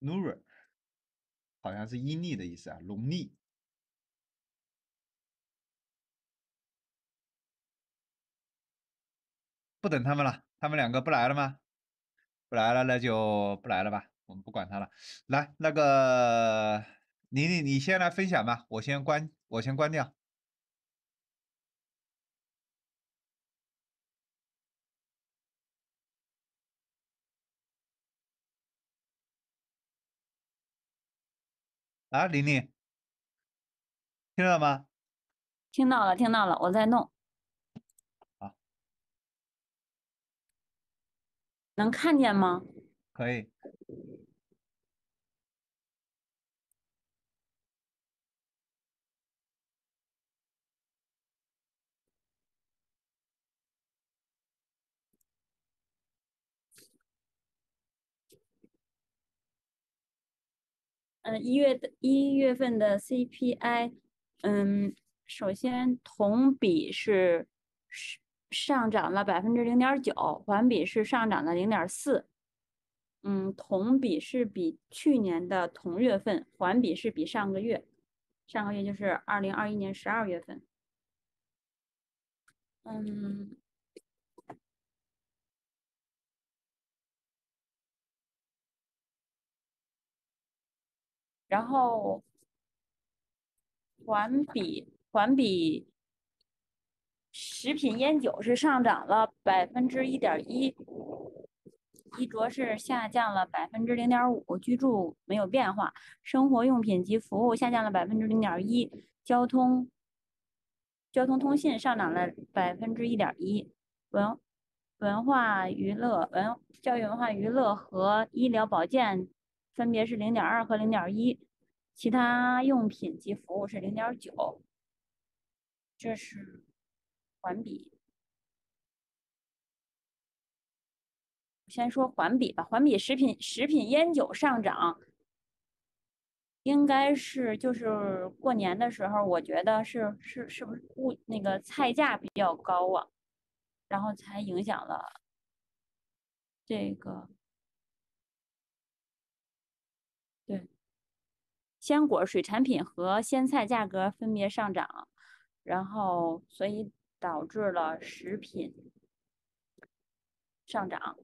n 农 r 好像是阴历的意思啊，农历。不等他们了，他们两个不来了吗？不来了，那就不来了吧。我们不管他了。来，那个，宁宁，你先来分享吧。我先关，我先关掉。啊，玲玲，听到了吗？听到了，听到了，我在弄。啊，能看见吗？可以。嗯，一月的一月份的 CPI，嗯，首先同比是上上涨了百分之零点九，环比是上涨了零点四，嗯，同比是比去年的同月份，环比是比上个月，上个月就是二零二一年十二月份，嗯。然后，环比环比，食品烟酒是上涨了百分之一点一，衣着是下降了百分之零点五，居住没有变化，生活用品及服务下降了百分之零点一，交通交通通信上涨了百分之一点一，文文化娱乐文教育文化娱乐和医疗保健。分别是零点二和零点一，其他用品及服务是零点九，这是环比。先说环比吧，环比食品、食品、烟酒上涨，应该是就是过年的时候，我觉得是是是不是物那个菜价比较高啊，然后才影响了这个。鲜果、水产品和鲜菜价格分别上涨，然后所以导致了食品上涨。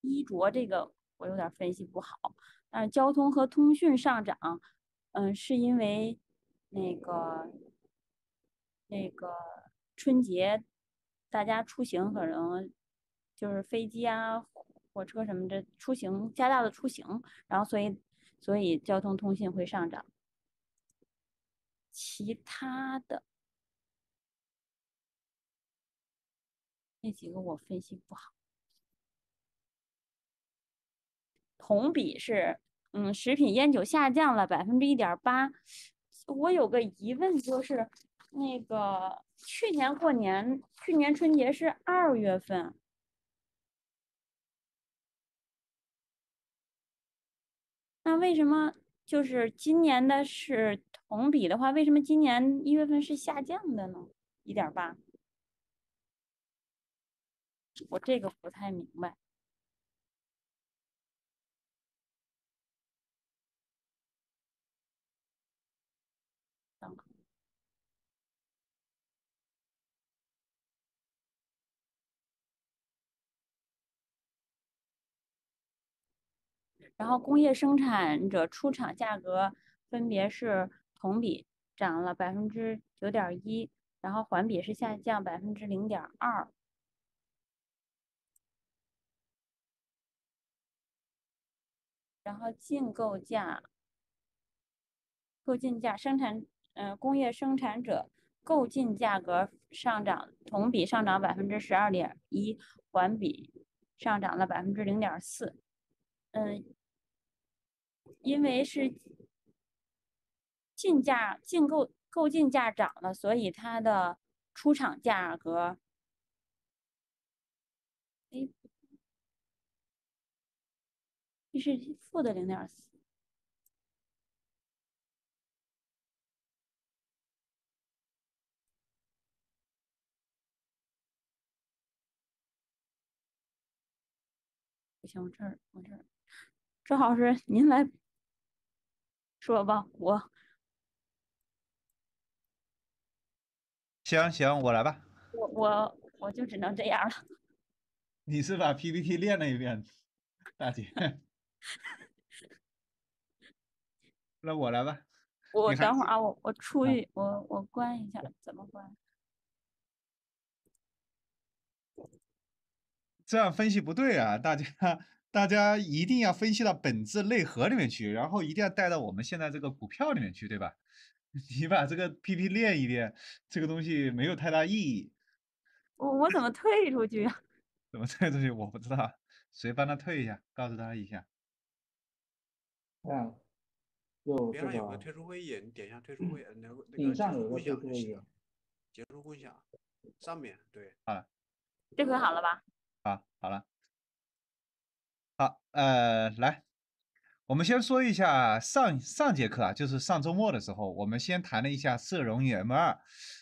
衣着这个我有点分析不好，但是交通和通讯上涨，嗯，是因为那个那个春节大家出行可能就是飞机啊、火车什么的出行加大的出行，然后所以。所以交通通信会上涨，其他的那几个我分析不好。同比是，嗯，食品烟酒下降了百分之一点八。我有个疑问就是，那个去年过年，去年春节是二月份。那为什么就是今年的是同比的话，为什么今年一月份是下降的呢？一点八，我这个不太明白。然后工业生产者出厂价格分别是同比涨了百分之九点一，然后环比是下降百分之零点二。然后进购价，购进价生产，嗯，工业生产者购进价格上涨，同比上涨百分之十二点一，环比上涨了百分之零点四。嗯。因为是进价、进购购进价涨了，所以它的出厂价格，哎，这是负的零点四，不行，我这儿我这儿正好是您来。说吧，我行行，我来吧。我我我就只能这样了。你是把 PPT 练了一遍，大姐。那我来吧。我等会儿啊，我我出去，我我关一下，怎么关？这样分析不对啊，大家。大家一定要分析到本质内核里面去，然后一定要带到我们现在这个股票里面去，对吧？你把这个 P P 练一练，这个东西没有太大意义。我我怎么退出去呀？怎么退出去？我不知道，谁帮他退一下？告诉他一下。嗯，就边上有个退出会议，你点一下退出会议。嗯。个上有个结束会议。结束共享，上面对。了，这回好了吧？啊，好了。呃，来，我们先说一下上上节课啊，就是上周末的时候，我们先谈了一下社融与 M 二，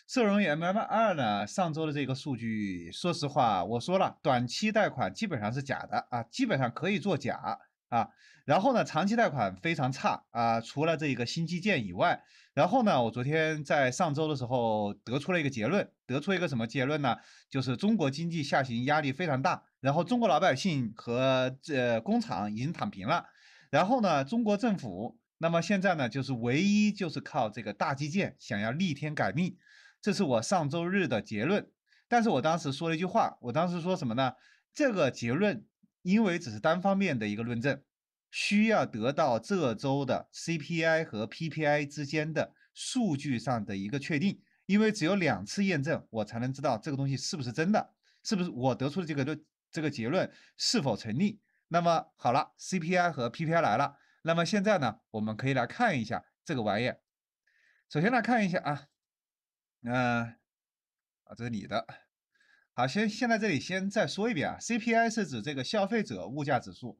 社融与 M 二呢，上周的这个数据，说实话，我说了，短期贷款基本上是假的啊，基本上可以作假啊，然后呢，长期贷款非常差啊，除了这个新基建以外，然后呢，我昨天在上周的时候得出了一个结论，得出一个什么结论呢？就是中国经济下行压力非常大。然后中国老百姓和这工厂已经躺平了，然后呢，中国政府那么现在呢，就是唯一就是靠这个大基建想要逆天改命，这是我上周日的结论。但是我当时说了一句话，我当时说什么呢？这个结论因为只是单方面的一个论证，需要得到这周的 CPI 和 PPI 之间的数据上的一个确定，因为只有两次验证，我才能知道这个东西是不是真的，是不是我得出的这个论。这个结论是否成立？那么好了，CPI 和 PPI 来了。那么现在呢，我们可以来看一下这个玩意儿。首先来看一下啊，嗯，啊，这是你的。好，先现在这里先再说一遍啊，CPI 是指这个消费者物价指数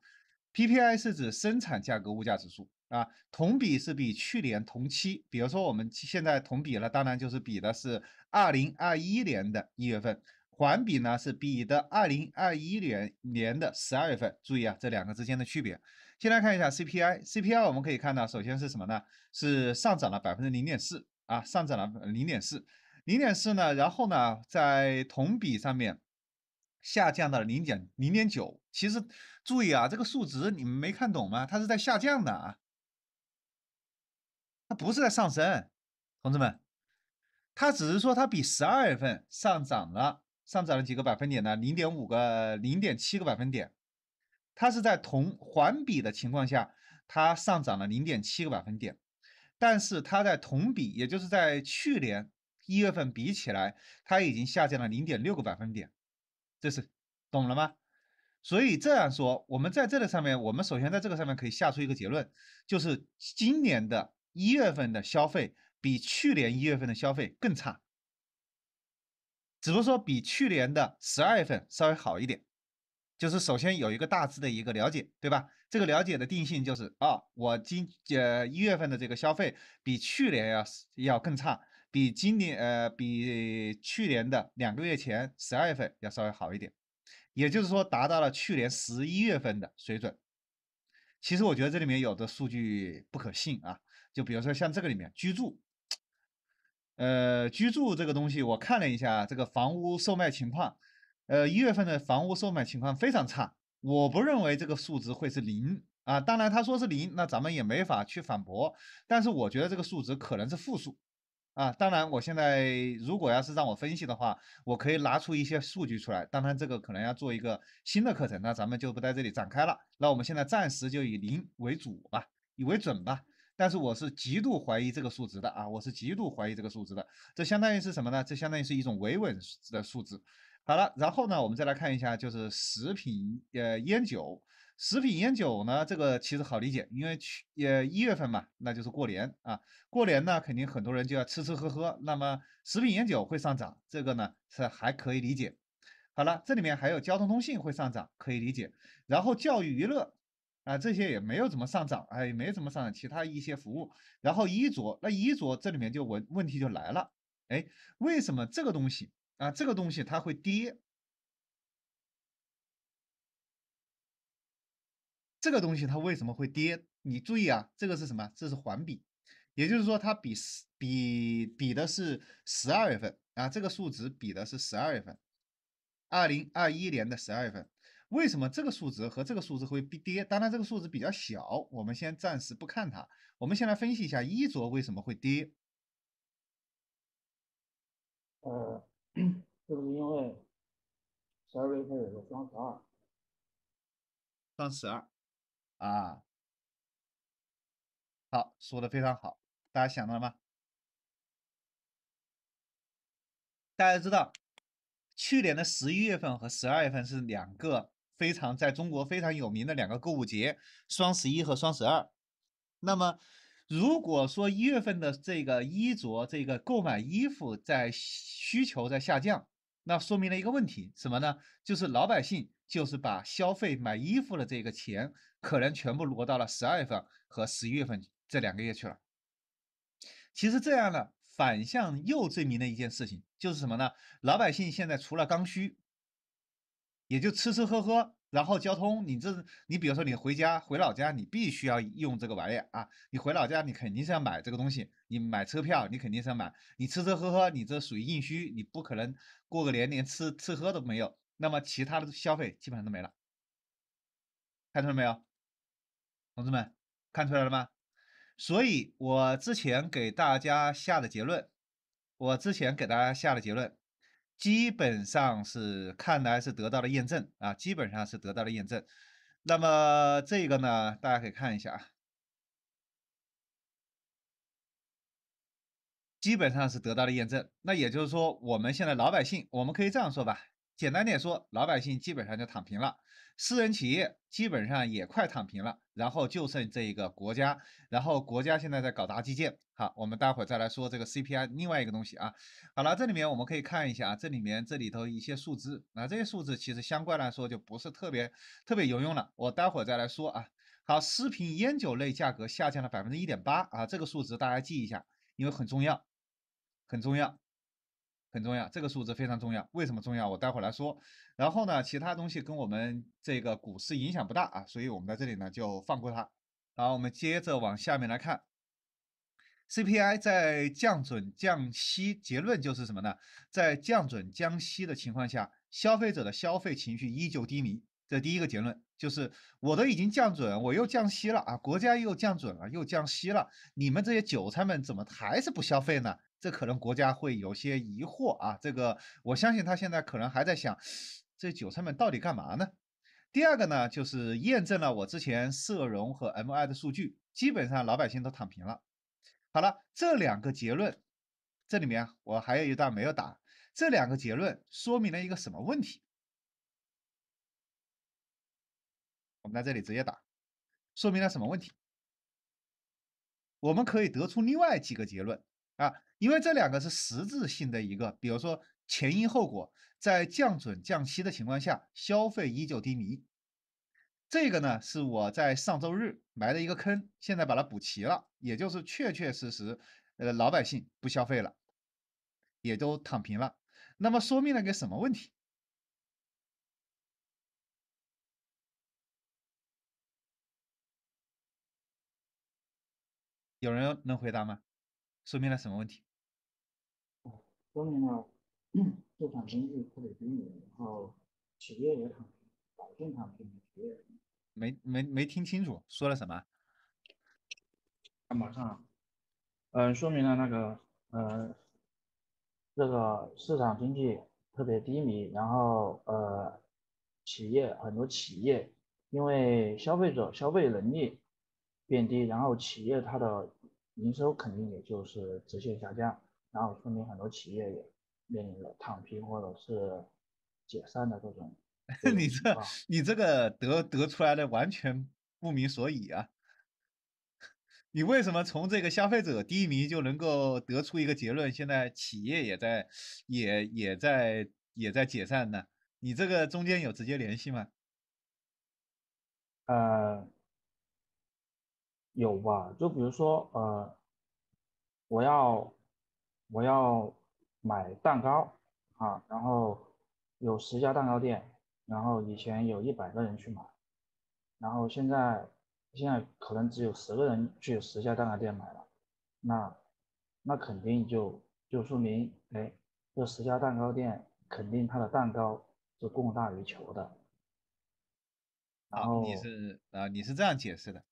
，PPI 是指生产价格物价指数啊。同比是比去年同期，比如说我们现在同比了，当然就是比的是二零二一年的一月份。环比呢是比的二零二一年年的十二月份，注意啊，这两个之间的区别。先来看一下 CPI，CPI 我们可以看到，首先是什么呢？是上涨了百分之零点四啊，上涨了零点四，零点四呢，然后呢在同比上面下降到了零点零点九。其实注意啊，这个数值你们没看懂吗？它是在下降的啊，它不是在上升，同志们，它只是说它比十二月份上涨了。上涨了几个百分点呢？零点五个，零点七个百分点。它是在同环比的情况下，它上涨了零点七个百分点。但是它在同比，也就是在去年一月份比起来，它已经下降了零点六个百分点。这是懂了吗？所以这样说，我们在这个上面，我们首先在这个上面可以下出一个结论，就是今年的一月份的消费比去年一月份的消费更差。只是说比去年的十二月份稍微好一点，就是首先有一个大致的一个了解，对吧？这个了解的定性就是啊，我今呃一月份的这个消费比去年要要更差，比今年呃比去年的两个月前十二月份要稍微好一点，也就是说达到了去年十一月份的水准。其实我觉得这里面有的数据不可信啊，就比如说像这个里面居住。呃，居住这个东西，我看了一下这个房屋售卖情况，呃，一月份的房屋售卖情况非常差，我不认为这个数值会是零啊。当然他说是零，那咱们也没法去反驳。但是我觉得这个数值可能是负数啊。当然，我现在如果要是让我分析的话，我可以拿出一些数据出来。当然这个可能要做一个新的课程，那咱们就不在这里展开了。那我们现在暂时就以零为主吧，以为准吧。但是我是极度怀疑这个数值的啊！我是极度怀疑这个数值的，这相当于是什么呢？这相当于是一种维稳的数值。好了，然后呢，我们再来看一下，就是食品、呃，烟酒。食品、烟酒呢，这个其实好理解，因为去，呃，一月份嘛，那就是过年啊，过年呢，肯定很多人就要吃吃喝喝，那么食品、烟酒会上涨，这个呢是还可以理解。好了，这里面还有交通通信会上涨，可以理解。然后教育娱乐。啊，这些也没有怎么上涨，哎，也没怎么上涨。其他一些服务，然后衣着，那衣着这里面就问问题就来了，哎，为什么这个东西啊，这个东西它会跌？这个东西它为什么会跌？你注意啊，这个是什么？这是环比，也就是说它比十比比的是十二月份啊，这个数值比的是十二月份，二零二一年的十二月份。为什么这个数值和这个数值会跌？当然，这个数值比较小，我们先暂时不看它。我们先来分析一下衣着为什么会跌。呃，是 不是因为十二月份有个双十二？双十二啊，好，说的非常好。大家想到了吗？大家知道，去年的十一月份和十二月份是两个。非常在中国非常有名的两个购物节，双十一和双十二。那么，如果说一月份的这个衣着这个购买衣服在需求在下降，那说明了一个问题，什么呢？就是老百姓就是把消费买衣服的这个钱，可能全部挪到了十二月份和十一月份这两个月去了。其实这样呢，反向又证明了一件事情，就是什么呢？老百姓现在除了刚需。也就吃吃喝喝，然后交通，你这你比如说你回家回老家，你必须要用这个玩意儿啊，你回老家你肯定是要买这个东西，你买车票你肯定是要买，你吃吃喝喝你这属于硬需，你不可能过个年连吃吃喝都没有，那么其他的消费基本上都没了，看出来没有，同志们看出来了吗？所以我之前给大家下的结论，我之前给大家下的结论。基本上是看来是得到了验证啊，基本上是得到了验证。那么这个呢，大家可以看一下啊，基本上是得到了验证。那也就是说，我们现在老百姓，我们可以这样说吧，简单点说，老百姓基本上就躺平了，私人企业基本上也快躺平了，然后就剩这一个国家，然后国家现在在搞大基建。好，我们待会儿再来说这个 CPI 另外一个东西啊。好了，这里面我们可以看一下啊，这里面这里头一些数字，那这些数字其实相对来说就不是特别特别有用了，我待会儿再来说啊。好，食品烟酒类价格下降了百分之一点八啊，这个数值大家记一下，因为很重要，很重要，很重要，这个数值非常重要。为什么重要？我待会儿来说。然后呢，其他东西跟我们这个股市影响不大啊，所以我们在这里呢就放过它。然后我们接着往下面来看。CPI 在降准降息，结论就是什么呢？在降准降息的情况下，消费者的消费情绪依旧低迷。这第一个结论就是，我都已经降准，我又降息了啊，国家又降准了，又降息了，你们这些韭菜们怎么还是不消费呢？这可能国家会有些疑惑啊。这个我相信他现在可能还在想，这韭菜们到底干嘛呢？第二个呢，就是验证了我之前社融和 m i 的数据，基本上老百姓都躺平了。好了，这两个结论，这里面我还有一段没有打。这两个结论说明了一个什么问题？我们在这里直接打，说明了什么问题？我们可以得出另外几个结论啊，因为这两个是实质性的一个，比如说前因后果，在降准降息的情况下，消费依旧低迷。这个呢是我在上周日埋的一个坑，现在把它补齐了，也就是确确实实，呃，老百姓不消费了，也都躺平了。那么说明了个什么问题？有人能回答吗？说明了什么问题？说明了市场经济特别均匀，然后企业也躺。正常，就没没没没听清楚，说了什么？马上，嗯，说明了那个，嗯，这个市场经济特别低迷，然后呃，企业很多企业因为消费者消费能力变低，然后企业它的营收肯定也就是直线下降，然后说明很多企业也面临着躺平或者是解散的这种。你这你这个得得出来的完全不明所以啊！你为什么从这个消费者第一名就能够得出一个结论？现在企业也在也也在也在解散呢？你这个中间有直接联系吗？呃，有吧，就比如说呃，我要我要买蛋糕啊，然后有十家蛋糕店。然后以前有一百个人去买，然后现在现在可能只有十个人去十家蛋糕店买了，那那肯定就就说明，哎，这十家蛋糕店肯定它的蛋糕是供大于求的。好，你是啊，你是这样解释的。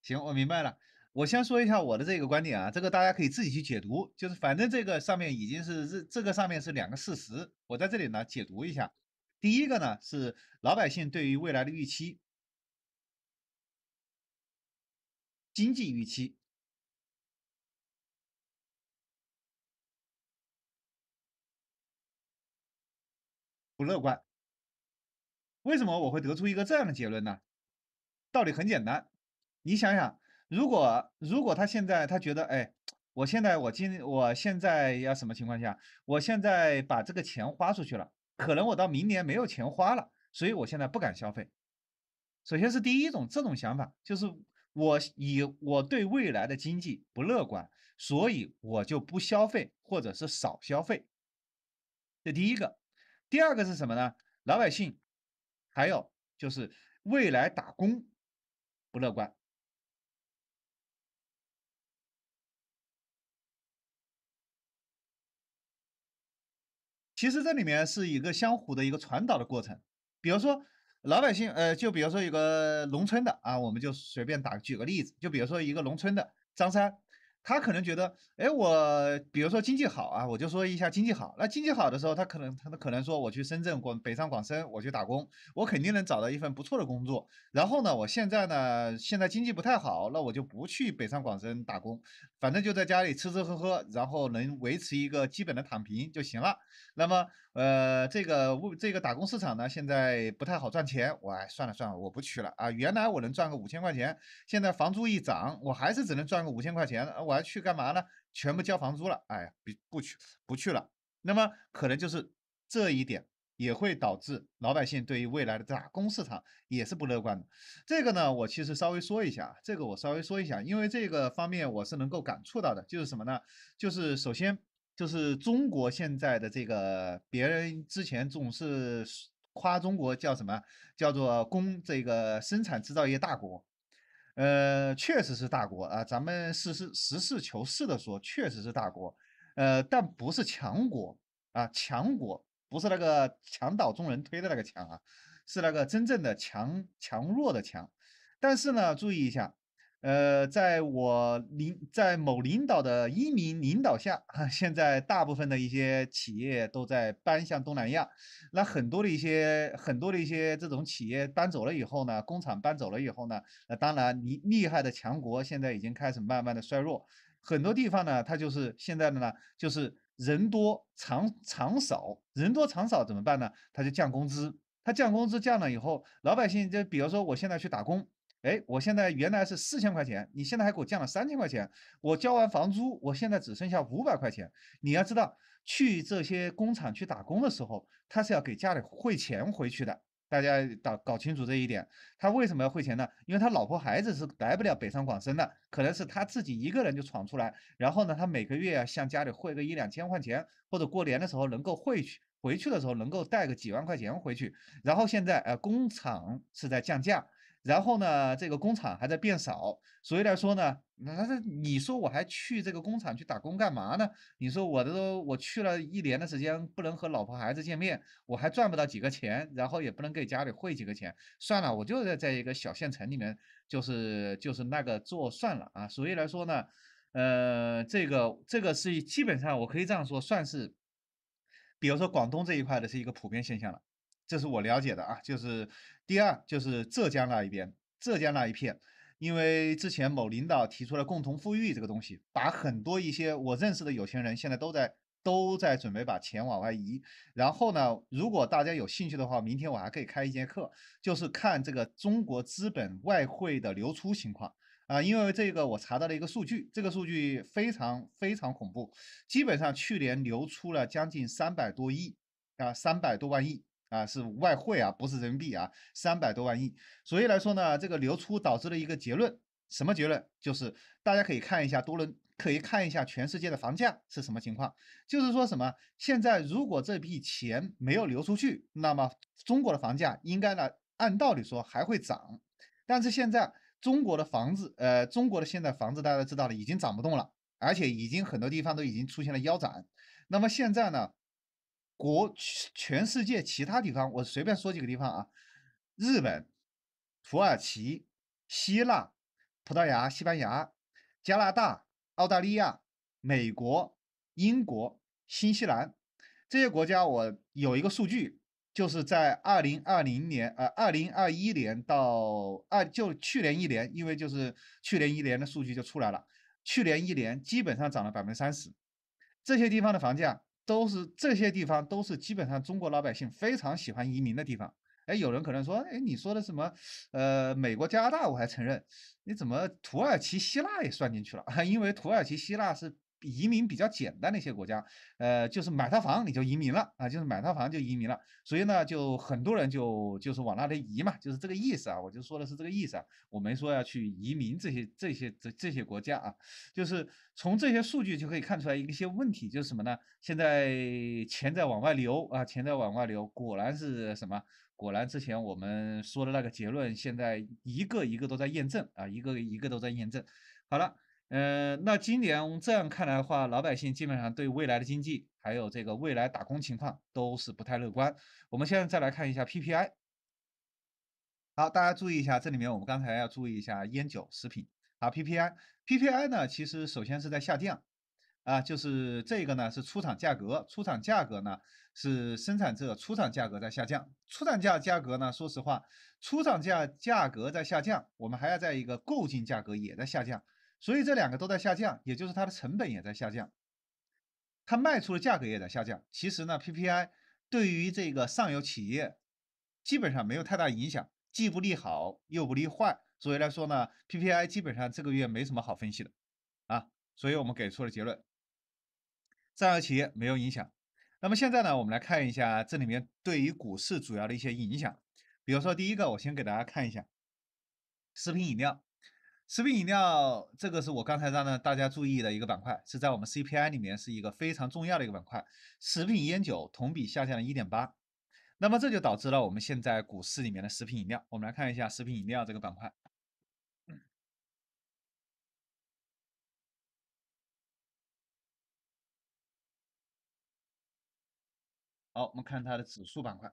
行，我明白了。我先说一下我的这个观点啊，这个大家可以自己去解读，就是反正这个上面已经是这这个上面是两个事实，我在这里呢解读一下。第一个呢是老百姓对于未来的预期，经济预期不乐观。为什么我会得出一个这样的结论呢？道理很简单，你想想。如果如果他现在他觉得哎，我现在我今我现在要什么情况下？我现在把这个钱花出去了，可能我到明年没有钱花了，所以我现在不敢消费。首先是第一种这种想法，就是我以我对未来的经济不乐观，所以我就不消费或者是少消费。这第一个，第二个是什么呢？老百姓还有就是未来打工不乐观。其实这里面是一个相互的一个传导的过程，比如说老百姓，呃，就比如说一个农村的啊，我们就随便打举个例子，就比如说一个农村的张三。他可能觉得，哎，我比如说经济好啊，我就说一下经济好。那经济好的时候，他可能他可能说我去深圳、广北上广深，我去打工，我肯定能找到一份不错的工作。然后呢，我现在呢，现在经济不太好，那我就不去北上广深打工，反正就在家里吃吃喝喝，然后能维持一个基本的躺平就行了。那么。呃，这个为这个打工市场呢，现在不太好赚钱。我算了算了，我不去了啊。原来我能赚个五千块钱，现在房租一涨，我还是只能赚个五千块钱我还去干嘛呢？全部交房租了。哎呀，不不去，不去了。那么可能就是这一点也会导致老百姓对于未来的打工市场也是不乐观的。这个呢，我其实稍微说一下，这个我稍微说一下，因为这个方面我是能够感触到的，就是什么呢？就是首先。就是中国现在的这个，别人之前总是夸中国叫什么，叫做“工”这个生产制造业大国，呃，确实是大国啊，咱们事实实事求是的说，确实是大国，呃，但不是强国啊，强国不是那个强盗众人推的那个强啊，是那个真正的强强弱的强，但是呢，注意一下。呃，在我领在某领导的英明领导下，现在大部分的一些企业都在搬向东南亚。那很多的一些很多的一些这种企业搬走了以后呢，工厂搬走了以后呢，那当然，你厉害的强国现在已经开始慢慢的衰弱。很多地方呢，它就是现在的呢，就是人多厂厂少，人多厂少怎么办呢？他就降工资，他降工资降了以后，老百姓就比如说我现在去打工。哎，我现在原来是四千块钱，你现在还给我降了三千块钱。我交完房租，我现在只剩下五百块钱。你要知道，去这些工厂去打工的时候，他是要给家里汇钱回去的。大家搞搞清楚这一点，他为什么要汇钱呢？因为他老婆孩子是来不了北上广深的，可能是他自己一个人就闯出来。然后呢，他每个月向家里汇个一两千块钱，或者过年的时候能够汇去，回去的时候能够带个几万块钱回去。然后现在，呃，工厂是在降价。然后呢，这个工厂还在变少，所以来说呢，那那你说我还去这个工厂去打工干嘛呢？你说我都我去了一年的时间，不能和老婆孩子见面，我还赚不到几个钱，然后也不能给家里汇几个钱，算了，我就在在一个小县城里面，就是就是那个做算了啊。所以来说呢，呃，这个这个是基本上我可以这样说，算是，比如说广东这一块的是一个普遍现象了。这是我了解的啊，就是第二就是浙江那一边，浙江那一片，因为之前某领导提出了共同富裕这个东西，把很多一些我认识的有钱人现在都在都在准备把钱往外移。然后呢，如果大家有兴趣的话，明天我还可以开一节课，就是看这个中国资本外汇的流出情况啊，因为这个我查到了一个数据，这个数据非常非常恐怖，基本上去年流出了将近三百多亿啊，三百多万亿。啊，是外汇啊，不是人民币啊，三百多万亿。所以来说呢，这个流出导致了一个结论，什么结论？就是大家可以看一下，多伦，可以看一下全世界的房价是什么情况。就是说什么，现在如果这笔钱没有流出去，那么中国的房价应该呢，按道理说还会涨。但是现在中国的房子，呃，中国的现在房子大家知道了，已经涨不动了，而且已经很多地方都已经出现了腰斩。那么现在呢？国全世界其他地方，我随便说几个地方啊，日本、土耳其、希腊、葡萄牙、西班牙、加拿大、澳大利亚、美国、英国、新西兰这些国家，我有一个数据，就是在二零二零年呃二零二一年到二就去年一年，因为就是去年一年的数据就出来了，去年一年基本上涨了百分之三十，这些地方的房价。都是这些地方，都是基本上中国老百姓非常喜欢移民的地方。哎，有人可能说，哎，你说的什么？呃，美国、加拿大，我还承认。你怎么土耳其、希腊也算进去了？因为土耳其、希腊是。移民比较简单的一些国家，呃，就是买套房你就移民了啊，就是买套房就移民了，所以呢，就很多人就就是往那里移嘛，就是这个意思啊。我就说的是这个意思啊，我没说要去移民这些这些这这些国家啊，就是从这些数据就可以看出来一些问题，就是什么呢？现在钱在往外流啊，钱在往外流，果然是什么？果然之前我们说的那个结论，现在一个一个都在验证啊，一个一个都在验证。好了。呃，那今年这样看来的话，老百姓基本上对未来的经济还有这个未来打工情况都是不太乐观。我们现在再来看一下 PPI。好，大家注意一下，这里面我们刚才要注意一下烟酒食品。好，PPI，PPI 呢，其实首先是在下降啊，就是这个呢是出厂价格，出厂价格呢是生产者出厂价格在下降。出厂价价格呢，说实话，出厂价价格在下降，我们还要在一个购进价格也在下降。所以这两个都在下降，也就是它的成本也在下降，它卖出的价格也在下降。其实呢，PPI 对于这个上游企业基本上没有太大影响，既不利好又不利坏。所以来说呢，PPI 基本上这个月没什么好分析的啊。所以我们给出了结论，上游企业没有影响。那么现在呢，我们来看一下这里面对于股市主要的一些影响。比如说第一个，我先给大家看一下，食品饮料。食品饮料这个是我刚才让呢大家注意的一个板块，是在我们 CPI 里面是一个非常重要的一个板块。食品烟酒同比下降一点八，那么这就导致了我们现在股市里面的食品饮料。我们来看一下食品饮料这个板块。好，我们看它的指数板块。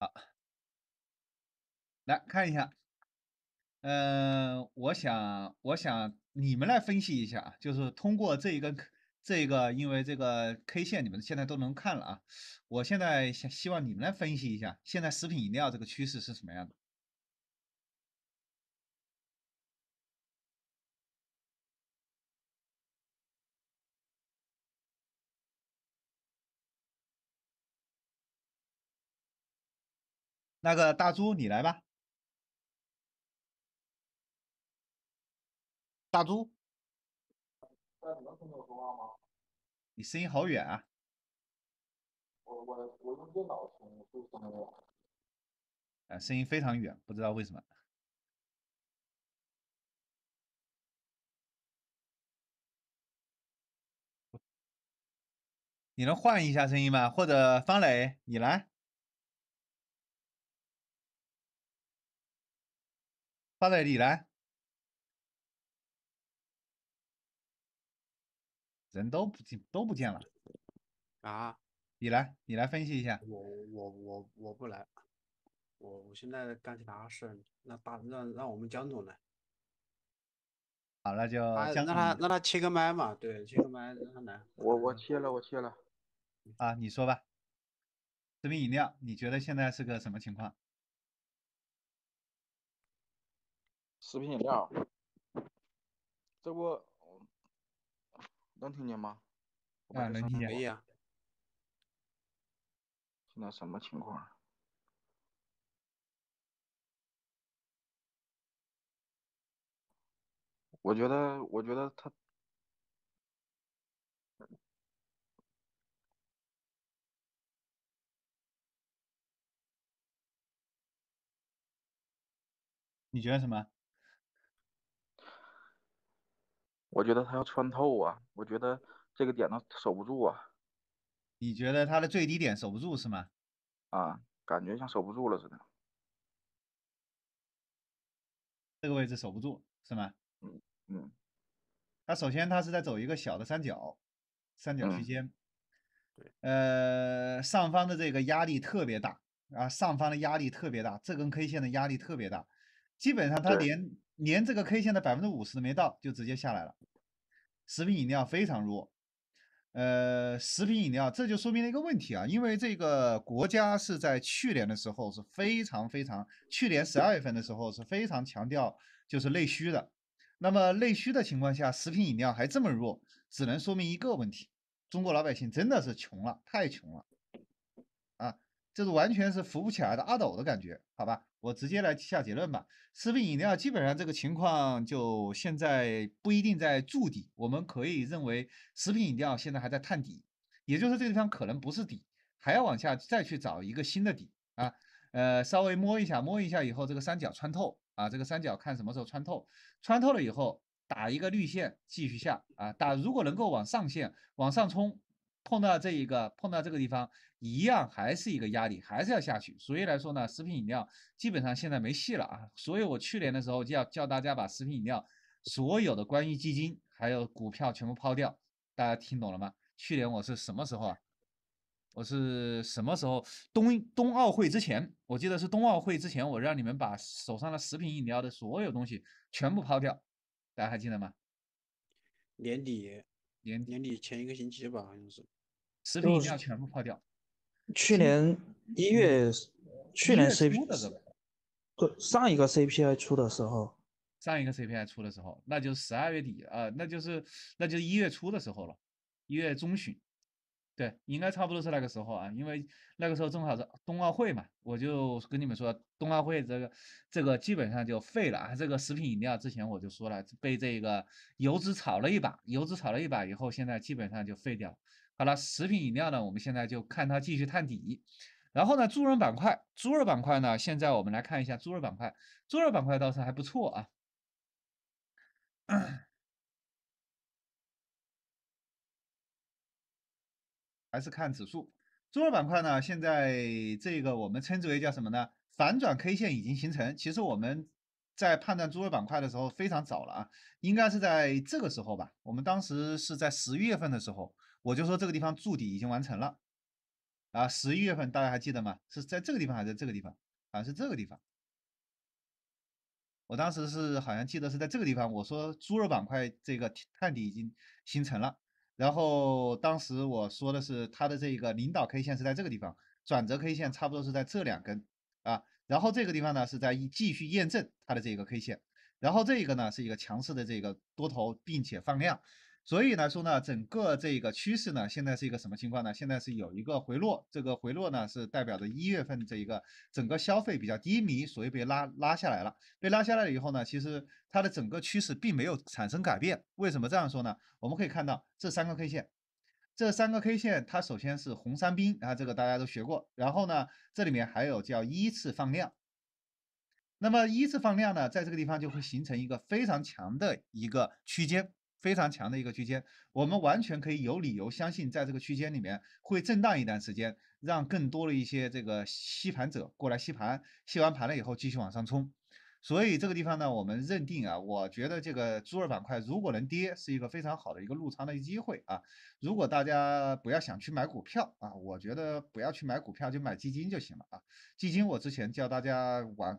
好。来看一下，嗯，我想，我想你们来分析一下，就是通过这一个，这个，因为这个 K 线你们现在都能看了啊，我现在希希望你们来分析一下，现在食品饮料这个趋势是什么样的？那个大猪，你来吧。大猪，你声音好远啊！我我我用电脑听听不声音非常远，不知道为什么。你能换一下声音吗？或者方磊，你来。方磊，你来。人都不见都不见了，啊！你来，你来分析一下。我我我我不来，我我现在干其他事。那大让让我们江总来。好，那就让让他让他切个麦嘛，对，切个麦让他来。我我切了，我切了。啊，你说吧。食品饮料，你觉得现在是个什么情况？食品饮料，这不。能听见吗？啊，能听见。现在什么情况？我觉得，我觉得他，你觉得什么？我觉得它要穿透啊！我觉得这个点呢守不住啊！你觉得它的最低点守不住是吗？啊，感觉像守不住了似的。这个位置守不住是吗？嗯嗯。它首先它是在走一个小的三角三角区间。对。呃，上方的这个压力特别大啊，上方的压力特别大，这根 K 线的压力特别大，基本上它连。连这个 K 线的百分之五十都没到，就直接下来了。食品饮料非常弱，呃，食品饮料这就说明了一个问题啊，因为这个国家是在去年的时候是非常非常，去年十二月份的时候是非常强调就是内需的，那么内需的情况下，食品饮料还这么弱，只能说明一个问题，中国老百姓真的是穷了，太穷了，啊，这是完全是扶不起来的阿斗的感觉，好吧？我直接来下结论吧，食品饮料基本上这个情况就现在不一定在筑底，我们可以认为食品饮料现在还在探底，也就是这个地方可能不是底，还要往下再去找一个新的底啊，呃，稍微摸一下，摸一下以后这个三角穿透啊，这个三角看什么时候穿透，穿透了以后打一个绿线继续下啊，打如果能够往上线往上冲，碰到这一个碰到这个地方。一样还是一个压力，还是要下去。所以来说呢，食品饮料基本上现在没戏了啊。所以我去年的时候就要叫大家把食品饮料所有的关于基金还有股票全部抛掉。大家听懂了吗？去年我是什么时候啊？我是什么时候？冬冬奥会之前，我记得是冬奥会之前，我让你们把手上的食品饮料的所有东西全部抛掉。大家还记得吗？年底，年年底前一个星期吧，好像是。食品饮料全部抛掉。去年一月，去年 CPI，对上一个 CPI 出的时候，上一个 CPI 出的时候，那就是十二月底啊，那就是那就是一月初的时候了，一月中旬，对，应该差不多是那个时候啊，因为那个时候正好是冬奥会嘛，我就跟你们说，冬奥会这个这个基本上就废了啊，这个食品饮料之前我就说了，被这个油脂炒了一把，油脂炒了一把以后，现在基本上就废掉。好了，食品饮料呢？我们现在就看它继续探底。然后呢，猪肉板块，猪肉板块呢？现在我们来看一下猪肉板块，猪肉板块倒是还不错啊。还是看指数，猪肉板块呢？现在这个我们称之为叫什么呢？反转 K 线已经形成。其实我们在判断猪肉板块的时候非常早了啊，应该是在这个时候吧？我们当时是在十一月份的时候。我就说这个地方筑底已经完成了啊！十一月份大家还记得吗？是在这个地方还是在这个地方？好、啊，是这个地方。我当时是好像记得是在这个地方。我说猪肉板块这个探底已经形成了，然后当时我说的是它的这个领导 K 线是在这个地方，转折 K 线差不多是在这两根啊，然后这个地方呢是在继续验证它的这个 K 线，然后这个呢是一个强势的这个多头并且放量。所以来说呢，整个这个趋势呢，现在是一个什么情况呢？现在是有一个回落，这个回落呢，是代表着一月份这一个整个消费比较低迷，所以被拉拉下来了。被拉下来了以后呢，其实它的整个趋势并没有产生改变。为什么这样说呢？我们可以看到这三个 K 线，这三个 K 线，它首先是红三兵啊，这个大家都学过。然后呢，这里面还有叫依次放量。那么依次放量呢，在这个地方就会形成一个非常强的一个区间。非常强的一个区间，我们完全可以有理由相信，在这个区间里面会震荡一段时间，让更多的一些这个吸盘者过来吸盘，吸完盘了以后继续往上冲。所以这个地方呢，我们认定啊，我觉得这个猪肉板块如果能跌，是一个非常好的一个入仓的机会啊。如果大家不要想去买股票啊，我觉得不要去买股票，就买基金就行了啊。基金我之前教大家玩，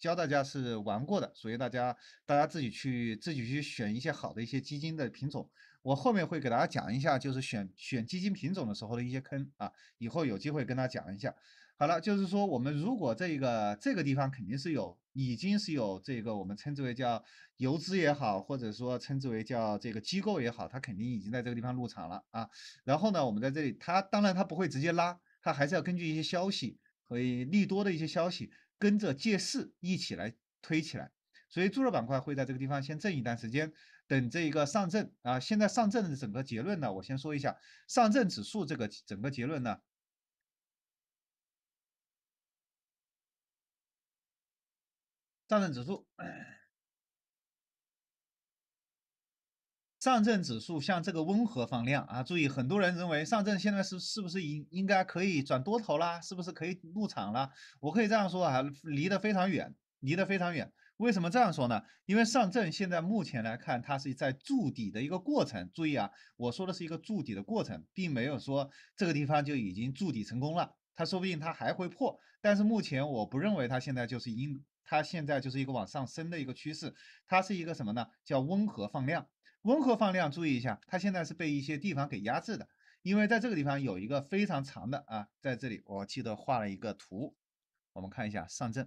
教大家是玩过的，所以大家大家自己去自己去选一些好的一些基金的品种。我后面会给大家讲一下，就是选选基金品种的时候的一些坑啊。以后有机会跟大家讲一下。好了，就是说，我们如果这个这个地方肯定是有，已经是有这个我们称之为叫游资也好，或者说称之为叫这个机构也好，它肯定已经在这个地方入场了啊。然后呢，我们在这里，它当然它不会直接拉，它还是要根据一些消息和利多的一些消息，跟着借势一起来推起来。所以猪肉板块会在这个地方先震一段时间，等这一个上证啊，现在上证的整个结论呢，我先说一下上证指数这个整个结论呢。上证指数，上证指数像这个温和放量啊！注意，很多人认为上证现在是是不是应应该可以转多头啦？是不是可以入场啦？我可以这样说啊，离得非常远，离得非常远。为什么这样说呢？因为上证现在目前来看，它是在筑底的一个过程。注意啊，我说的是一个筑底的过程，并没有说这个地方就已经筑底成功了。它说不定它还会破，但是目前我不认为它现在就是应。它现在就是一个往上升的一个趋势，它是一个什么呢？叫温和放量。温和放量，注意一下，它现在是被一些地方给压制的，因为在这个地方有一个非常长的啊，在这里我记得画了一个图，我们看一下上证，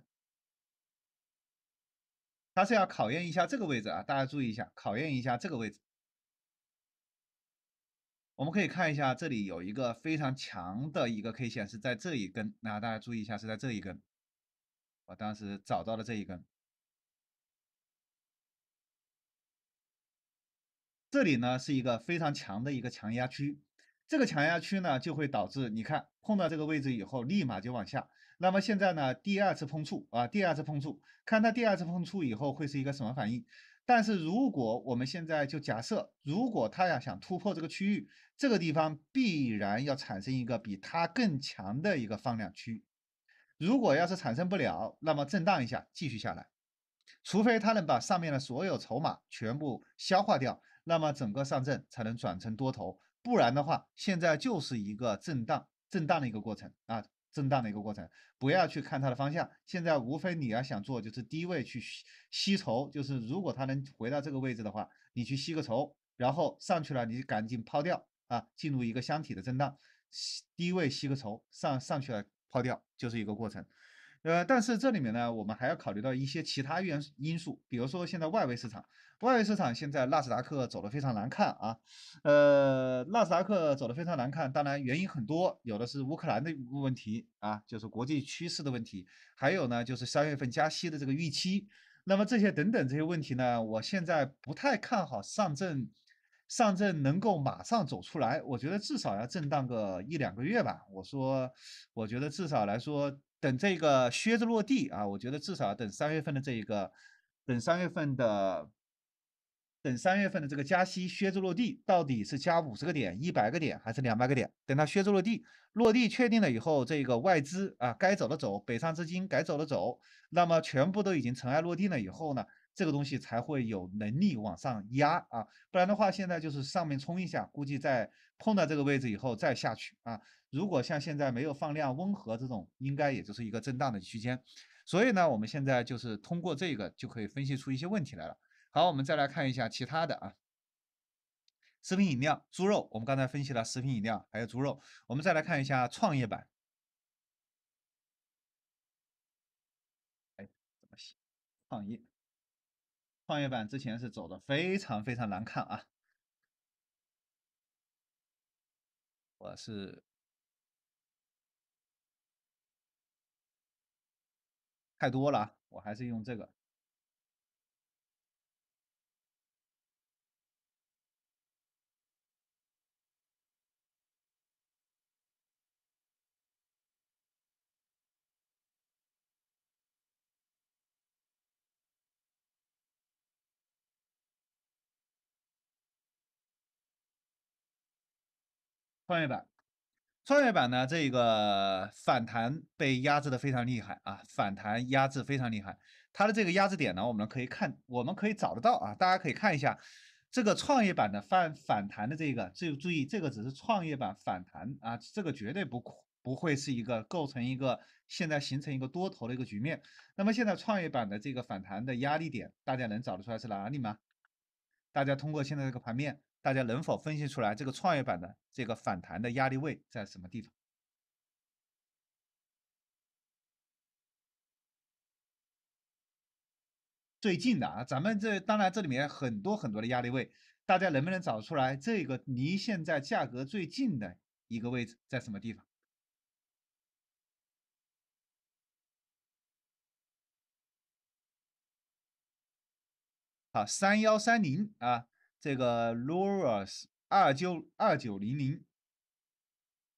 它是要考验一下这个位置啊，大家注意一下，考验一下这个位置。我们可以看一下，这里有一个非常强的一个 K 线是在这一根，那大家注意一下是在这一根。我当时找到了这一根，这里呢是一个非常强的一个强压区，这个强压区呢就会导致你看碰到这个位置以后立马就往下。那么现在呢第二次碰触啊，第二次碰触，看它第二次碰触以后会是一个什么反应？但是如果我们现在就假设，如果它要想突破这个区域，这个地方必然要产生一个比它更强的一个放量区。如果要是产生不了，那么震荡一下继续下来，除非它能把上面的所有筹码全部消化掉，那么整个上证才能转成多头，不然的话，现在就是一个震荡震荡的一个过程啊，震荡的一个过程，不要去看它的方向。现在无非你要想做，就是低位去吸筹，就是如果它能回到这个位置的话，你去吸个筹，然后上去了你赶紧抛掉啊，进入一个箱体的震荡，低位吸个筹，上上去了。抛掉就是一个过程，呃，但是这里面呢，我们还要考虑到一些其他原因素，比如说现在外围市场，外围市场现在纳斯达克走的非常难看啊，呃，纳斯达克走的非常难看，当然原因很多，有的是乌克兰的问题啊，就是国际趋势的问题，还有呢就是三月份加息的这个预期，那么这些等等这些问题呢，我现在不太看好上证。上证能够马上走出来，我觉得至少要震荡个一两个月吧。我说，我觉得至少来说，等这个靴子落地啊，我觉得至少等三月份的这一个，等三月份的，等三月份的这个加息靴子落地，到底是加五十个点、一百个点还是两百个点？等它靴子落地，落地确定了以后，这个外资啊该走的走，北上资金该走的走，那么全部都已经尘埃落定了以后呢？这个东西才会有能力往上压啊，不然的话，现在就是上面冲一下，估计在碰到这个位置以后再下去啊。如果像现在没有放量、温和这种，应该也就是一个震荡的区间。所以呢，我们现在就是通过这个就可以分析出一些问题来了。好，我们再来看一下其他的啊，食品饮料、猪肉，我们刚才分析了食品饮料还有猪肉，我们再来看一下创业板。哎，怎么写？创业？创业板之前是走的非常非常难看啊，我是太多了，我还是用这个。创业板，创业板呢这个反弹被压制的非常厉害啊，反弹压制非常厉害。它的这个压制点呢，我们可以看，我们可以找得到啊。大家可以看一下这个创业板的反反弹的这个，注注意，这个只是创业板反弹啊，这个绝对不不会是一个构成一个现在形成一个多头的一个局面。那么现在创业板的这个反弹的压力点，大家能找得出来是哪里吗？大家通过现在这个盘面。大家能否分析出来这个创业板的这个反弹的压力位在什么地方？最近的啊，咱们这当然这里面很多很多的压力位，大家能不能找出来这个离现在价格最近的一个位置在什么地方？好，三幺三零啊。这个 Lures 二九二九零零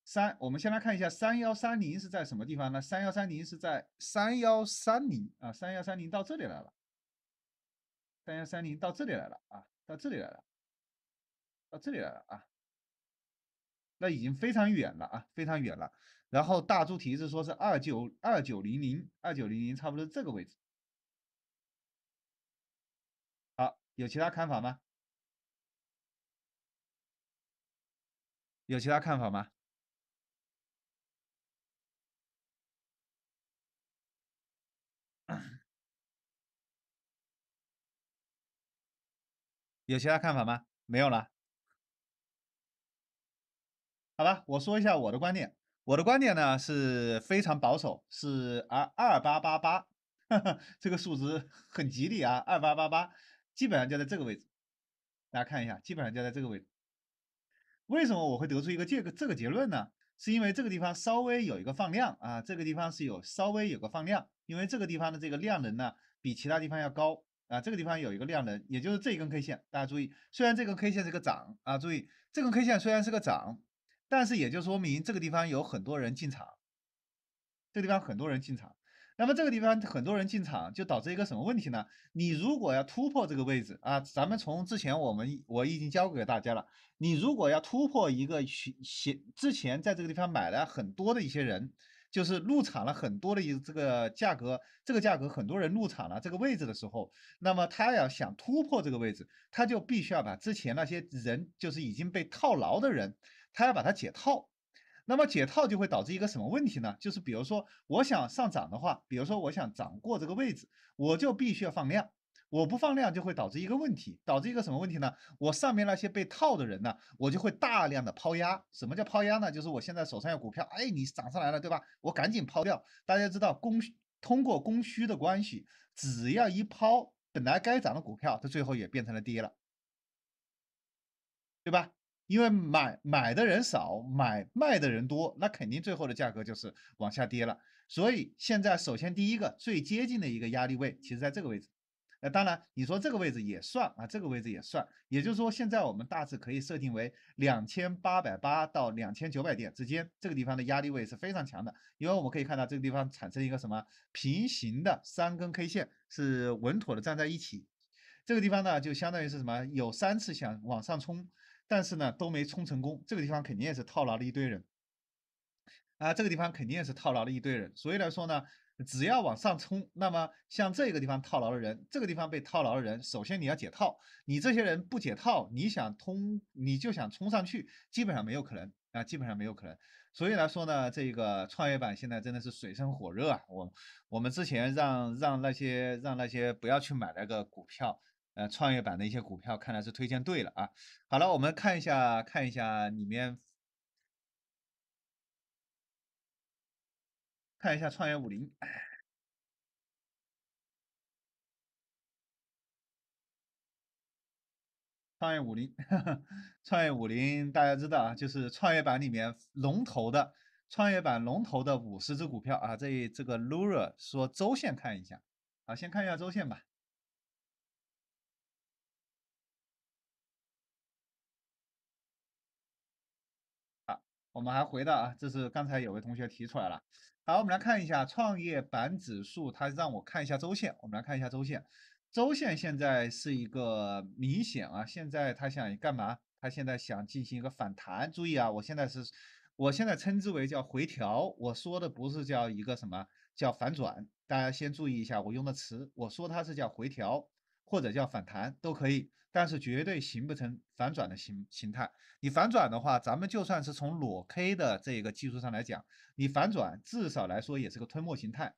三，我们先来看一下三幺三零是在什么地方呢？三幺三零是在三幺三零啊，三幺三零到这里来了，三幺三零到这里来了啊，到这里来了，到这里来了啊，那已经非常远了啊，非常远了。然后大猪蹄子说是二九二九零零二九零零差不多这个位置。好，有其他看法吗？有其他看法吗？有其他看法吗？没有了。好吧，我说一下我的观点。我的观点呢是非常保守，是二二八八八，这个数值很吉利啊，二八八八，基本上就在这个位置。大家看一下，基本上就在这个位置。为什么我会得出一个这个这个结论呢？是因为这个地方稍微有一个放量啊，这个地方是有稍微有个放量，因为这个地方的这个量能呢比其他地方要高啊，这个地方有一个量能，也就是这一根 K 线，大家注意，虽然这根 K 线是个涨啊，注意这根 K 线虽然是个涨，但是也就说明这个地方有很多人进场，这地方很多人进场。那么这个地方很多人进场，就导致一个什么问题呢？你如果要突破这个位置啊，咱们从之前我们我已经教给大家了，你如果要突破一个前前之前在这个地方买了很多的一些人，就是入场了很多的一这个价格，这个价格很多人入场了这个位置的时候，那么他要想突破这个位置，他就必须要把之前那些人就是已经被套牢的人，他要把它解套。那么解套就会导致一个什么问题呢？就是比如说我想上涨的话，比如说我想涨过这个位置，我就必须要放量。我不放量就会导致一个问题，导致一个什么问题呢？我上面那些被套的人呢，我就会大量的抛压。什么叫抛压呢？就是我现在手上有股票，哎，你涨上来了，对吧？我赶紧抛掉。大家知道供需，通过供需的关系，只要一抛，本来该涨的股票，它最后也变成了跌了，对吧？因为买买的人少，买卖的人多，那肯定最后的价格就是往下跌了。所以现在首先第一个最接近的一个压力位，其实在这个位置。那当然你说这个位置也算啊，这个位置也算。也就是说现在我们大致可以设定为两千八百八到两千九百点之间，这个地方的压力位是非常强的。因为我们可以看到这个地方产生一个什么平行的三根 K 线是稳妥的站在一起，这个地方呢就相当于是什么有三次想往上冲。但是呢，都没冲成功，这个地方肯定也是套牢了一堆人啊，这个地方肯定也是套牢了一堆人。所以来说呢，只要往上冲，那么像这个地方套牢的人，这个地方被套牢的人，首先你要解套，你这些人不解套，你想通你就想冲上去，基本上没有可能啊，基本上没有可能。所以来说呢，这个创业板现在真的是水深火热啊。我我们之前让让那些让那些不要去买那个股票。呃，创业板的一些股票看来是推荐对了啊。好了，我们看一下，看一下里面，看一下创业五零，创业五零，创业五零，大家知道啊，就是创业板里面龙头的，创业板龙头的五十只股票啊。这这个 Lura 说周线看一下，好，先看一下周线吧。我们还回到啊，这是刚才有位同学提出来了。好，我们来看一下创业板指数，他让我看一下周线。我们来看一下周线，周线现在是一个明显啊，现在他想干嘛？他现在想进行一个反弹。注意啊，我现在是，我现在称之为叫回调，我说的不是叫一个什么叫反转。大家先注意一下我用的词，我说它是叫回调或者叫反弹都可以。但是绝对形不成反转的形形态。你反转的话，咱们就算是从裸 K 的这个技术上来讲，你反转至少来说也是个吞没形态。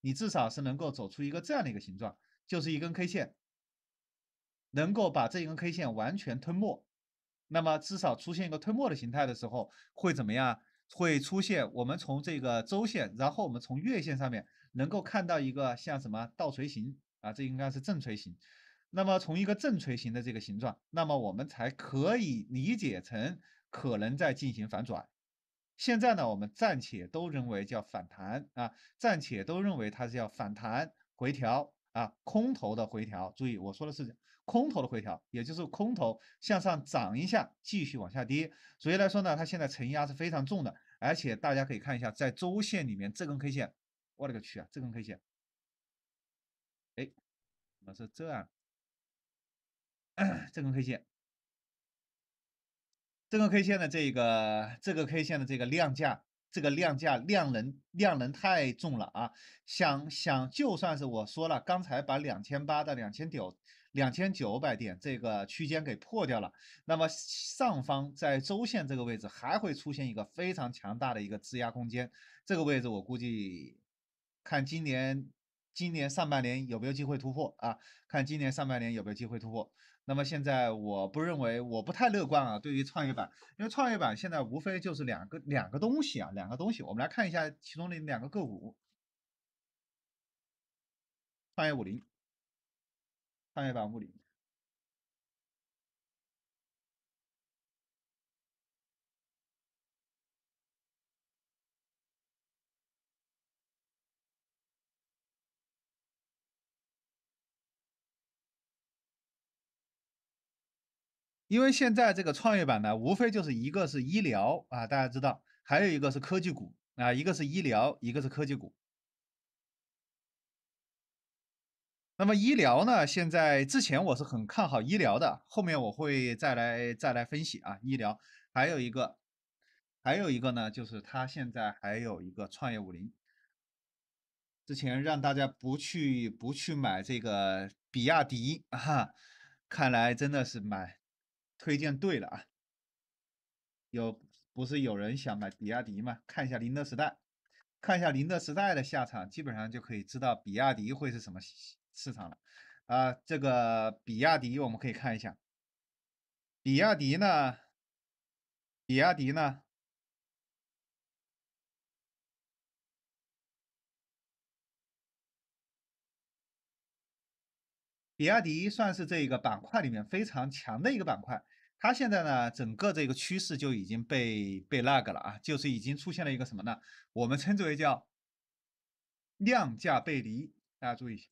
你至少是能够走出一个这样的一个形状，就是一根 K 线能够把这一根 K 线完全吞没。那么至少出现一个吞没的形态的时候，会怎么样？会出现我们从这个周线，然后我们从月线上面能够看到一个像什么倒锤形啊？这应该是正锤形。那么从一个正锤形的这个形状，那么我们才可以理解成可能在进行反转。现在呢，我们暂且都认为叫反弹啊，暂且都认为它是叫反弹回调啊，空头的回调。注意，我说的是空头的回调，也就是空头向上涨一下，继续往下跌。所以来说呢，它现在承压是非常重的。而且大家可以看一下，在周线里面这根 K 线，我勒个去啊，这根 K 线，哎，怎么是这样？这根 K 线，这根 K 线的这个这个 K 线的这个量价，这个量价量能量能太重了啊！想想，就算是我说了，刚才把两千八到两千九两千九百点这个区间给破掉了，那么上方在周线这个位置还会出现一个非常强大的一个质押空间。这个位置我估计，看今年今年上半年有没有机会突破啊？看今年上半年有没有机会突破？那么现在我不认为我不太乐观啊，对于创业板，因为创业板现在无非就是两个两个东西啊，两个东西，我们来看一下其中的两个个股，创业五零，创业板五零。因为现在这个创业板呢，无非就是一个是医疗啊，大家知道，还有一个是科技股啊，一个是医疗，一个是科技股。那么医疗呢，现在之前我是很看好医疗的，后面我会再来再来分析啊。医疗还有一个，还有一个呢，就是它现在还有一个创业五零，之前让大家不去不去买这个比亚迪啊，看来真的是买。推荐对了啊，有不是有人想买比亚迪吗？看一下宁德时代，看一下宁德时代的下场，基本上就可以知道比亚迪会是什么市场了啊。这个比亚迪我们可以看一下，比亚迪呢，比亚迪呢，比亚迪算是这个板块里面非常强的一个板块。它现在呢，整个这个趋势就已经被被那个了啊，就是已经出现了一个什么呢？我们称之为叫量价背离，大家注意一下，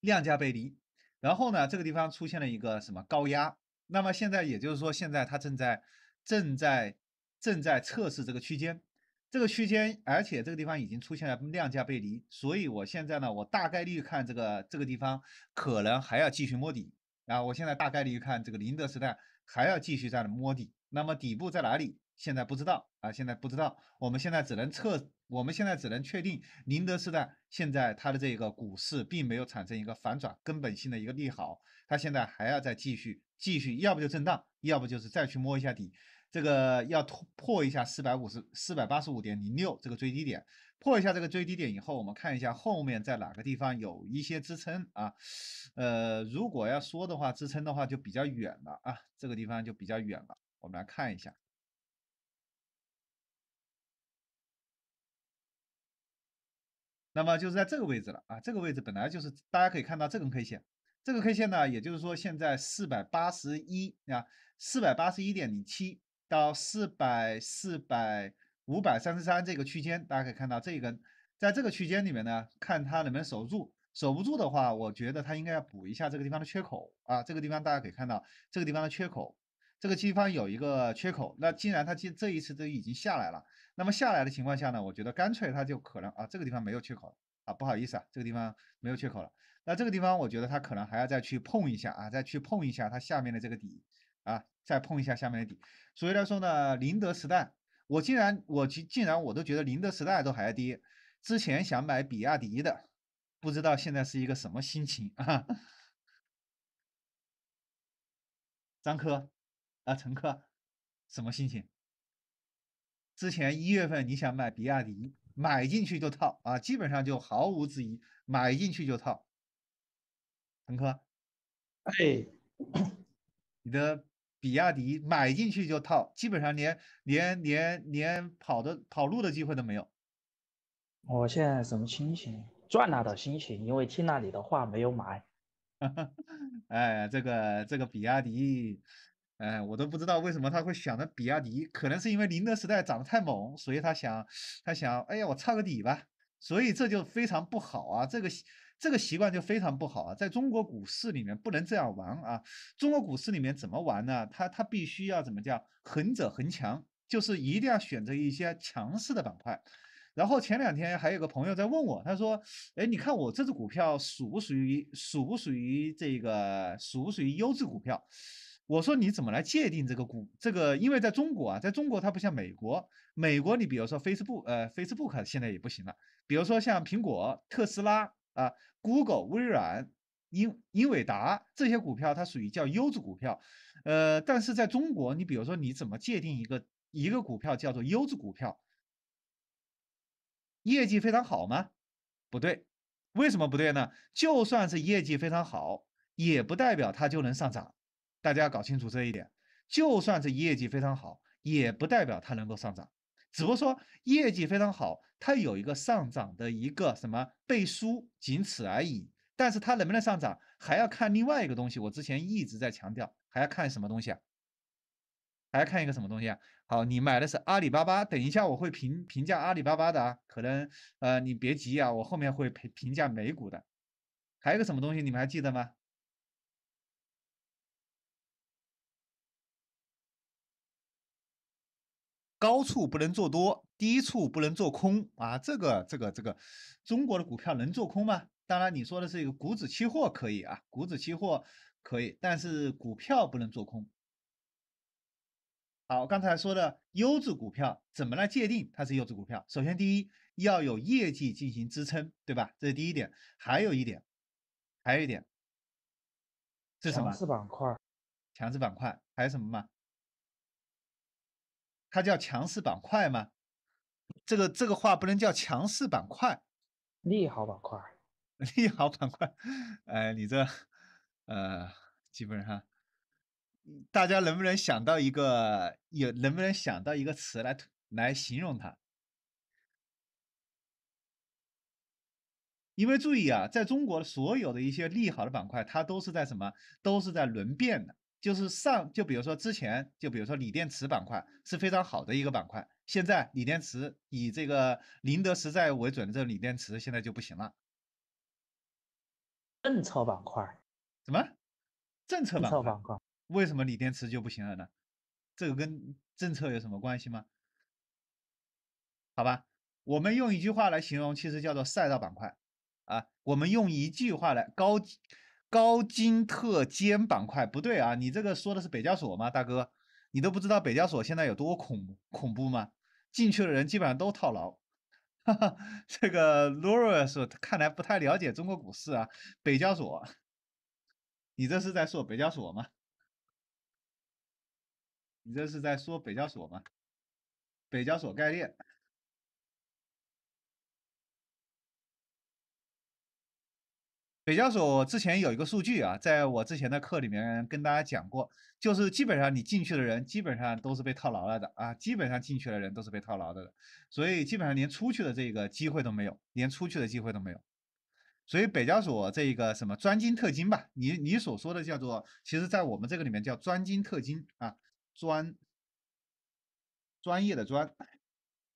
量价背离。然后呢，这个地方出现了一个什么高压？那么现在也就是说，现在它正在正在正在测试这个区间，这个区间，而且这个地方已经出现了量价背离，所以我现在呢，我大概率看这个这个地方可能还要继续摸底。啊，我现在大概率看这个宁德时代还要继续在那摸底，那么底部在哪里？现在不知道啊，现在不知道。我们现在只能测，我们现在只能确定宁德时代现在它的这个股市并没有产生一个反转根本性的一个利好，它现在还要再继续继续，要不就震荡，要不就是再去摸一下底，这个要突破一下四百五十四百八十五点零六这个最低点。破一下这个最低点以后，我们看一下后面在哪个地方有一些支撑啊？呃，如果要说的话，支撑的话就比较远了啊，这个地方就比较远了。我们来看一下，那么就是在这个位置了啊，这个位置本来就是大家可以看到这根 K 线，这个 K 线呢，也就是说现在四百八十一啊，四百八十一点零七到四百四百。五百三十三这个区间，大家可以看到这一根，在这个区间里面呢，看它能不能守住，守不住的话，我觉得它应该要补一下这个地方的缺口啊。这个地方大家可以看到，这个地方的缺口，这个地方有一个缺口。那既然它这这一次都已经下来了，那么下来的情况下呢，我觉得干脆它就可能啊，这个地方没有缺口了啊，不好意思啊，这个地方没有缺口了。那这个地方我觉得它可能还要再去碰一下啊，再去碰一下它下面的这个底啊，再碰一下下面的底。所以来说呢，宁德时代。我竟然，我竟竟然，我都觉得宁德时代都还跌。之前想买比亚迪的，不知道现在是一个什么心情啊？张科啊，陈科，什么心情？之前一月份你想买比亚迪，买进去就套啊，基本上就毫无质疑，买进去就套。陈科，哎，你的。比亚迪买进去就套，基本上连连连连跑的跑路的机会都没有。我现在什么心情？赚了的心情，因为听了你的话没有买。哎，这个这个比亚迪，哎，我都不知道为什么他会想着比亚迪，可能是因为宁德时代涨得太猛，所以他想他想，哎呀，我抄个底吧。所以这就非常不好啊，这个。这个习惯就非常不好啊，在中国股市里面不能这样玩啊！中国股市里面怎么玩呢？它它必须要怎么叫“恒者恒强”，就是一定要选择一些强势的板块。然后前两天还有个朋友在问我，他说：“哎，你看我这只股票属不属于属不属于这个属不属于优质股票？”我说：“你怎么来界定这个股？这个因为在中国啊，在中国它不像美国，美国你比如说 Facebook，呃，Facebook 现在也不行了，比如说像苹果、特斯拉啊。” Google、微软、英英伟达这些股票，它属于叫优质股票。呃，但是在中国，你比如说你怎么界定一个一个股票叫做优质股票？业绩非常好吗？不对，为什么不对呢？就算是业绩非常好，也不代表它就能上涨。大家要搞清楚这一点，就算是业绩非常好，也不代表它能够上涨。只不过说业绩非常好，它有一个上涨的一个什么背书，仅此而已。但是它能不能上涨，还要看另外一个东西。我之前一直在强调，还要看什么东西啊？还要看一个什么东西啊？好，你买的是阿里巴巴，等一下我会评评价阿里巴巴的啊。可能呃，你别急啊，我后面会评评价美股的。还有一个什么东西，你们还记得吗？高处不能做多，低处不能做空啊！这个、这个、这个，中国的股票能做空吗？当然，你说的是一个股指期货可以啊，股指期货可以，但是股票不能做空。好，刚才说的优质股票怎么来界定它是优质股票？首先，第一要有业绩进行支撑，对吧？这是第一点。还有一点，还有一点是什么？强势板块。强势板块还有什么吗？它叫强势板块吗？这个这个话不能叫强势板块，利好板块，利好板块。哎，你这，呃，基本上，大家能不能想到一个有，能不能想到一个词来来形容它？因为注意啊，在中国所有的一些利好的板块，它都是在什么？都是在轮变的。就是上，就比如说之前，就比如说锂电池板块是非常好的一个板块。现在锂电池以这个宁德时代为准的这锂电池现在就不行了。政策板块？什么？政策板块？为什么锂电池就不行了呢？这个跟政策有什么关系吗？好吧，我们用一句话来形容，其实叫做赛道板块啊。我们用一句话来高级。高精特尖板块不对啊，你这个说的是北交所吗，大哥？你都不知道北交所现在有多恐恐怖吗？进去的人基本上都套牢。哈哈，这个 Lauris 看来不太了解中国股市啊，北交所，你这是在说北交所吗？你这是在说北交所吗？北交所概念。北交所之前有一个数据啊，在我之前的课里面跟大家讲过，就是基本上你进去的人基本上都是被套牢了的啊，基本上进去的人都是被套牢的，所以基本上连出去的这个机会都没有，连出去的机会都没有。所以北交所这个什么专精特精吧，你你所说的叫做，其实在我们这个里面叫专精特精啊，专专业的专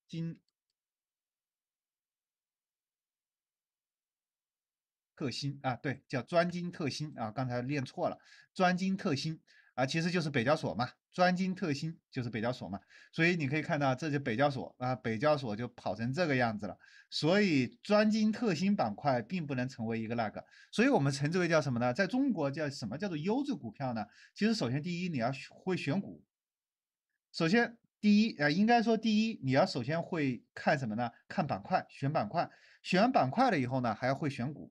精。特新啊，对，叫专精特新啊，刚才念错了，专精特新啊，其实就是北交所嘛，专精特新就是北交所嘛，所以你可以看到，这就北交所啊，北交所就跑成这个样子了，所以专精特新板块并不能成为一个那个，所以我们称之为叫什么呢？在中国叫什么叫做优质股票呢？其实首先第一你要会选股，首先第一啊，应该说第一你要首先会看什么呢？看板块，选板块，选完板块了以后呢，还要会选股。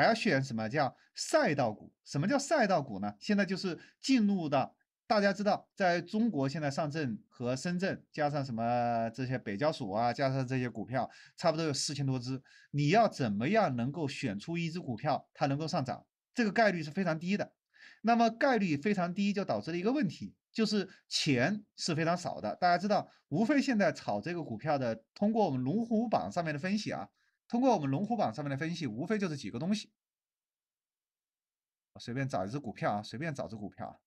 还要选什么叫赛道股？什么叫赛道股呢？现在就是进入到大家知道，在中国现在上证和深圳加上什么这些北交所啊，加上这些股票，差不多有四千多只。你要怎么样能够选出一只股票，它能够上涨？这个概率是非常低的。那么概率非常低，就导致了一个问题，就是钱是非常少的。大家知道，无非现在炒这个股票的，通过我们龙虎榜上面的分析啊。通过我们龙虎榜上面的分析，无非就是几个东西。我随便找一只股票啊，随便找只股票啊，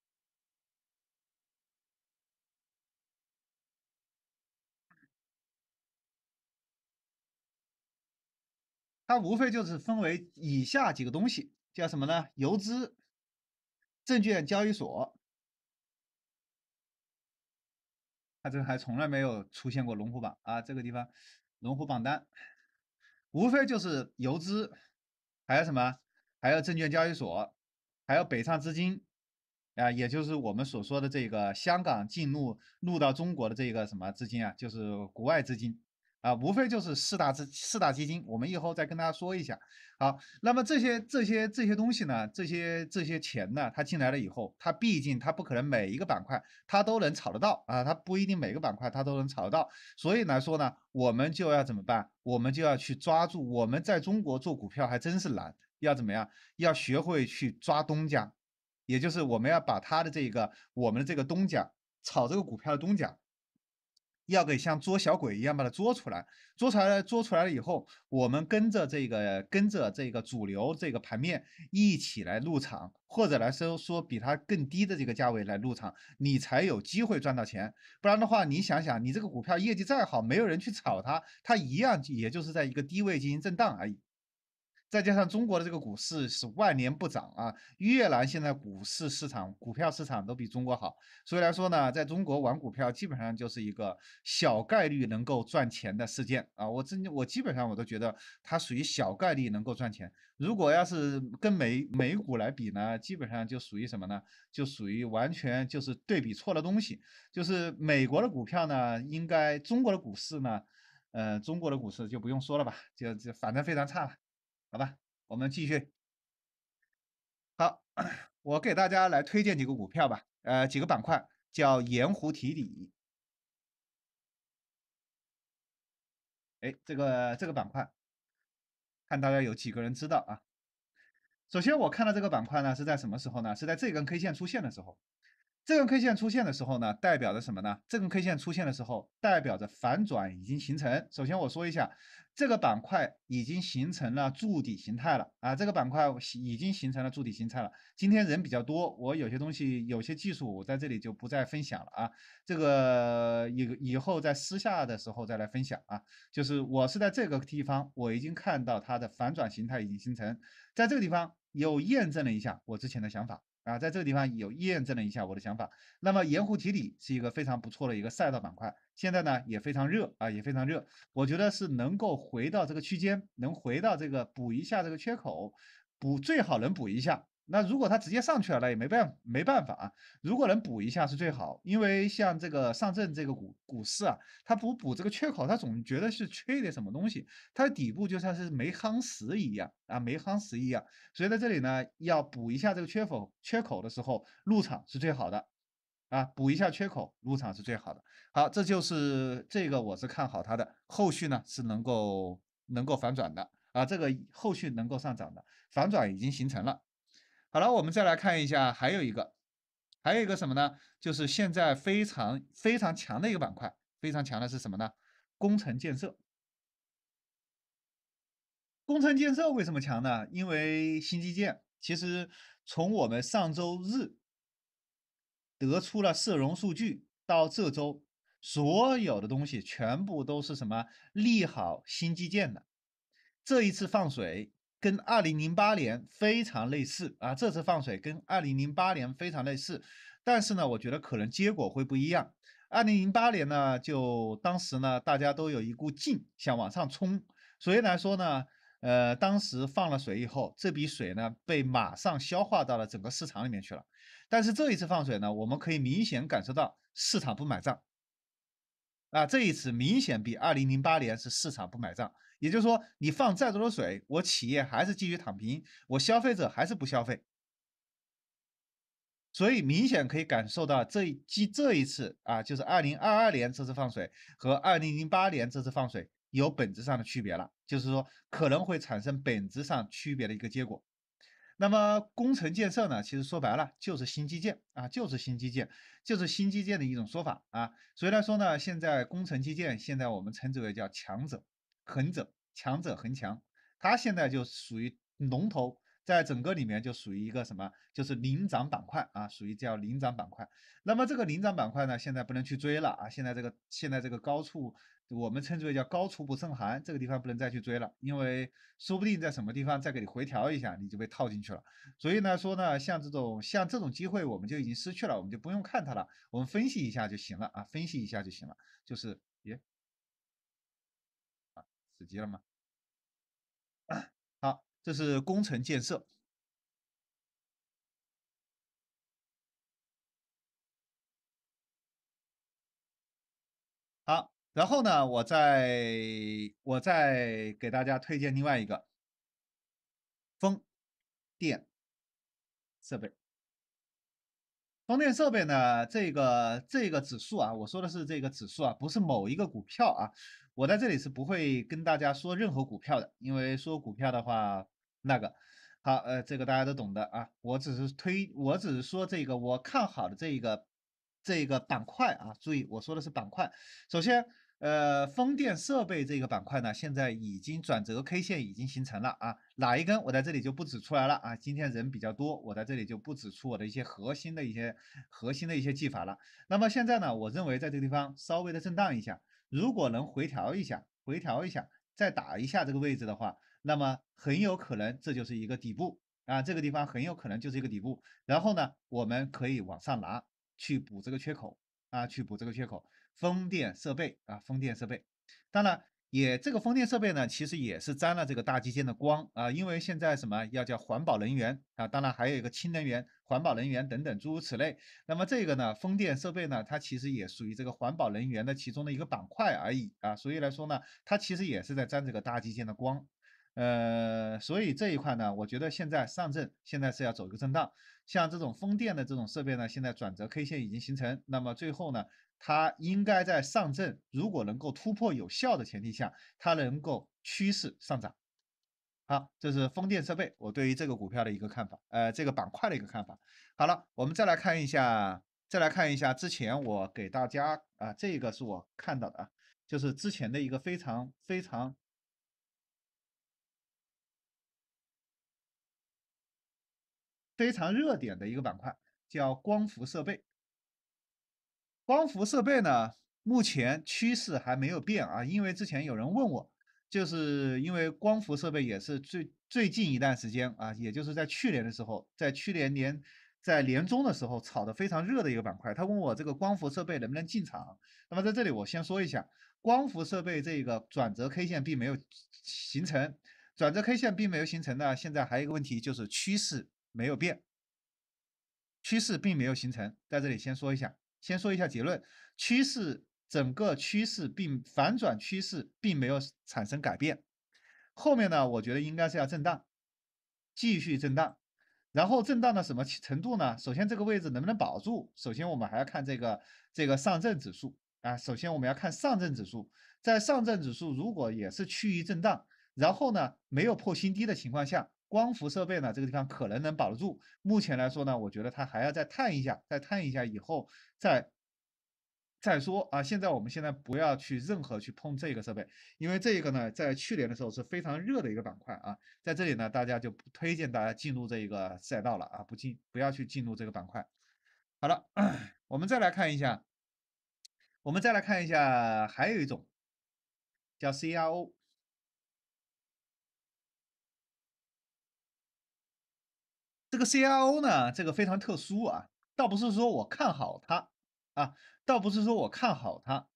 它无非就是分为以下几个东西，叫什么呢？游资、证券交易所。它这个还从来没有出现过龙虎榜啊，这个地方龙虎榜单。无非就是游资，还有什么，还有证券交易所，还有北上资金，啊，也就是我们所说的这个香港进入入到中国的这个什么资金啊，就是国外资金。啊，无非就是四大资、四大基金，我们以后再跟大家说一下。好，那么这些、这些、这些东西呢，这些、这些钱呢，它进来了以后，它毕竟它不可能每一个板块它都能炒得到啊，它不一定每个板块它都能炒得到。所以来说呢，我们就要怎么办？我们就要去抓住。我们在中国做股票还真是难，要怎么样？要学会去抓东家，也就是我们要把他的这个我们的这个东家炒这个股票的东家。要给像捉小鬼一样把它捉出来，捉出来了，捉出来了以后，我们跟着这个，跟着这个主流这个盘面一起来入场，或者来收说比它更低的这个价位来入场，你才有机会赚到钱。不然的话，你想想，你这个股票业绩再好，没有人去炒它，它一样也就是在一个低位进行震荡而已。再加上中国的这个股市是万年不涨啊，越南现在股市市场股票市场都比中国好，所以来说呢，在中国玩股票基本上就是一个小概率能够赚钱的事件啊。我真我基本上我都觉得它属于小概率能够赚钱。如果要是跟美美股来比呢，基本上就属于什么呢？就属于完全就是对比错了东西。就是美国的股票呢，应该中国的股市呢，呃，中国的股市就不用说了吧，就就反正非常差。好吧，我们继续。好，我给大家来推荐几个股票吧。呃，几个板块叫盐湖提锂。哎，这个这个板块，看大家有几个人知道啊？首先，我看到这个板块呢是在什么时候呢？是在这根 K 线出现的时候。这根 K 线出现的时候呢，代表着什么呢？这根 K 线出现的时候，代表着反转已经形成。首先我说一下，这个板块已经形成了筑底形态了啊，这个板块已经形成了筑底形态了。今天人比较多，我有些东西、有些技术，我在这里就不再分享了啊。这个以以后在私下的时候再来分享啊。就是我是在这个地方，我已经看到它的反转形态已经形成，在这个地方又验证了一下我之前的想法。啊，在这个地方有验证了一下我的想法。那么盐湖提锂是一个非常不错的一个赛道板块，现在呢也非常热啊，也非常热。我觉得是能够回到这个区间，能回到这个补一下这个缺口，补最好能补一下。那如果它直接上去了，那也没办没办法啊。如果能补一下是最好，因为像这个上证这个股股市啊，它不补这个缺口，它总觉得是缺一点什么东西，它的底部就像是没夯实一样啊，没夯实一样。所以在这里呢，要补一下这个缺口缺口的时候入场是最好的，啊，补一下缺口入场是最好的。好，这就是这个我是看好它的，后续呢是能够能够反转的啊，这个后续能够上涨的反转已经形成了。好了，我们再来看一下，还有一个，还有一个什么呢？就是现在非常非常强的一个板块，非常强的是什么呢？工程建设。工程建设为什么强呢？因为新基建。其实从我们上周日得出了社融数据，到这周所有的东西全部都是什么利好新基建的。这一次放水。跟二零零八年非常类似啊，这次放水跟二零零八年非常类似，但是呢，我觉得可能结果会不一样。二零零八年呢，就当时呢，大家都有一股劲想往上冲，所以来说呢，呃，当时放了水以后，这笔水呢被马上消化到了整个市场里面去了。但是这一次放水呢，我们可以明显感受到市场不买账啊，这一次明显比二零零八年是市场不买账。也就是说，你放再多的水，我企业还是继续躺平，我消费者还是不消费。所以明显可以感受到，这即这一次啊，就是二零二二年这次放水和二零零八年这次放水有本质上的区别了，就是说可能会产生本质上区别的一个结果。那么工程建设呢，其实说白了就是新基建啊，就是新基建，就是新基建的一种说法啊。所以来说呢，现在工程基建现在我们称之为叫强者。恒者强者恒强，它现在就属于龙头，在整个里面就属于一个什么？就是领涨板块啊，属于叫领涨板块。那么这个领涨板块呢，现在不能去追了啊！现在这个现在这个高处，我们称之为叫高处不胜寒，这个地方不能再去追了，因为说不定在什么地方再给你回调一下，你就被套进去了。所以呢说呢，像这种像这种机会，我们就已经失去了，我们就不用看它了，我们分析一下就行了啊，分析一下就行了，就是耶。值了吗？好，这是工程建设。好，然后呢，我再我再给大家推荐另外一个风电设备。风电设备呢，这个这个指数啊，我说的是这个指数啊，不是某一个股票啊。我在这里是不会跟大家说任何股票的，因为说股票的话，那个，好，呃，这个大家都懂的啊。我只是推，我只是说这个我看好的这一个这个板块啊，注意我说的是板块。首先，呃，风电设备这个板块呢，现在已经转折，K 线已经形成了啊。哪一根我在这里就不指出来了啊。今天人比较多，我在这里就不指出我的一些核心的一些核心的一些技法了。那么现在呢，我认为在这个地方稍微的震荡一下。如果能回调一下，回调一下，再打一下这个位置的话，那么很有可能这就是一个底部啊，这个地方很有可能就是一个底部。然后呢，我们可以往上拿，去补这个缺口啊，去补这个缺口。风电设备啊，风电设备。当然。也这个风电设备呢，其实也是沾了这个大基建的光啊，因为现在什么要叫环保能源啊，当然还有一个氢能源、环保能源等等诸如此类。那么这个呢，风电设备呢，它其实也属于这个环保能源的其中的一个板块而已啊，所以来说呢，它其实也是在沾这个大基建的光。呃，所以这一块呢，我觉得现在上证现在是要走一个震荡，像这种风电的这种设备呢，现在转折 K 线已经形成，那么最后呢？它应该在上证，如果能够突破有效的前提下，它能够趋势上涨。好，这是风电设备，我对于这个股票的一个看法，呃，这个板块的一个看法。好了，我们再来看一下，再来看一下之前我给大家啊，这个是我看到的啊，就是之前的一个非常非常非常热点的一个板块，叫光伏设备。光伏设备呢，目前趋势还没有变啊，因为之前有人问我，就是因为光伏设备也是最最近一段时间啊，也就是在去年的时候，在去年年在年终的时候炒的非常热的一个板块，他问我这个光伏设备能不能进场？那么在这里我先说一下，光伏设备这个转折 K 线并没有形成，转折 K 线并没有形成呢，现在还有一个问题就是趋势没有变，趋势并没有形成，在这里先说一下。先说一下结论，趋势整个趋势并反转趋势并没有产生改变，后面呢，我觉得应该是要震荡，继续震荡，然后震荡到什么程度呢？首先这个位置能不能保住？首先我们还要看这个这个上证指数啊，首先我们要看上证指数，在上证指数如果也是趋于震荡，然后呢没有破新低的情况下。光伏设备呢，这个地方可能能保得住。目前来说呢，我觉得它还要再探一下，再探一下以后再再说啊。现在我们现在不要去任何去碰这个设备，因为这个呢，在去年的时候是非常热的一个板块啊。在这里呢，大家就不推荐大家进入这一个赛道了啊，不进不要去进入这个板块。好了，我们再来看一下，我们再来看一下，还有一种叫 c r o 这个 CRO 呢，这个非常特殊啊，倒不是说我看好它啊，倒不是说我看好它，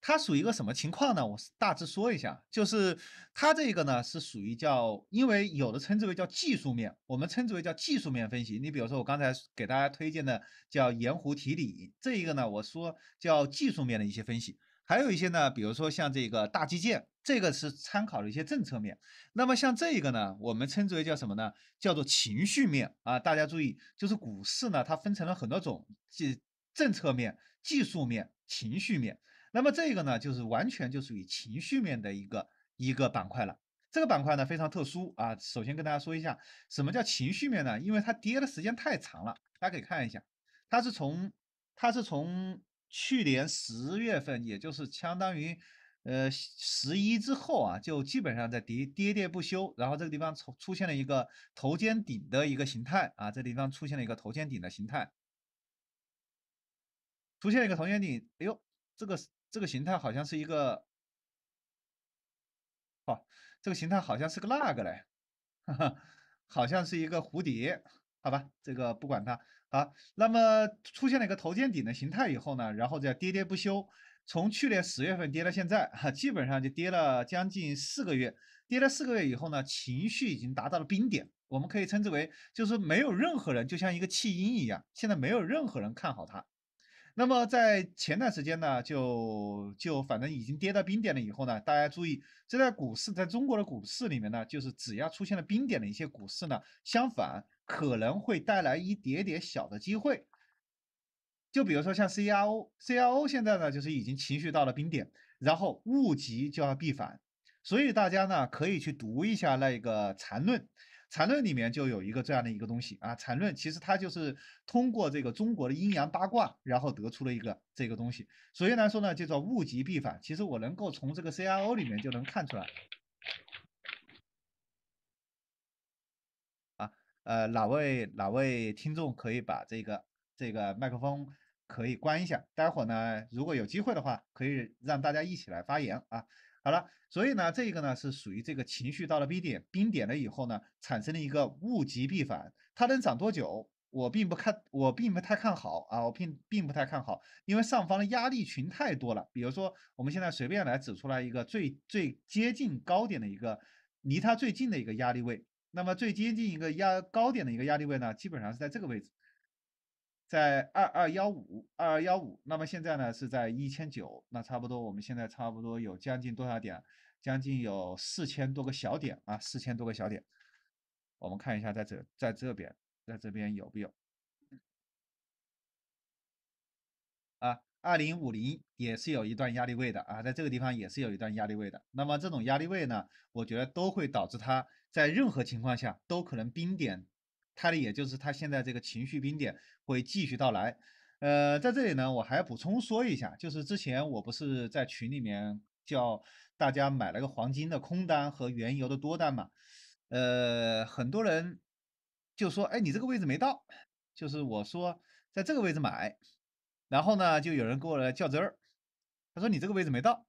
它属于一个什么情况呢？我大致说一下，就是它这个呢是属于叫，因为有的称之为叫技术面，我们称之为叫技术面分析。你比如说我刚才给大家推荐的叫盐湖提锂这一个呢，我说叫技术面的一些分析。还有一些呢，比如说像这个大基建，这个是参考了一些政策面。那么像这一个呢，我们称之为叫什么呢？叫做情绪面啊。大家注意，就是股市呢，它分成了很多种，即政策面、技术面、情绪面。那么这个呢，就是完全就属于情绪面的一个一个板块了。这个板块呢非常特殊啊。首先跟大家说一下，什么叫情绪面呢？因为它跌的时间太长了，大家可以看一下，它是从它是从。去年十月份，也就是相当于，呃，十一之后啊，就基本上在跌跌跌不休。然后这个地方出出现了一个头肩顶的一个形态啊，这地方出现了一个头肩顶的形态，出现了一个头肩顶。哎呦，这个这个形态好像是一个，哦，这个形态好像是个那个嘞，哈哈，好像是一个蝴蝶，好吧，这个不管它。好，那么出现了一个头肩顶的形态以后呢，然后再跌跌不休，从去年十月份跌到现在，哈，基本上就跌了将近四个月，跌了四个月以后呢，情绪已经达到了冰点，我们可以称之为就是没有任何人，就像一个弃婴一样，现在没有任何人看好它。那么在前段时间呢，就就反正已经跌到冰点了以后呢，大家注意，这在股市，在中国的股市里面呢，就是只要出现了冰点的一些股市呢，相反。可能会带来一点点小的机会，就比如说像 C R O C R O 现在呢，就是已经情绪到了冰点，然后物极就要必反，所以大家呢可以去读一下那个《缠论》，《缠论》里面就有一个这样的一个东西啊，《缠论》其实它就是通过这个中国的阴阳八卦，然后得出了一个这个东西，所以来说呢，叫做物极必反。其实我能够从这个 C R O 里面就能看出来。呃，哪位哪位听众可以把这个这个麦克风可以关一下？待会儿呢，如果有机会的话，可以让大家一起来发言啊。好了，所以呢，这个呢是属于这个情绪到了冰点，冰点了以后呢，产生了一个物极必反。它能涨多久？我并不看，我并不太看好啊，我并并不太看好，因为上方的压力群太多了。比如说，我们现在随便来指出来一个最最接近高点的一个，离它最近的一个压力位。那么最接近一个压高点的一个压力位呢，基本上是在这个位置，在二二幺五、二二幺五。那么现在呢是在一千九，那差不多我们现在差不多有将近多少点？将近有四千多个小点啊，四千多个小点。我们看一下，在这在这边在这边有没有？啊，二零五零也是有一段压力位的啊，在这个地方也是有一段压力位的。那么这种压力位呢，我觉得都会导致它。在任何情况下都可能冰点，它的也就是它现在这个情绪冰点会继续到来。呃，在这里呢，我还补充说一下，就是之前我不是在群里面叫大家买了个黄金的空单和原油的多单嘛？呃，很多人就说，哎，你这个位置没到，就是我说在这个位置买，然后呢，就有人我来较真儿，他说你这个位置没到，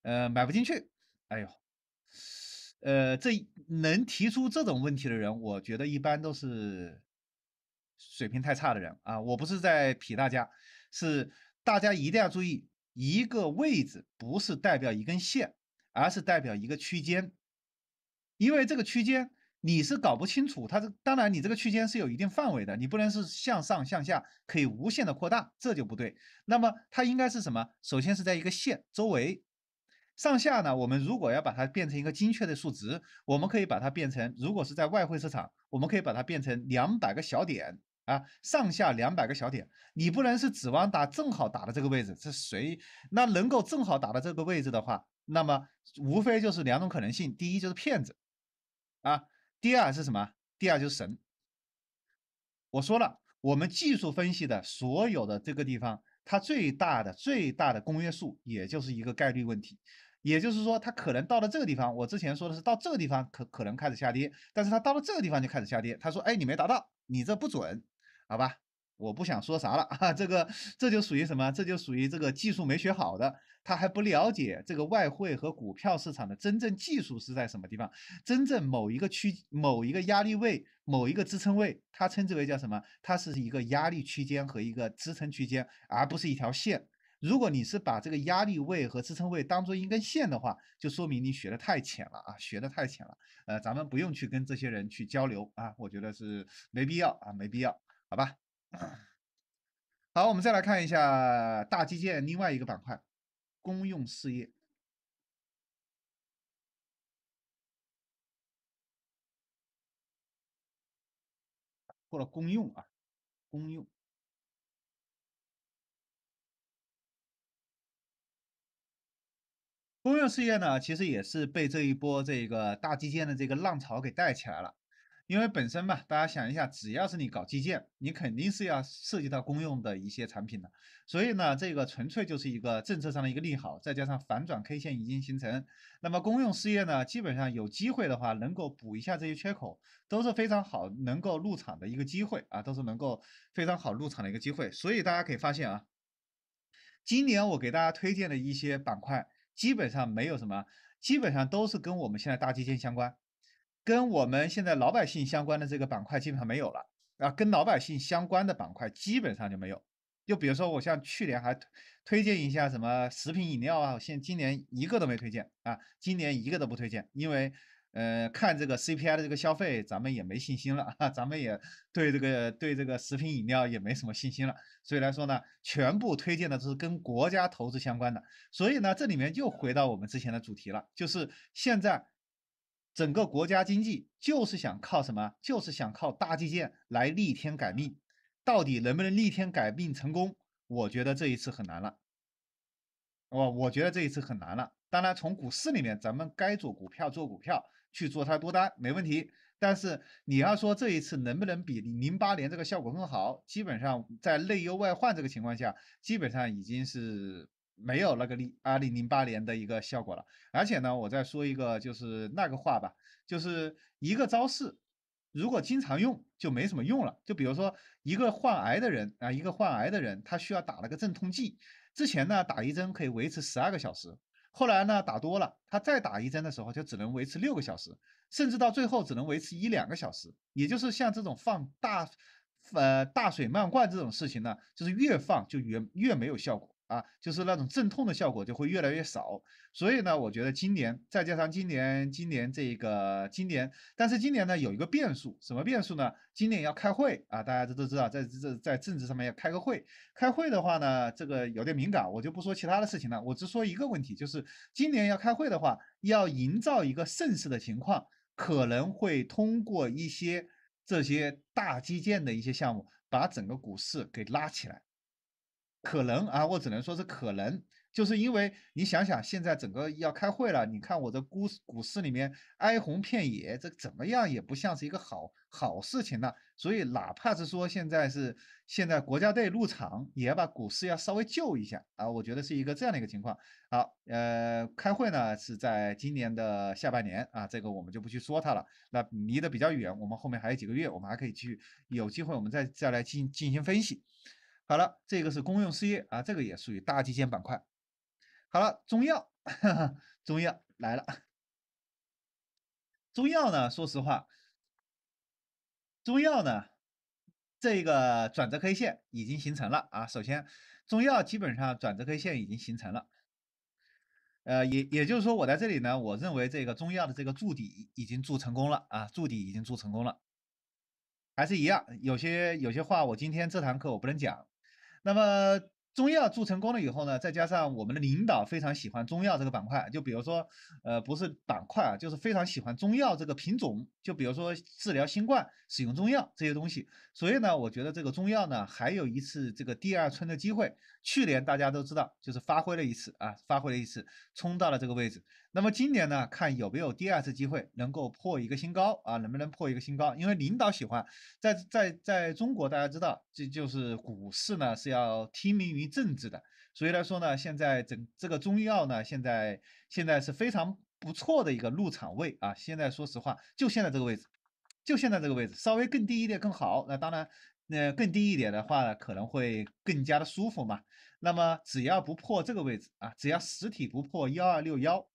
呃，买不进去。哎呦。呃，这能提出这种问题的人，我觉得一般都是水平太差的人啊。我不是在批大家，是大家一定要注意，一个位置不是代表一根线，而是代表一个区间。因为这个区间你是搞不清楚，它这当然你这个区间是有一定范围的，你不能是向上向下可以无限的扩大，这就不对。那么它应该是什么？首先是在一个线周围。上下呢？我们如果要把它变成一个精确的数值，我们可以把它变成，如果是在外汇市场，我们可以把它变成两百个小点啊，上下两百个小点。你不能是指望打正好打到这个位置，这谁？那能够正好打到这个位置的话，那么无非就是两种可能性：第一就是骗子啊，第二是什么？第二就是神。我说了，我们技术分析的所有的这个地方，它最大的最大的公约数，也就是一个概率问题。也就是说，他可能到了这个地方。我之前说的是到这个地方可可能开始下跌，但是他到了这个地方就开始下跌。他说：“哎，你没达到，你这不准，好吧？我不想说啥了啊。这个这就属于什么？这就属于这个技术没学好的，他还不了解这个外汇和股票市场的真正技术是在什么地方。真正某一个区、某一个压力位、某一个支撑位，它称之为叫什么？它是一个压力区间和一个支撑区间，而不是一条线。”如果你是把这个压力位和支撑位当做一根线的话，就说明你学的太浅了啊，学的太浅了。呃，咱们不用去跟这些人去交流啊，我觉得是没必要啊，没必要，好吧？好，我们再来看一下大基建另外一个板块，公用事业，或者公用啊，公用。公用事业呢，其实也是被这一波这个大基建的这个浪潮给带起来了，因为本身嘛，大家想一下，只要是你搞基建，你肯定是要涉及到公用的一些产品的，所以呢，这个纯粹就是一个政策上的一个利好，再加上反转 K 线已经形成，那么公用事业呢，基本上有机会的话能够补一下这些缺口，都是非常好能够入场的一个机会啊，都是能够非常好入场的一个机会，所以大家可以发现啊，今年我给大家推荐的一些板块。基本上没有什么，基本上都是跟我们现在大基建相关，跟我们现在老百姓相关的这个板块基本上没有了啊，跟老百姓相关的板块基本上就没有。就比如说我像去年还推荐一下什么食品饮料啊，现今年一个都没推荐啊，今年一个都不推荐，因为。呃，看这个 CPI 的这个消费，咱们也没信心了，咱们也对这个对这个食品饮料也没什么信心了。所以来说呢，全部推荐的都是跟国家投资相关的。所以呢，这里面又回到我们之前的主题了，就是现在整个国家经济就是想靠什么？就是想靠大基建来逆天改命。到底能不能逆天改命成功？我觉得这一次很难了。我我觉得这一次很难了。当然，从股市里面，咱们该做股票做股票。去做它多单没问题，但是你要说这一次能不能比零八年这个效果更好，基本上在内忧外患这个情况下，基本上已经是没有那个力啊零八年的一个效果了。而且呢，我再说一个就是那个话吧，就是一个招式，如果经常用就没什么用了。就比如说一个患癌的人啊，一个患癌的人，他需要打那个镇痛剂，之前呢打一针可以维持十二个小时。后来呢，打多了，他再打一针的时候就只能维持六个小时，甚至到最后只能维持一两个小时。也就是像这种放大，呃，大水漫灌这种事情呢，就是越放就越越没有效果。啊，就是那种镇痛的效果就会越来越少，所以呢，我觉得今年再加上今年今年这个今年，但是今年呢有一个变数，什么变数呢？今年要开会啊，大家都都知道，在这在政治上面要开个会，开会的话呢，这个有点敏感，我就不说其他的事情了，我只说一个问题，就是今年要开会的话，要营造一个盛世的情况，可能会通过一些这些大基建的一些项目，把整个股市给拉起来。可能啊，我只能说是可能，就是因为你想想，现在整个要开会了，你看我的股股市里面哀鸿遍野，这怎么样也不像是一个好好事情呢。所以哪怕是说现在是现在国家队入场，也要把股市要稍微救一下啊，我觉得是一个这样的一个情况。好，呃，开会呢是在今年的下半年啊，这个我们就不去说它了。那离得比较远，我们后面还有几个月，我们还可以去有机会，我们再再来进进行分析。好了，这个是公用事业啊，这个也属于大基建板块。好了，中药，中药来了。中药呢，说实话，中药呢，这个转折 K 线已经形成了啊。首先，中药基本上转折 K 线已经形成了。呃，也也就是说，我在这里呢，我认为这个中药的这个筑底已经筑成功了啊，筑底已经筑成功了。还是一样，有些有些话我今天这堂课我不能讲。那么中药做成功了以后呢，再加上我们的领导非常喜欢中药这个板块，就比如说，呃，不是板块啊，就是非常喜欢中药这个品种，就比如说治疗新冠、使用中药这些东西。所以呢，我觉得这个中药呢还有一次这个第二春的机会。去年大家都知道，就是发挥了一次啊，发挥了一次，冲到了这个位置。那么今年呢，看有没有第二次机会能够破一个新高啊，能不能破一个新高？因为领导喜欢，在在在中国，大家知道，这就是股市呢是要听命于政治的。所以来说呢，现在整这个中医药呢，现在现在是非常不错的一个入场位啊。现在说实话，就现在这个位置，就现在这个位置，稍微更低一点更好。那当然。那更低一点的话呢，可能会更加的舒服嘛。那么只要不破这个位置啊，只要实体不破幺二六幺，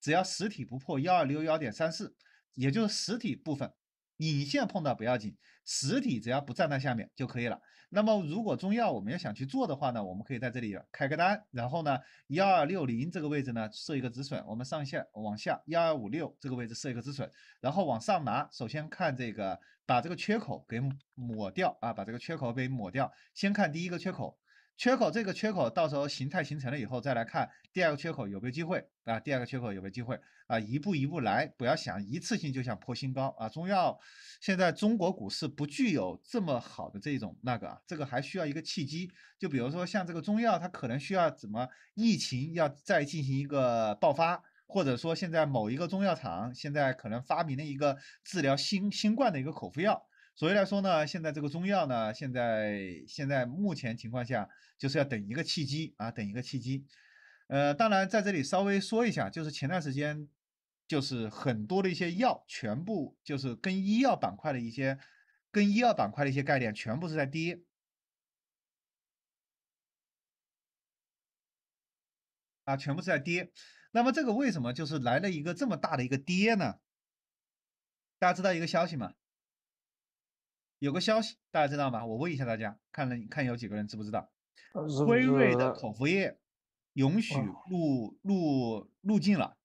只要实体不破幺二六幺点三四，也就是实体部分，影线碰到不要紧，实体只要不站在下面就可以了。那么如果中药我们要想去做的话呢，我们可以在这里开个单，然后呢幺二六零这个位置呢设一个止损，我们上下往下幺二五六这个位置设一个止损，然后往上拿，首先看这个。把这个缺口给抹掉啊！把这个缺口给抹掉。先看第一个缺口，缺口这个缺口到时候形态形成了以后再来看第二个缺口有没有机会啊？第二个缺口有没有机会啊？一步一步来，不要想一次性就想破新高啊！中药现在中国股市不具有这么好的这种那个，这个还需要一个契机。就比如说像这个中药，它可能需要怎么疫情要再进行一个爆发。或者说，现在某一个中药厂现在可能发明了一个治疗新新冠的一个口服药。所以来说呢，现在这个中药呢，现在现在目前情况下就是要等一个契机啊，等一个契机。呃，当然在这里稍微说一下，就是前段时间，就是很多的一些药全部就是跟医药板块的一些跟医药板块的一些概念全部是在跌啊，全部是在跌。那么这个为什么就是来了一个这么大的一个跌呢？大家知道一个消息吗？有个消息大家知道吗？我问一下大家，看了看有几个人知不知道？辉瑞的口服液允许入入入境了，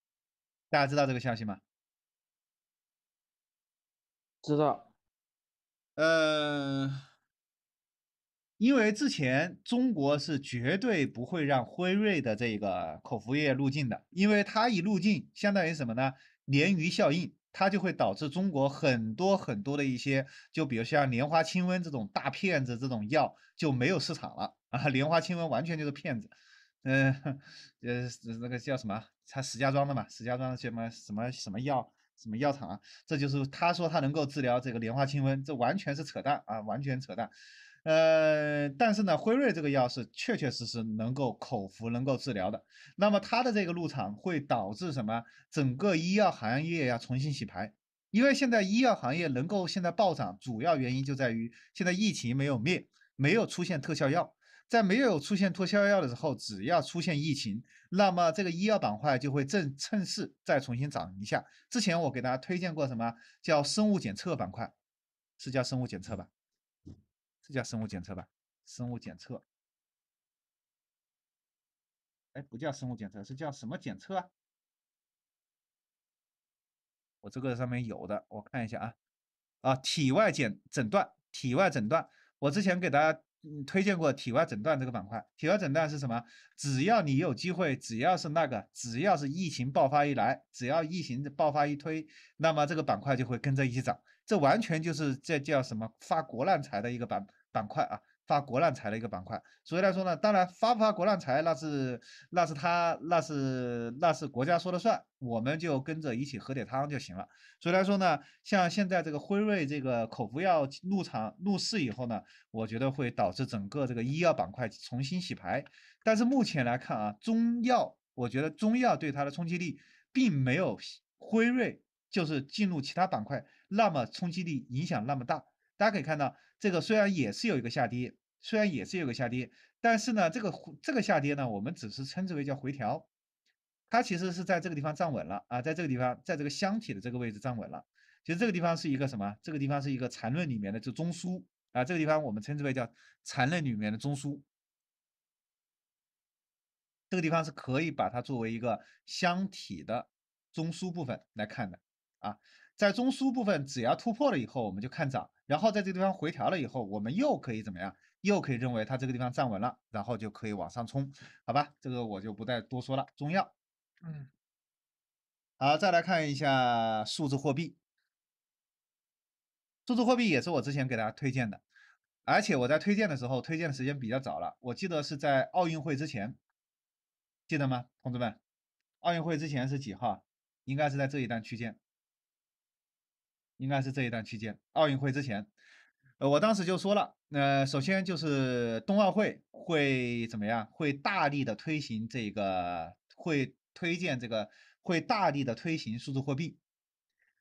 大家知道这个消息吗？知道。嗯。因为之前中国是绝对不会让辉瑞的这个口服液入境的，因为它一入境，相当于什么呢？鲶鱼效应，它就会导致中国很多很多的一些，就比如像莲花清瘟这种大骗子这种药就没有市场了啊！莲花清瘟完全就是骗子，嗯，呃，那个叫什么？他石家庄的嘛，石家庄什么什么什么药，什么药厂，啊？这就是他说他能够治疗这个莲花清瘟，这完全是扯淡啊，完全扯淡。呃，但是呢，辉瑞这个药是确确实实能够口服、能够治疗的。那么它的这个入场会导致什么？整个医药行业要重新洗牌。因为现在医药行业能够现在暴涨，主要原因就在于现在疫情没有灭，没有出现特效药。在没有出现特效药的时候，只要出现疫情，那么这个医药板块就会正趁势再重新涨一下。之前我给大家推荐过什么叫生物检测板块，是叫生物检测吧？这叫生物检测吧？生物检测。哎，不叫生物检测，是叫什么检测啊？我这个上面有的，我看一下啊。啊，体外检诊断，体外诊断。我之前给大家推荐过体外诊断这个板块。体外诊断是什么？只要你有机会，只要是那个，只要是疫情爆发一来，只要疫情爆发一推，那么这个板块就会跟着一起涨。这完全就是这叫什么发国难财的一个板板块啊，发国难财的一个板块。所以来说呢，当然发不发国难财，那是那是他那是那是国家说了算，我们就跟着一起喝点汤就行了。所以来说呢，像现在这个辉瑞这个口服药入场入市以后呢，我觉得会导致整个这个医药板块重新洗牌。但是目前来看啊，中药我觉得中药对它的冲击力并没有辉瑞就是进入其他板块。那么冲击力影响那么大，大家可以看到，这个虽然也是有一个下跌，虽然也是有个下跌，但是呢，这个这个下跌呢，我们只是称之为叫回调，它其实是在这个地方站稳了啊，在这个地方，在这个箱体的这个位置站稳了。其实这个地方是一个什么？这个地方是一个缠论里面的就中枢啊，这个地方我们称之为叫缠论里面的中枢，这个地方是可以把它作为一个箱体的中枢部分来看的啊。在中枢部分，只要突破了以后，我们就看涨；然后在这个地方回调了以后，我们又可以怎么样？又可以认为它这个地方站稳了，然后就可以往上冲，好吧？这个我就不再多说了。中药，嗯，好，再来看一下数字货币。数字货币也是我之前给大家推荐的，而且我在推荐的时候，推荐的时间比较早了，我记得是在奥运会之前，记得吗，同志们？奥运会之前是几号？应该是在这一段区间。应该是这一段期间，奥运会之前，呃，我当时就说了，呃，首先就是冬奥会会怎么样？会大力的推行这个，会推荐这个，会大力的推行数字货币。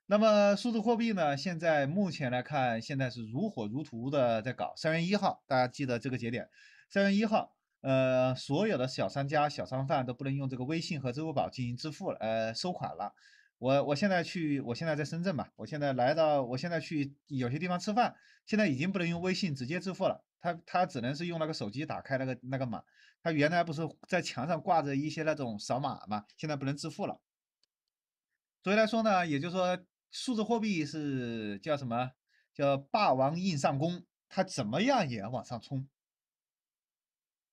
那么数字货币呢？现在目前来看，现在是如火如荼的在搞。三月一号，大家记得这个节点。三月一号，呃，所有的小商家、小商贩都不能用这个微信和支付宝进行支付了，呃，收款了。我我现在去，我现在在深圳嘛，我现在来到，我现在去有些地方吃饭，现在已经不能用微信直接支付了，他他只能是用那个手机打开那个那个码，他原来不是在墙上挂着一些那种扫码嘛，现在不能支付了。所以来说呢，也就是说数字货币是叫什么叫霸王硬上弓，它怎么样也要往上冲。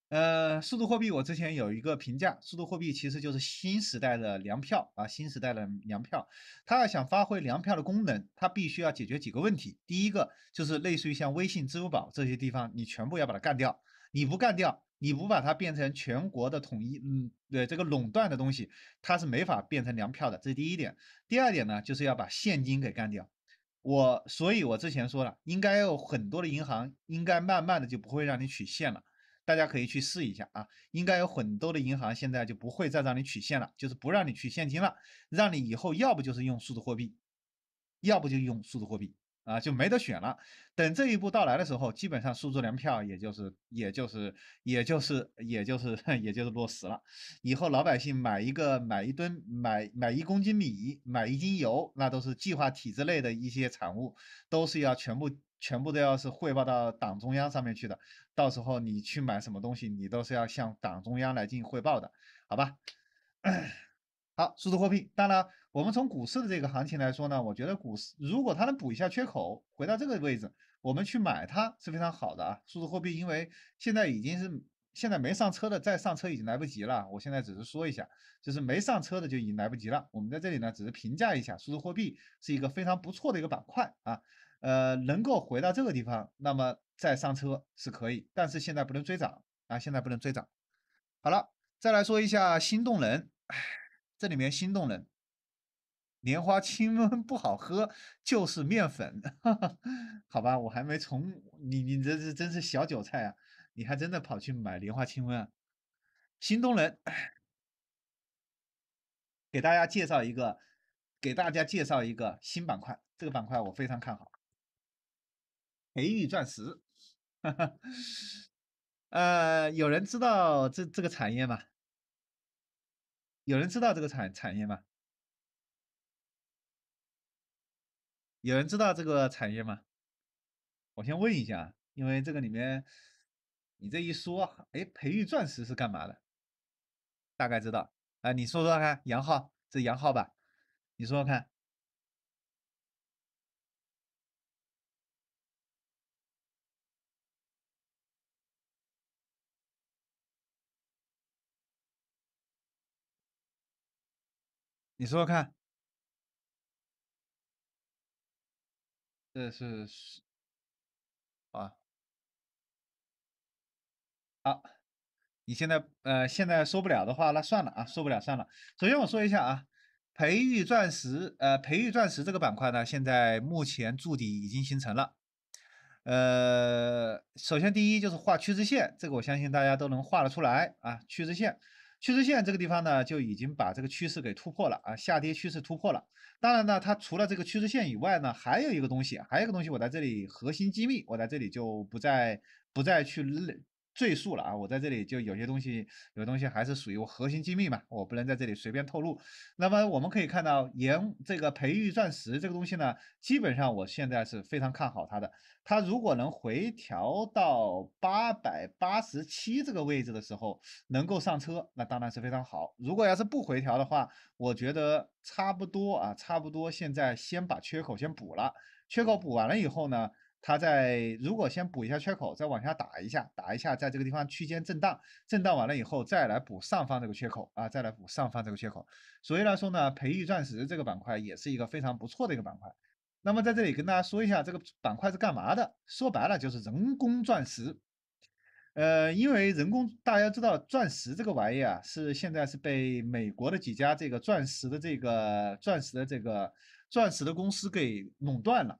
呃，数字货币我之前有一个评价，数字货币其实就是新时代的粮票啊，新时代的粮票。它要想发挥粮票的功能，它必须要解决几个问题。第一个就是类似于像微信、支付宝这些地方，你全部要把它干掉，你不干掉，你不把它变成全国的统一，嗯，对，这个垄断的东西，它是没法变成粮票的，这是第一点。第二点呢，就是要把现金给干掉。我，所以我之前说了，应该有很多的银行应该慢慢的就不会让你取现了。大家可以去试一下啊，应该有很多的银行现在就不会再让你取现了，就是不让你取现金了，让你以后要不就是用数字货币，要不就用数字货币啊，就没得选了。等这一步到来的时候，基本上数字粮票也就是也就是也就是也就是也就是落实了。以后老百姓买一个买一吨买买一公斤米买一斤油，那都是计划体制内的一些产物，都是要全部全部都要是汇报到党中央上面去的。到时候你去买什么东西，你都是要向党中央来进行汇报的，好吧？好，数字货币。当然，我们从股市的这个行情来说呢，我觉得股市如果它能补一下缺口，回到这个位置，我们去买它是非常好的啊。数字货币，因为现在已经是现在没上车的，再上车已经来不及了。我现在只是说一下，就是没上车的就已经来不及了。我们在这里呢，只是评价一下，数字货币是一个非常不错的一个板块啊。呃，能够回到这个地方，那么。再上车是可以，但是现在不能追涨啊！现在不能追涨。好了，再来说一下新动能，这里面新动能，莲花清瘟 不好喝，就是面粉，好吧？我还没从你你这是真是小韭菜啊！你还真的跑去买莲花清瘟啊？新动能，给大家介绍一个，给大家介绍一个新板块，这个板块我非常看好，培育钻石。呃，有人知道这这个产业吗？有人知道这个产产业吗？有人知道这个产业吗？我先问一下，因为这个里面，你这一说，哎，培育钻石是干嘛的？大概知道。啊，你说说看，杨浩，这杨浩吧，你说说看。你说说看，这是啊，好，你现在呃现在说不了的话，那算了啊，说不了算了。首先我说一下啊，培育钻石呃，培育钻石这个板块呢，现在目前筑底已经形成了。呃，首先第一就是画趋势线，这个我相信大家都能画得出来啊，趋势线。趋势线这个地方呢，就已经把这个趋势给突破了啊，下跌趋势突破了。当然呢，它除了这个趋势线以外呢，还有一个东西，还有一个东西，我在这里核心机密，我在这里就不再不再去赘述了啊，我在这里就有些东西，有些东西还是属于我核心机密嘛，我不能在这里随便透露。那么我们可以看到，盐这个培育钻石这个东西呢，基本上我现在是非常看好它的。它如果能回调到八百八十七这个位置的时候能够上车，那当然是非常好。如果要是不回调的话，我觉得差不多啊，差不多现在先把缺口先补了。缺口补完了以后呢？它在如果先补一下缺口，再往下打一下，打一下，在这个地方区间震荡，震荡完了以后，再来补上方这个缺口啊，再来补上方这个缺口。所以来说呢，培育钻石这个板块也是一个非常不错的一个板块。那么在这里跟大家说一下，这个板块是干嘛的？说白了就是人工钻石。呃，因为人工大家知道，钻石这个玩意啊，是现在是被美国的几家这个钻石的这个钻石的这个钻石的公司给垄断了。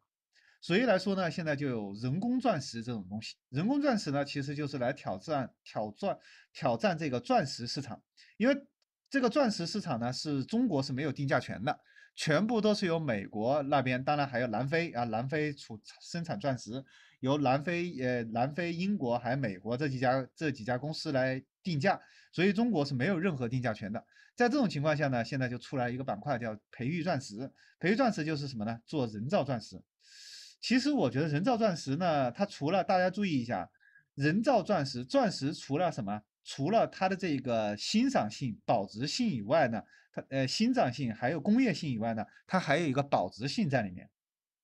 所以来说呢，现在就有人工钻石这种东西。人工钻石呢，其实就是来挑战、挑战、挑战这个钻石市场，因为这个钻石市场呢，是中国是没有定价权的，全部都是由美国那边，当然还有南非啊，南非出生产钻石，由南非、呃南非、英国还有美国这几家这几家公司来定价，所以中国是没有任何定价权的。在这种情况下呢，现在就出来一个板块叫培育钻石，培育钻石就是什么呢？做人造钻石。其实我觉得人造钻石呢，它除了大家注意一下，人造钻石，钻石除了什么，除了它的这个欣赏性、保值性以外呢，它呃欣赏性还有工业性以外呢，它还有一个保值性在里面。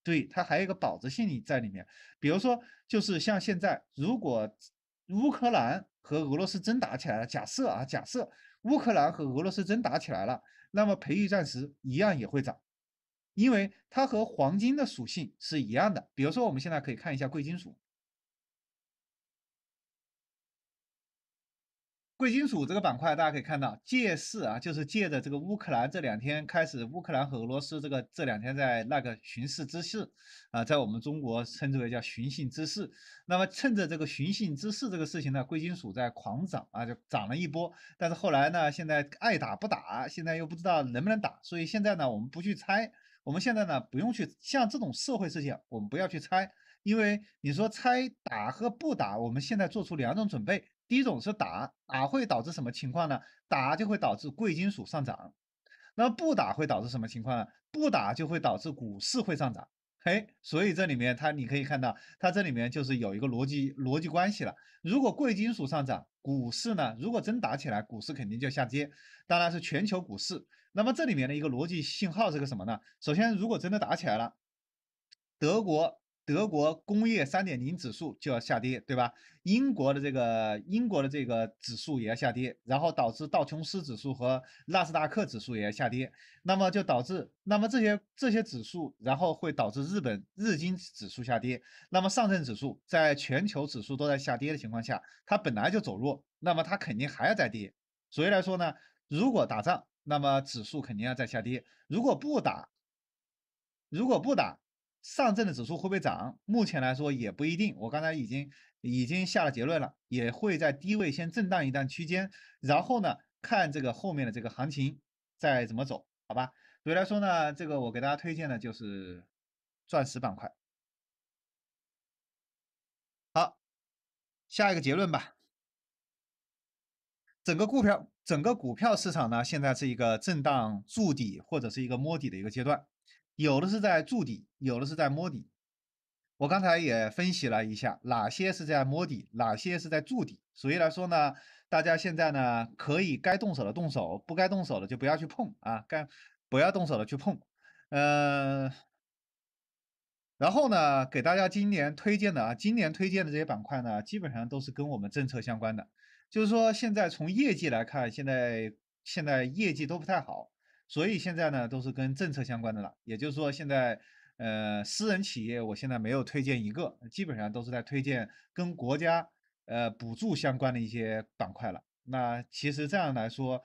对，它还有一个保值性在里面。比如说，就是像现在，如果乌克兰和俄罗斯真打起来了，假设啊，假设乌克兰和俄罗斯真打起来了，那么培育钻石一样也会涨。因为它和黄金的属性是一样的。比如说，我们现在可以看一下贵金属，贵金属这个板块，大家可以看到，借势啊，就是借着这个乌克兰这两天开始，乌克兰和俄罗斯这个这两天在那个巡视之势啊，在我们中国称之为叫寻衅滋事。那么趁着这个寻衅滋事这个事情呢，贵金属在狂涨啊，就涨了一波。但是后来呢，现在爱打不打，现在又不知道能不能打，所以现在呢，我们不去猜。我们现在呢，不用去像这种社会事件，我们不要去猜，因为你说猜打和不打，我们现在做出两种准备。第一种是打，打会导致什么情况呢？打就会导致贵金属上涨。那不打会导致什么情况？呢？不打就会导致股市会上涨。嘿，所以这里面它你可以看到，它这里面就是有一个逻辑逻辑关系了。如果贵金属上涨，股市呢？如果真打起来，股市肯定就下跌，当然是全球股市。那么这里面的一个逻辑信号是个什么呢？首先，如果真的打起来了，德国德国工业三点零指数就要下跌，对吧？英国的这个英国的这个指数也要下跌，然后导致道琼斯指数和纳斯达克指数也要下跌，那么就导致那么这些这些指数，然后会导致日本日经指数下跌，那么上证指数在全球指数都在下跌的情况下，它本来就走弱，那么它肯定还要再跌。所以来说呢，如果打仗。那么指数肯定要再下跌。如果不打，如果不打，上证的指数会不会涨？目前来说也不一定。我刚才已经已经下了结论了，也会在低位先震荡一段区间，然后呢，看这个后面的这个行情再怎么走，好吧？所以来说呢，这个我给大家推荐的就是钻石板块。好，下一个结论吧。整个股票整个股票市场呢，现在是一个震荡筑底或者是一个摸底的一个阶段，有的是在筑底，有的是在摸底。我刚才也分析了一下，哪些是在摸底，哪些是在筑底。所以来说呢，大家现在呢，可以该动手的动手，不该动手的就不要去碰啊，该不要动手的去碰。嗯，然后呢，给大家今年推荐的啊，今年推荐的这些板块呢，基本上都是跟我们政策相关的。就是说，现在从业绩来看，现在现在业绩都不太好，所以现在呢都是跟政策相关的了。也就是说，现在呃私人企业，我现在没有推荐一个，基本上都是在推荐跟国家呃补助相关的一些板块了。那其实这样来说。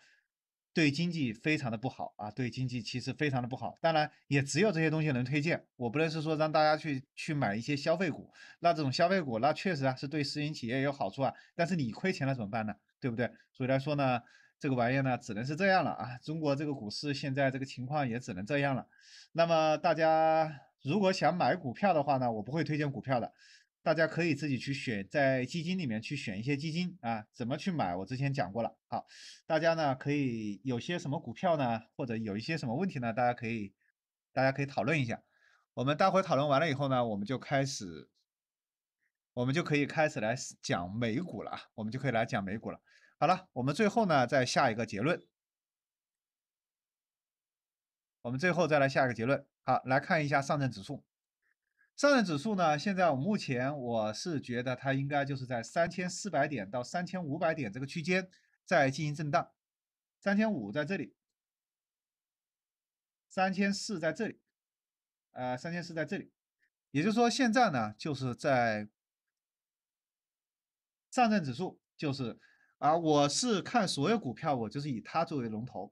对经济非常的不好啊，对经济其实非常的不好。当然，也只有这些东西能推荐，我不能是说让大家去去买一些消费股。那这种消费股，那确实啊是对私营企业有好处啊，但是你亏钱了怎么办呢？对不对？所以来说呢，这个玩意儿呢只能是这样了啊。中国这个股市现在这个情况也只能这样了。那么大家如果想买股票的话呢，我不会推荐股票的。大家可以自己去选，在基金里面去选一些基金啊，怎么去买？我之前讲过了。好，大家呢可以有些什么股票呢？或者有一些什么问题呢？大家可以，大家可以讨论一下。我们待会讨论完了以后呢，我们就开始，我们就可以开始来讲美股了啊，我们就可以来讲美股了。好了，我们最后呢再下一个结论，我们最后再来下一个结论。好，来看一下上证指数。上证指数呢？现在我目前我是觉得它应该就是在三千四百点到三千五百点这个区间在进行震荡。三千五在这里，三千四在这里，呃，三千四在这里。也就是说，现在呢就是在上证指数就是啊，我是看所有股票，我就是以它作为龙头，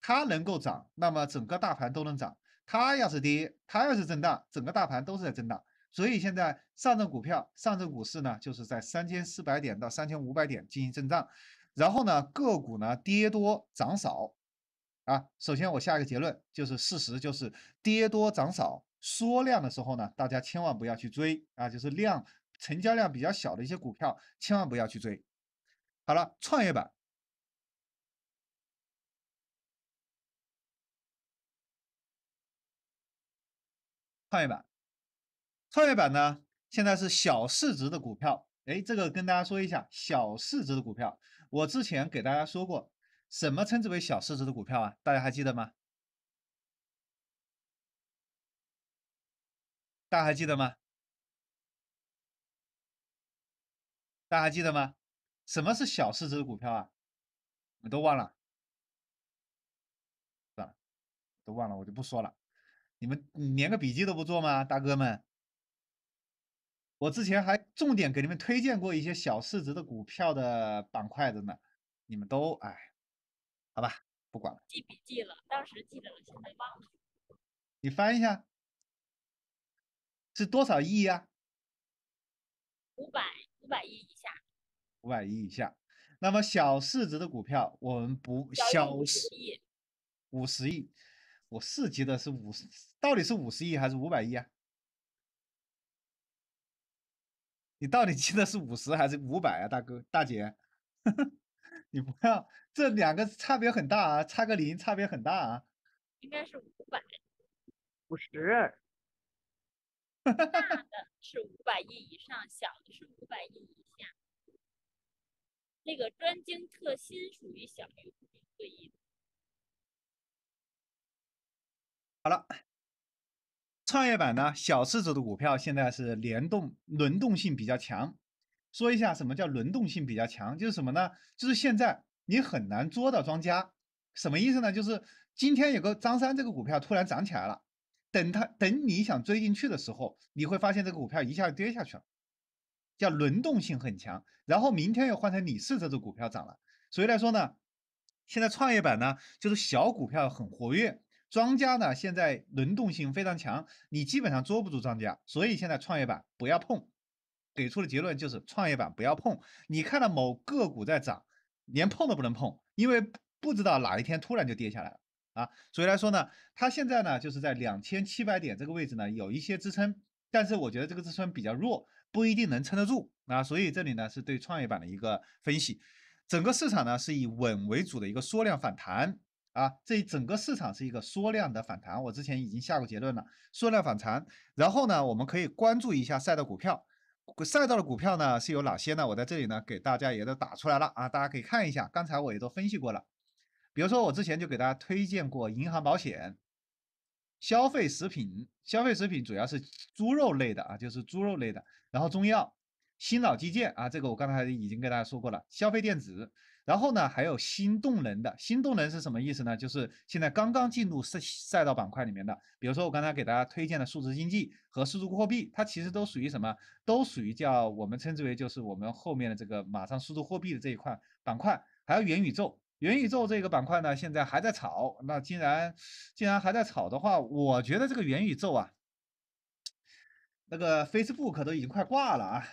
它能够涨，那么整个大盘都能涨。它要是跌，它要是震荡，整个大盘都是在震荡。所以现在上证股票、上证股市呢，就是在三千四百点到三千五百点进行震荡。然后呢，个股呢跌多涨少，啊，首先我下一个结论就是事实就是跌多涨少，缩量的时候呢，大家千万不要去追啊，就是量成交量比较小的一些股票千万不要去追。好了，创业板。创业板，创业板呢，现在是小市值的股票。哎，这个跟大家说一下，小市值的股票，我之前给大家说过，什么称之为小市值的股票啊？大家还记得吗？大家还记得吗？大家还记得吗？什么是小市值的股票啊？你都忘了，是吧？都忘了，我就不说了。你们连个笔记都不做吗，大哥们？我之前还重点给你们推荐过一些小市值的股票的板块的呢，你们都哎，好吧，不管了。记笔记了，当时记得了，现在忘了。你翻一下，是多少亿啊？五百五百亿以下。五百亿以下。那么小市值的股票，我们不小五十亿，五十亿。我四级的是五十。到底是五十亿还是五百亿啊？你到底记得是五十还是五百啊，大哥大姐？你不要这两个差别很大啊，差个零差别很大啊。应该是五百五十，大的是五百亿以上，小的是五百亿以下。那个专精特新属于小于五亿的。好了。创业板呢，小市值的股票现在是联动轮动性比较强。说一下什么叫轮动性比较强，就是什么呢？就是现在你很难捉到庄家。什么意思呢？就是今天有个张三这个股票突然涨起来了，等他等你想追进去的时候，你会发现这个股票一下跌下去了，叫轮动性很强。然后明天又换成李四这只股票涨了，所以来说呢，现在创业板呢就是小股票很活跃。庄家呢，现在轮动性非常强，你基本上捉不住庄家，所以现在创业板不要碰，给出的结论就是创业板不要碰。你看到某个股在涨，连碰都不能碰，因为不知道哪一天突然就跌下来了啊。所以来说呢，它现在呢就是在两千七百点这个位置呢有一些支撑，但是我觉得这个支撑比较弱，不一定能撑得住啊。所以这里呢是对创业板的一个分析，整个市场呢是以稳为主的一个缩量反弹。啊，这整个市场是一个缩量的反弹，我之前已经下过结论了，缩量反弹。然后呢，我们可以关注一下赛道股票，赛道的股票呢是有哪些呢？我在这里呢给大家也都打出来了啊，大家可以看一下，刚才我也都分析过了。比如说我之前就给大家推荐过银行、保险、消费食品，消费食品主要是猪肉类的啊，就是猪肉类的。然后中药、新老基建啊，这个我刚才已经跟大家说过了，消费电子。然后呢，还有新动能的，新动能是什么意思呢？就是现在刚刚进入赛赛道板块里面的，比如说我刚才给大家推荐的数字经济和数字货币，它其实都属于什么？都属于叫我们称之为就是我们后面的这个马上数字货币的这一块板块，还有元宇宙。元宇宙这个板块呢，现在还在炒。那既然既然还在炒的话，我觉得这个元宇宙啊，那个 Facebook 都已经快挂了啊，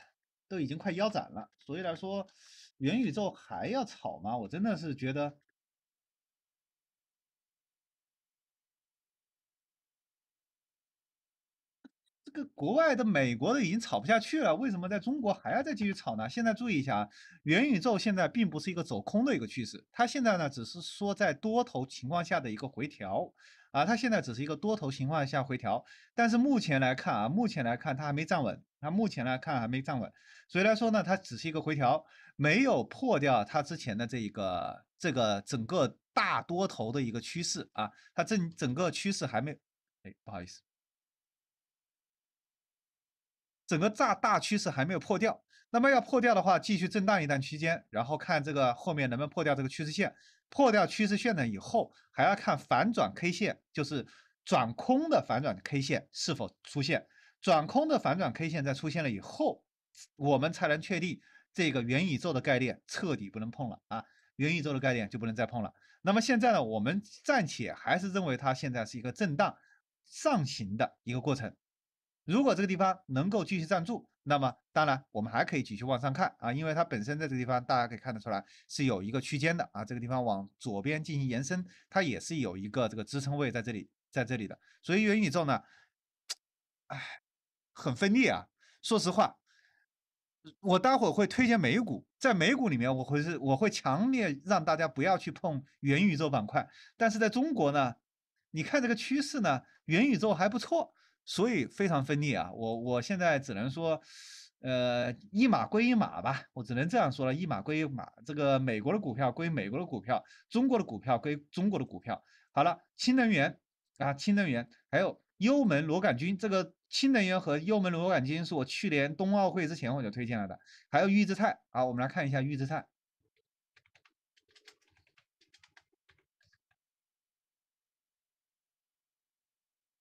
都已经快腰斩了。所以来说。元宇宙还要炒吗？我真的是觉得，这个国外的美国的已经炒不下去了，为什么在中国还要再继续炒呢？现在注意一下啊，元宇宙现在并不是一个走空的一个趋势，它现在呢只是说在多头情况下的一个回调啊，它现在只是一个多头情况下回调，但是目前来看啊，目前来看它还没站稳，它目前来看还没站稳，所以来说呢，它只是一个回调。没有破掉它之前的这一个这个整个大多头的一个趋势啊，它整整个趋势还没，哎，不好意思，整个炸大趋势还没有破掉。那么要破掉的话，继续震荡一段区间，然后看这个后面能不能破掉这个趋势线。破掉趋势线了以后，还要看反转 K 线，就是转空的反转 K 线是否出现。转空的反转 K 线在出现了以后，我们才能确定。这个元宇宙的概念彻底不能碰了啊！元宇宙的概念就不能再碰了。那么现在呢，我们暂且还是认为它现在是一个震荡上行的一个过程。如果这个地方能够继续站住，那么当然我们还可以继续往上看啊，因为它本身在这个地方大家可以看得出来是有一个区间的啊，这个地方往左边进行延伸，它也是有一个这个支撑位在这里，在这里的。所以元宇宙呢，哎，很分裂啊，说实话。我待会儿会推荐美股，在美股里面我会是我会强烈让大家不要去碰元宇宙板块，但是在中国呢，你看这个趋势呢，元宇宙还不错，所以非常分裂啊。我我现在只能说，呃，一码归一码吧，我只能这样说了，一码归一码，这个美国的股票归美国的股票，中国的股票归中国的股票。好了，新能源啊，新能源还有幽门螺杆菌这个。新能源和幽门螺杆是我去年冬奥会之前我就推荐了的，还有预制菜。好，我们来看一下预制菜。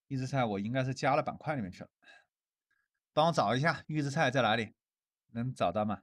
预制菜我应该是加了板块里面去了，帮我找一下预制菜在哪里？能找到吗？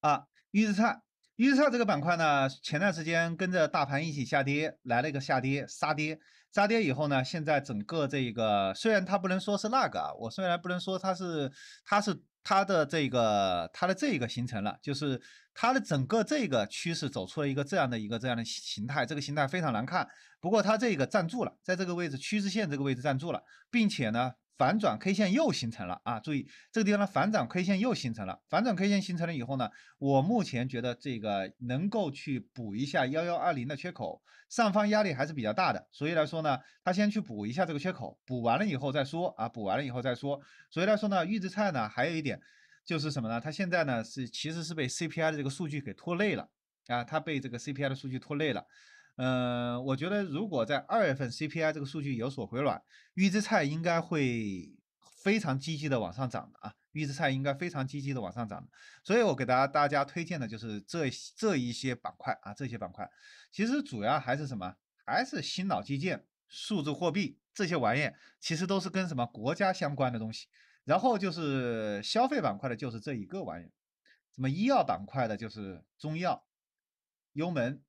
啊，预制菜。预测这个板块呢，前段时间跟着大盘一起下跌，来了一个下跌杀跌，杀跌以后呢，现在整个这个虽然它不能说是那个啊，我虽然不能说它是它是它的这个它的这个形成了，就是它的整个这个趋势走出了一个这样的一个这样的形态，这个形态非常难看。不过它这个站住了，在这个位置趋势线这个位置站住了，并且呢。反转 K 线又形成了啊！注意这个地方的反转 K 线又形成了。反转 K 线形成了以后呢，我目前觉得这个能够去补一下幺幺二零的缺口，上方压力还是比较大的。所以来说呢，他先去补一下这个缺口，补完了以后再说啊，补完了以后再说。所以来说呢，预制菜呢，还有一点就是什么呢？它现在呢是其实是被 CPI 的这个数据给拖累了啊，它被这个 CPI 的数据拖累了。呃，我觉得如果在二月份 CPI 这个数据有所回暖，预制菜应该会非常积极的往上涨的啊，预制菜应该非常积极的往上涨的。所以我给大家大家推荐的就是这这一些板块啊，这些板块其实主要还是什么？还是新老基建、数字货币这些玩意，其实都是跟什么国家相关的东西。然后就是消费板块的，就是这一个玩意，什么医药板块的，就是中药、幽门、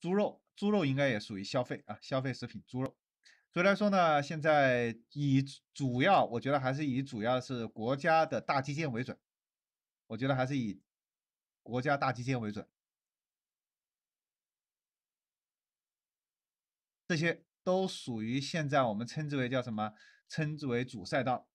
猪肉。猪肉应该也属于消费啊，消费食品。猪肉，所以来说呢，现在以主要，我觉得还是以主要是国家的大基建为准。我觉得还是以国家大基建为准，这些都属于现在我们称之为叫什么？称之为主赛道。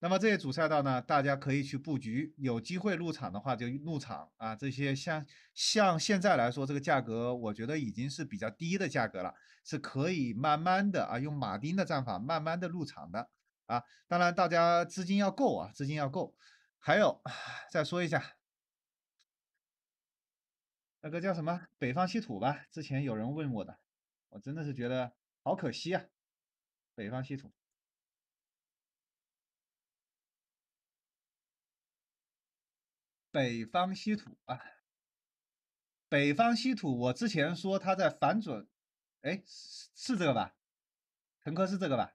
那么这些主赛道呢，大家可以去布局，有机会入场的话就入场啊。这些像像现在来说，这个价格我觉得已经是比较低的价格了，是可以慢慢的啊用马丁的战法慢慢的入场的啊。当然，大家资金要够啊，资金要够。还有再说一下，那个叫什么北方稀土吧？之前有人问我的，我真的是觉得好可惜啊，北方稀土。北方稀土啊，北方稀土，我之前说它在反转，哎，是是这个吧？陈科是这个吧？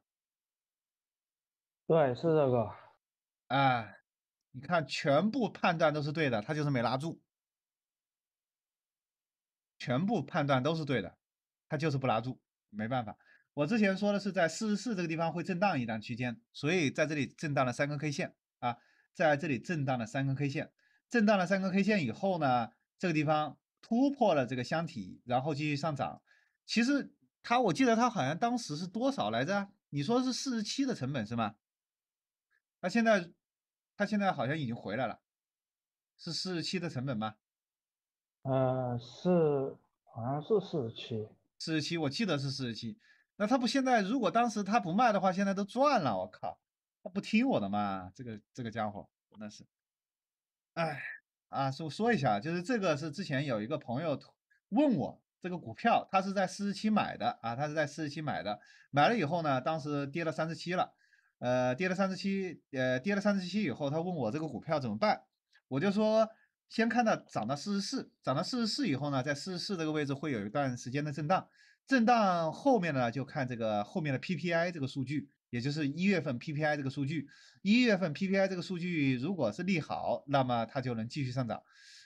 对，是这个。啊，你看，全部判断都是对的，它就是没拉住。全部判断都是对的，它就是不拉住，没办法。我之前说的是在四十四这个地方会震荡一段区间，所以在这里震荡了三根 K 线啊，在这里震荡了三根 K 线。震荡了三根 K 线以后呢，这个地方突破了这个箱体，然后继续上涨。其实他，我记得他好像当时是多少来着？你说是四十七的成本是吗？那现在他现在好像已经回来了，是四十七的成本吗？呃，是，好像是四十七，四十七，我记得是四十七。那他不现在如果当时他不卖的话，现在都赚了。我靠，他不听我的嘛，这个这个家伙，真的是。哎，啊，说说一下，就是这个是之前有一个朋友问我这个股票，他是在四十七买的啊，他是在四十七买的，买了以后呢，当时跌了三十七了，呃，跌了三十七，呃，跌了三十七以后，他问我这个股票怎么办，我就说先看到涨到四十四，涨到四十四以后呢，在四十四这个位置会有一段时间的震荡，震荡后面呢就看这个后面的 PPI 这个数据。也就是一月份 PPI 这个数据，一月份 PPI 这个数据如果是利好，那么它就能继续上涨。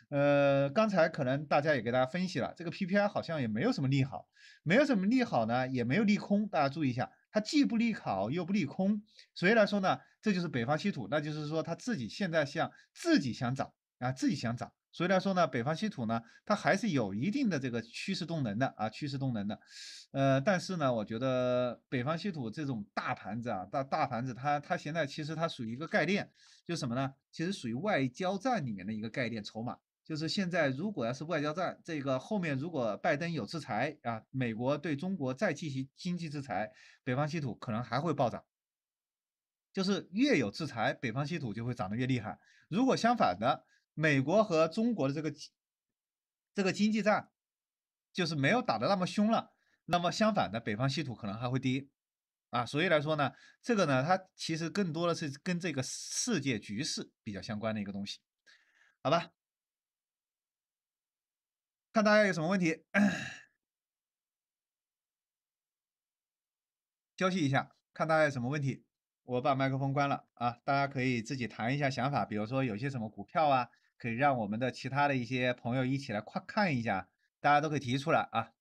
呃，刚才可能大家也给大家分析了，这个 PPI 好像也没有什么利好，没有什么利好呢，也没有利空。大家注意一下，它既不利好又不利空，所以来说呢，这就是北方稀土，那就是说它自己现在像，自己想涨啊，自己想涨。所以来说呢，北方稀土呢，它还是有一定的这个趋势动能的啊，趋势动能的。呃，但是呢，我觉得北方稀土这种大盘子啊，大大盘子，它它现在其实它属于一个概念，就是什么呢？其实属于外交战里面的一个概念筹码，就是现在如果要是外交战，这个后面如果拜登有制裁啊，美国对中国再进行经济制裁，北方稀土可能还会暴涨。就是越有制裁，北方稀土就会涨得越厉害。如果相反的。美国和中国的这个这个经济战，就是没有打的那么凶了。那么相反的，北方稀土可能还会跌啊。所以来说呢，这个呢，它其实更多的是跟这个世界局势比较相关的一个东西，好吧？看大家有什么问题，休息一下，看大家有什么问题，我把麦克风关了啊，大家可以自己谈一下想法，比如说有些什么股票啊。可以让我们的其他的一些朋友一起来快看一下，大家都可以提出来啊。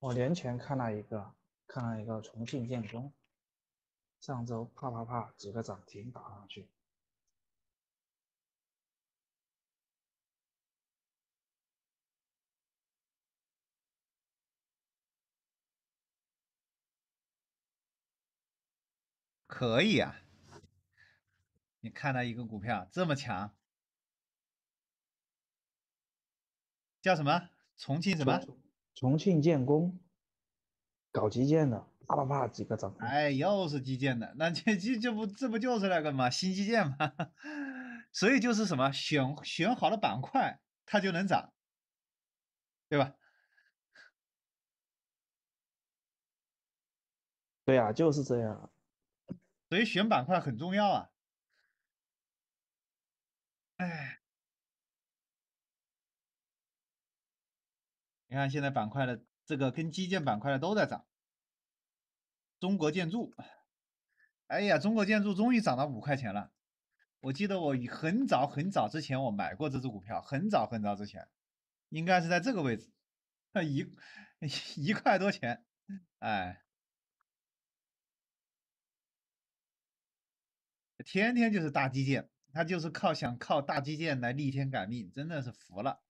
我年前看了一个，看了一个重庆建工，上周啪啪啪几个涨停打上去，可以啊！你看到一个股票这么强，叫什么？重庆什么？重庆建工，搞基建的，啪啪啪几个涨。哎，又是基建的，那这这这不这不就是那个嘛，新基建嘛。所以就是什么，选选好了板块，它就能涨，对吧？对呀，就是这样。所以选板块很重要啊。哎。你看现在板块的这个跟基建板块的都在涨，中国建筑，哎呀，中国建筑终于涨到五块钱了。我记得我很早很早之前我买过这只股票，很早很早之前，应该是在这个位置，一 一块多钱，哎，天天就是大基建，他就是靠想靠大基建来逆天改命，真的是服了。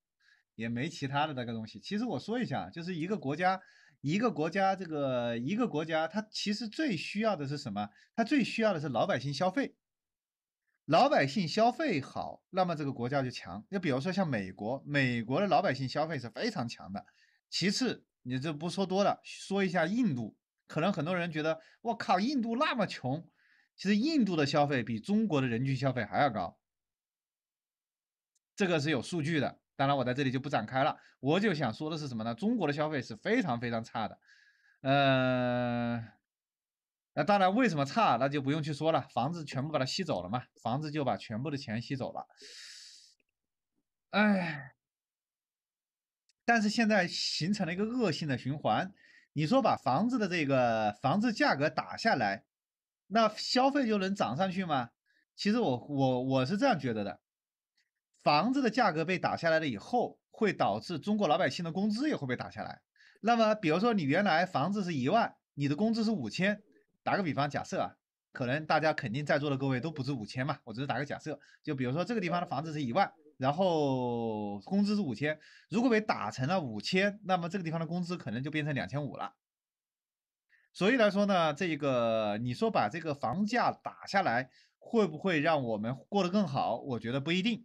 也没其他的那个东西。其实我说一下，就是一个国家，一个国家，这个一个国家，它其实最需要的是什么？它最需要的是老百姓消费。老百姓消费好，那么这个国家就强。就比如说像美国，美国的老百姓消费是非常强的。其次，你这不说多了，说一下印度。可能很多人觉得我靠，印度那么穷，其实印度的消费比中国的人均消费还要高，这个是有数据的。当然，我在这里就不展开了。我就想说的是什么呢？中国的消费是非常非常差的。嗯，那当然，为什么差？那就不用去说了。房子全部把它吸走了嘛，房子就把全部的钱吸走了。哎，但是现在形成了一个恶性的循环。你说把房子的这个房子价格打下来，那消费就能涨上去吗？其实我我我是这样觉得的。房子的价格被打下来了以后，会导致中国老百姓的工资也会被打下来。那么，比如说你原来房子是一万，你的工资是五千，打个比方，假设啊，可能大家肯定在座的各位都不止五千嘛，我只是打个假设。就比如说这个地方的房子是一万，然后工资是五千，如果被打成了五千，那么这个地方的工资可能就变成两千五了。所以来说呢，这个你说把这个房价打下来，会不会让我们过得更好？我觉得不一定。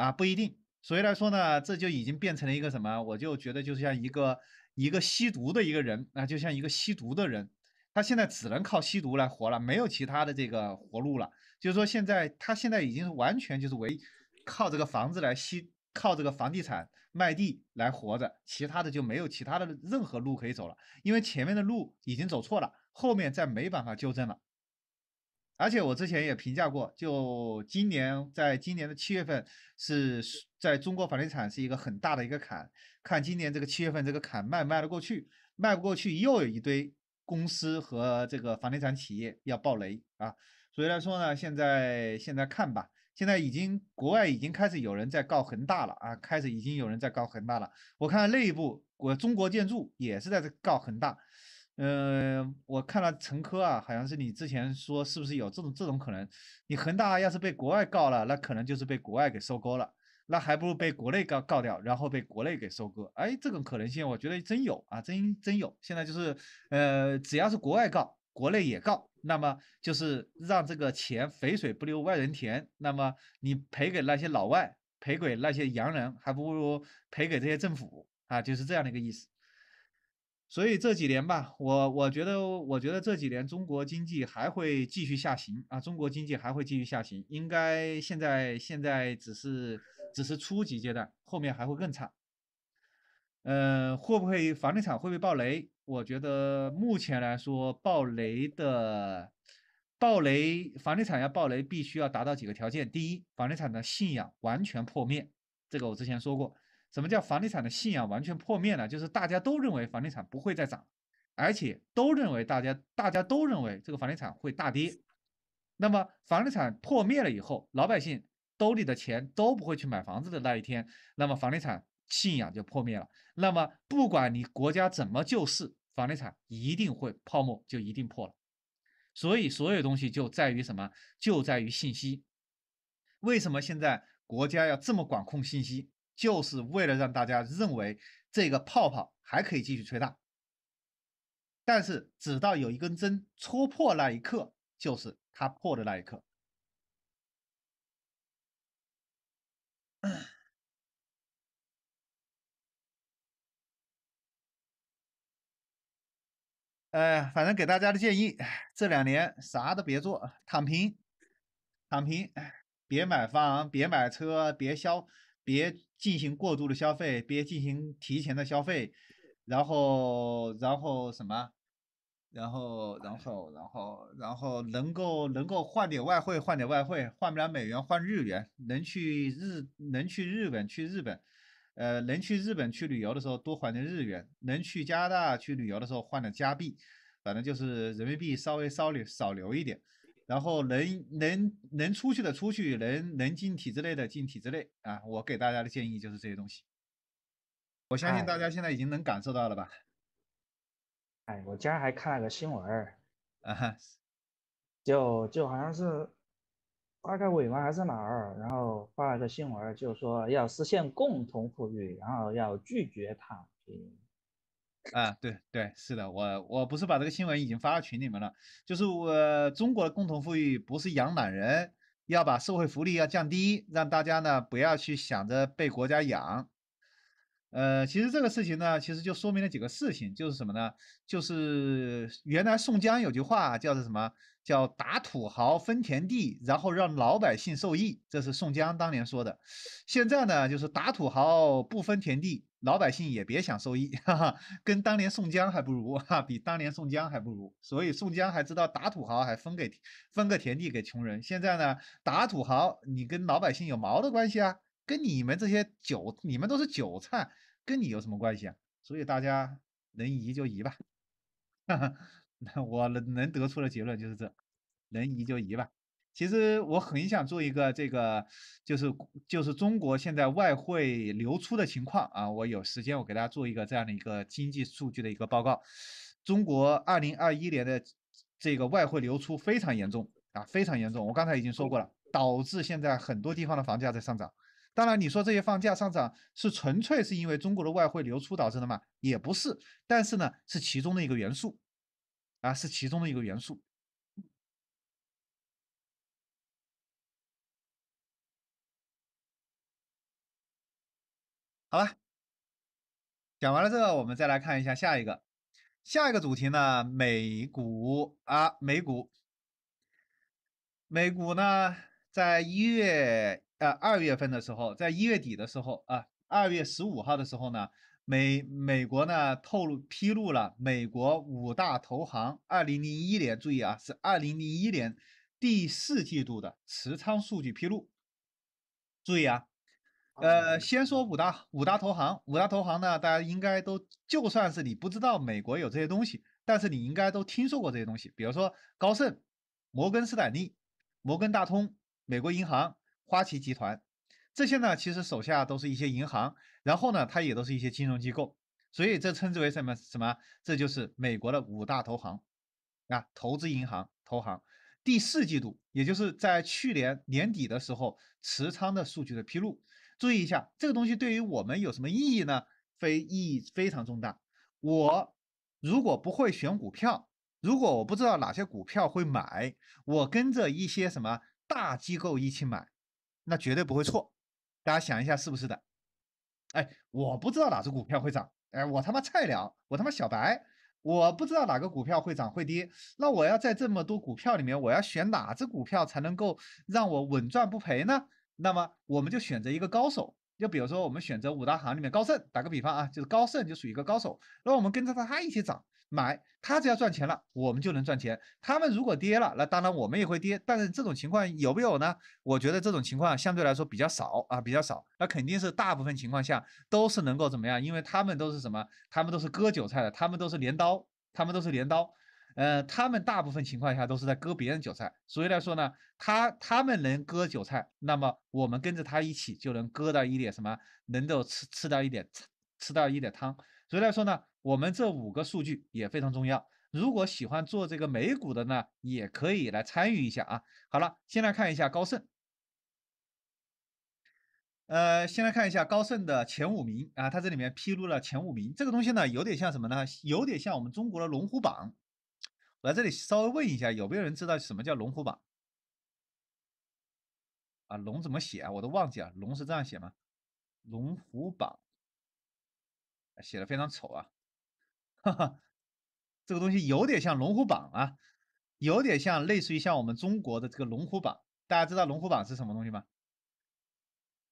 啊，不一定。所以来说呢，这就已经变成了一个什么？我就觉得，就像一个一个吸毒的一个人，啊，就像一个吸毒的人，他现在只能靠吸毒来活了，没有其他的这个活路了。就是说，现在他现在已经完全就是唯靠这个房子来吸，靠这个房地产卖地来活着，其他的就没有其他的任何路可以走了。因为前面的路已经走错了，后面再没办法纠正了。而且我之前也评价过，就今年，在今年的七月份是在中国房地产是一个很大的一个坎，看今年这个七月份这个坎迈迈得过去，迈不过去，又有一堆公司和这个房地产企业要爆雷啊。所以来说呢，现在现在看吧，现在已经国外已经开始有人在告恒大了啊，开始已经有人在告恒大了。我看内部国中国建筑也是在这告恒大。嗯，我看了陈科啊，好像是你之前说，是不是有这种这种可能？你恒大要是被国外告了，那可能就是被国外给收购了，那还不如被国内告告掉，然后被国内给收割。哎，这种可能性我觉得真有啊，真真有。现在就是，呃，只要是国外告，国内也告，那么就是让这个钱肥水不流外人田。那么你赔给那些老外，赔给那些洋人，还不如赔给这些政府啊，就是这样的一个意思。所以这几年吧，我我觉得我觉得这几年中国经济还会继续下行啊，中国经济还会继续下行，应该现在现在只是只是初级阶段，后面还会更差。嗯，会不会房地产会不会暴雷？我觉得目前来说，暴雷的暴雷房地产要暴雷，必须要达到几个条件：第一，房地产的信仰完全破灭，这个我之前说过。什么叫房地产的信仰完全破灭了？就是大家都认为房地产不会再涨，而且都认为大家大家都认为这个房地产会大跌。那么房地产破灭了以后，老百姓兜里的钱都不会去买房子的那一天，那么房地产信仰就破灭了。那么不管你国家怎么救市，房地产一定会泡沫就一定破了。所以所有东西就在于什么？就在于信息。为什么现在国家要这么管控信息？就是为了让大家认为这个泡泡还可以继续吹大，但是直到有一根针戳破那一刻，就是它破的那一刻。呃，反正给大家的建议，这两年啥都别做，躺平，躺平，别买房，别买车，别消。别进行过度的消费，别进行提前的消费，然后，然后什么，然后，然后，然后，然后能够能够换点外汇，换点外汇，换不了美元，换日元，能去日能去日本，去日本，呃，能去日本去旅游的时候多换点日元，能去加拿大去旅游的时候换点加币，反正就是人民币稍微稍留少留一点。然后能能能出去的出去，能能进体制内的进体制内啊！我给大家的建议就是这些东西。我相信大家现在已经能感受到了吧？哎，我今儿还看了个新闻儿，就就好像是发改委吗还是哪儿？然后发了个新闻儿，就说要实现共同富裕，然后要拒绝躺平。啊，对对，是的，我我不是把这个新闻已经发到群里面了。就是我中国的共同富裕不是养懒人，要把社会福利要降低，让大家呢不要去想着被国家养。呃，其实这个事情呢，其实就说明了几个事情，就是什么呢？就是原来宋江有句话叫做什么？叫打土豪分田地，然后让老百姓受益，这是宋江当年说的。现在呢，就是打土豪不分田地。老百姓也别想受益，哈哈，跟当年宋江还不如，哈，比当年宋江还不如。所以宋江还知道打土豪还分给分个田地给穷人，现在呢打土豪你跟老百姓有毛的关系啊？跟你们这些韭你们都是韭菜，跟你有什么关系啊？所以大家能移就移吧，哈 哈，那我能能得出的结论就是这，能移就移吧。其实我很想做一个这个，就是就是中国现在外汇流出的情况啊，我有时间我给大家做一个这样的一个经济数据的一个报告。中国二零二一年的这个外汇流出非常严重啊，非常严重。我刚才已经说过了，导致现在很多地方的房价在上涨。当然，你说这些房价上涨是纯粹是因为中国的外汇流出导致的吗？也不是，但是呢，是其中的一个元素啊，是其中的一个元素。好了，讲完了这个，我们再来看一下下一个。下一个主题呢，美股啊，美股，美股呢，在一月呃二月份的时候，在一月底的时候啊，二月十五号的时候呢，美美国呢透露披露了美国五大投行二零零一年，注意啊，是二零零一年第四季度的持仓数据披露。注意啊。呃，先说五大五大投行，五大投行呢，大家应该都就算是你不知道美国有这些东西，但是你应该都听说过这些东西。比如说高盛、摩根斯坦利、摩根大通、美国银行、花旗集团，这些呢，其实手下都是一些银行，然后呢，它也都是一些金融机构，所以这称之为什么什么？这就是美国的五大投行啊，投资银行、投行。第四季度，也就是在去年年底的时候，持仓的数据的披露。注意一下，这个东西对于我们有什么意义呢？非意义非常重大。我如果不会选股票，如果我不知道哪些股票会买，我跟着一些什么大机构一起买，那绝对不会错。大家想一下是不是的？哎，我不知道哪只股票会涨，哎，我他妈菜鸟，我他妈小白，我不知道哪个股票会涨会跌，那我要在这么多股票里面，我要选哪只股票才能够让我稳赚不赔呢？那么我们就选择一个高手，就比如说我们选择五大行里面高盛，打个比方啊，就是高盛就属于一个高手。那我们跟着他一起涨，买他只要赚钱了，我们就能赚钱。他们如果跌了，那当然我们也会跌。但是这种情况有没有呢？我觉得这种情况相对来说比较少啊，比较少。那肯定是大部分情况下都是能够怎么样？因为他们都是什么？他们都是割韭菜的，他们都是镰刀，他们都是镰刀。呃，他们大部分情况下都是在割别人韭菜，所以来说呢，他他们能割韭菜，那么我们跟着他一起就能割到一点什么，能够吃吃到一点，吃到一点汤。所以来说呢，我们这五个数据也非常重要。如果喜欢做这个美股的呢，也可以来参与一下啊。好了，先来看一下高盛，呃，先来看一下高盛的前五名啊，它这里面披露了前五名这个东西呢，有点像什么呢？有点像我们中国的龙虎榜。我在这里稍微问一下，有没有人知道什么叫龙虎榜？啊，龙怎么写啊？我都忘记了，龙是这样写吗？龙虎榜写的非常丑啊，哈哈，这个东西有点像龙虎榜啊，有点像类似于像我们中国的这个龙虎榜，大家知道龙虎榜是什么东西吗？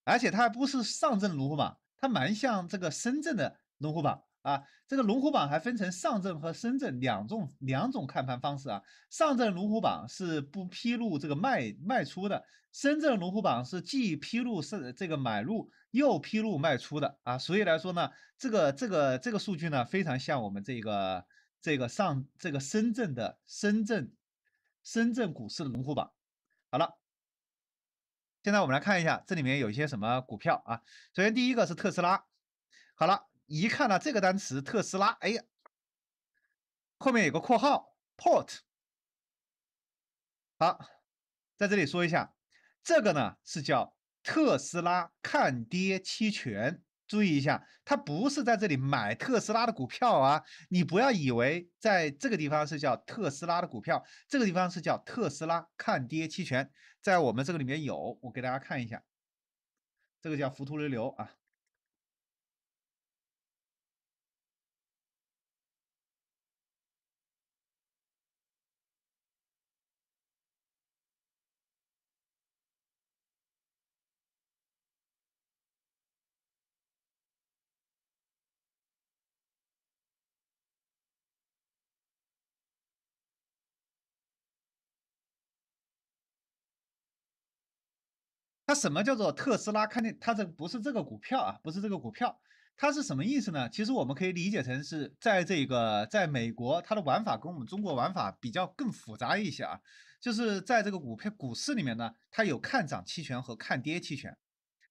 而且它还不是上证龙虎榜，它蛮像这个深圳的龙虎榜。啊，这个龙虎榜还分成上证和深圳两种两种看盘方式啊。上证龙虎榜是不披露这个卖卖出的，深圳龙虎榜是既披露是这个买入又披露卖出的啊。所以来说呢，这个这个这个数据呢，非常像我们这个这个上这个深圳的深圳深圳股市的龙虎榜。好了，现在我们来看一下这里面有一些什么股票啊。首先第一个是特斯拉，好了。一看到这个单词特斯拉，哎呀，后面有个括号 port。好，在这里说一下，这个呢是叫特斯拉看跌期权。注意一下，它不是在这里买特斯拉的股票啊，你不要以为在这个地方是叫特斯拉的股票，这个地方是叫特斯拉看跌期权。在我们这个里面有，我给大家看一下，这个叫浮图流流啊。它什么叫做特斯拉看见它这不是这个股票啊，不是这个股票，它是什么意思呢？其实我们可以理解成是在这个在美国，它的玩法跟我们中国玩法比较更复杂一些啊。就是在这个股票股市里面呢，它有看涨期权和看跌期权。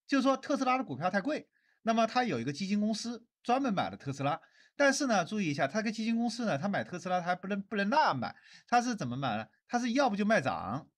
就是说特斯拉的股票太贵，那么它有一个基金公司专门买了特斯拉。但是呢，注意一下，它这个基金公司呢，它买特斯拉它还不能不能那样买，它是怎么买呢？它是要不就卖涨，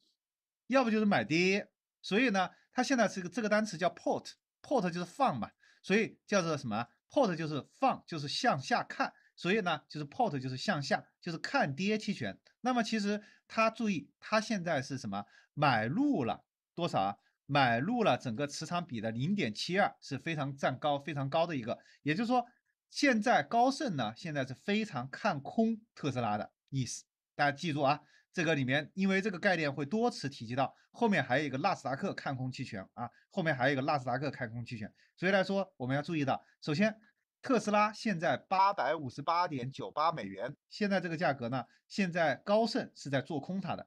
要不就是买跌。所以呢。它现在是个这个单词叫 port，port 就是放嘛，所以叫做什么？port 就是放，就是向下看，所以呢，就是 port 就是向下，就是看跌期权。那么其实它注意，它现在是什么？买入了多少啊？买入了整个持仓比的零点七二，是非常占高非常高的一个。也就是说，现在高盛呢，现在是非常看空特斯拉的意思，大家记住啊。这个里面，因为这个概念会多次提及到，后面还有一个纳斯达克看空期权啊，后面还有一个纳斯达克看空期权，所以来说，我们要注意到，首先，特斯拉现在八百五十八点九八美元，现在这个价格呢，现在高盛是在做空它的，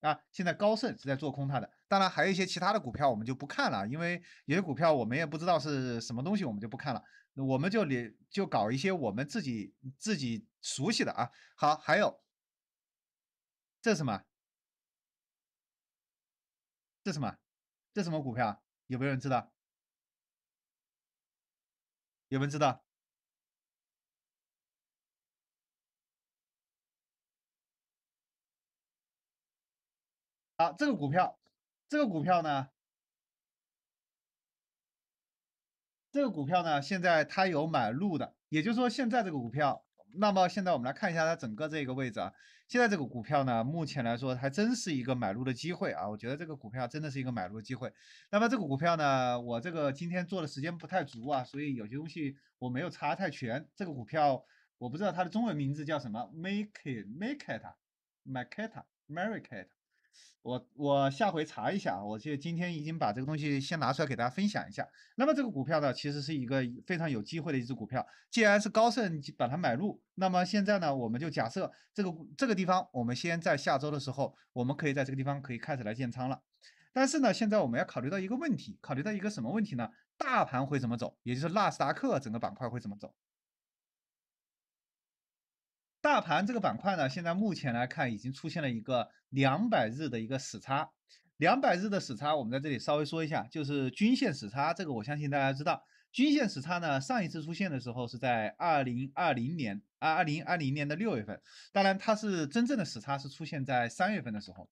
啊，现在高盛是在做空它的，当然还有一些其他的股票我们就不看了，因为有些股票我们也不知道是什么东西，我们就不看了，我们就就搞一些我们自己自己熟悉的啊，好，还有。这什么？这什么？这什么股票？有没有人知道？有没有人知道？好，这个股票，这个股票呢？这个股票呢？现在它有买入的，也就是说，现在这个股票。那么现在我们来看一下它整个这个位置啊。现在这个股票呢，目前来说还真是一个买入的机会啊！我觉得这个股票真的是一个买入机会。那么这个股票呢，我这个今天做的时间不太足啊，所以有些东西我没有查太全。这个股票我不知道它的中文名字叫什么 m a k e i t m a k e i t m a r k e t m a r k e t 我我下回查一下，我这今天已经把这个东西先拿出来给大家分享一下。那么这个股票呢，其实是一个非常有机会的一只股票。既然是高盛把它买入，那么现在呢，我们就假设这个这个地方，我们先在下周的时候，我们可以在这个地方可以开始来建仓了。但是呢，现在我们要考虑到一个问题，考虑到一个什么问题呢？大盘会怎么走，也就是纳斯达克整个板块会怎么走？大盘这个板块呢，现在目前来看已经出现了一个两百日的一个死叉。两百日的死叉，我们在这里稍微说一下，就是均线死叉。这个我相信大家知道，均线死叉呢，上一次出现的时候是在二零二零年啊，二零二零年的六月份。当然，它是真正的死叉是出现在三月份的时候，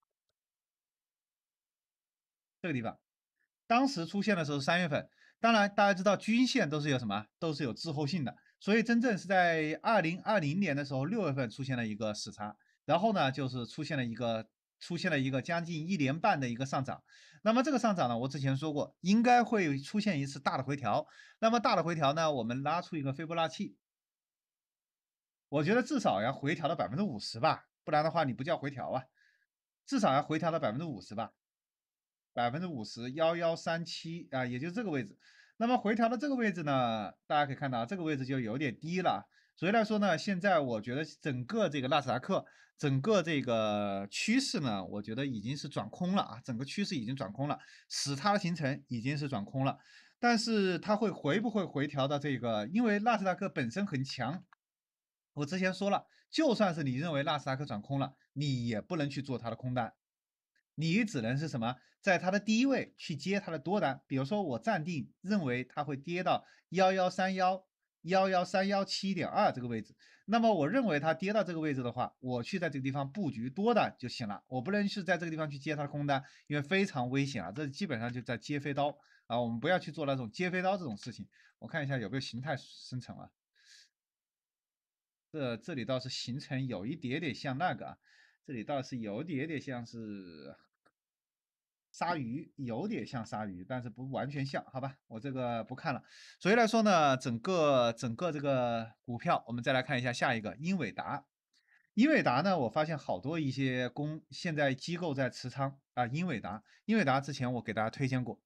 这个地方，当时出现的时候是三月份。当然，大家知道均线都是有什么，都是有滞后性的。所以真正是在二零二零年的时候，六月份出现了一个死叉，然后呢，就是出现了一个出现了一个将近一年半的一个上涨。那么这个上涨呢，我之前说过，应该会出现一次大的回调。那么大的回调呢，我们拉出一个斐波那契，我觉得至少要回调到百分之五十吧，不然的话你不叫回调啊。至少要回调到百分之五十吧，百分之五十幺幺三七啊，也就这个位置。那么回调到这个位置呢，大家可以看到，这个位置就有点低了。所以来说呢，现在我觉得整个这个纳斯达克，整个这个趋势呢，我觉得已经是转空了啊，整个趋势已经转空了，死叉的形成已经是转空了。但是它会回不会回调到这个？因为纳斯达克本身很强，我之前说了，就算是你认为纳斯达克转空了，你也不能去做它的空单。你只能是什么，在它的第一位去接它的多单。比如说，我暂定认为它会跌到幺幺三幺幺幺三幺七点二这个位置。那么，我认为它跌到这个位置的话，我去在这个地方布局多单就行了。我不能是在这个地方去接它的空单，因为非常危险啊！这基本上就在接飞刀啊！我们不要去做那种接飞刀这种事情。我看一下有没有形态生成了。这这里倒是形成有一点点像那个啊，这里倒是有一点点像是。鲨鱼有点像鲨鱼，但是不完全像，好吧，我这个不看了。所以来说呢，整个整个这个股票，我们再来看一下下一个英伟达。英伟达呢，我发现好多一些公现在机构在持仓啊，英伟达。英伟达之前我给大家推荐过，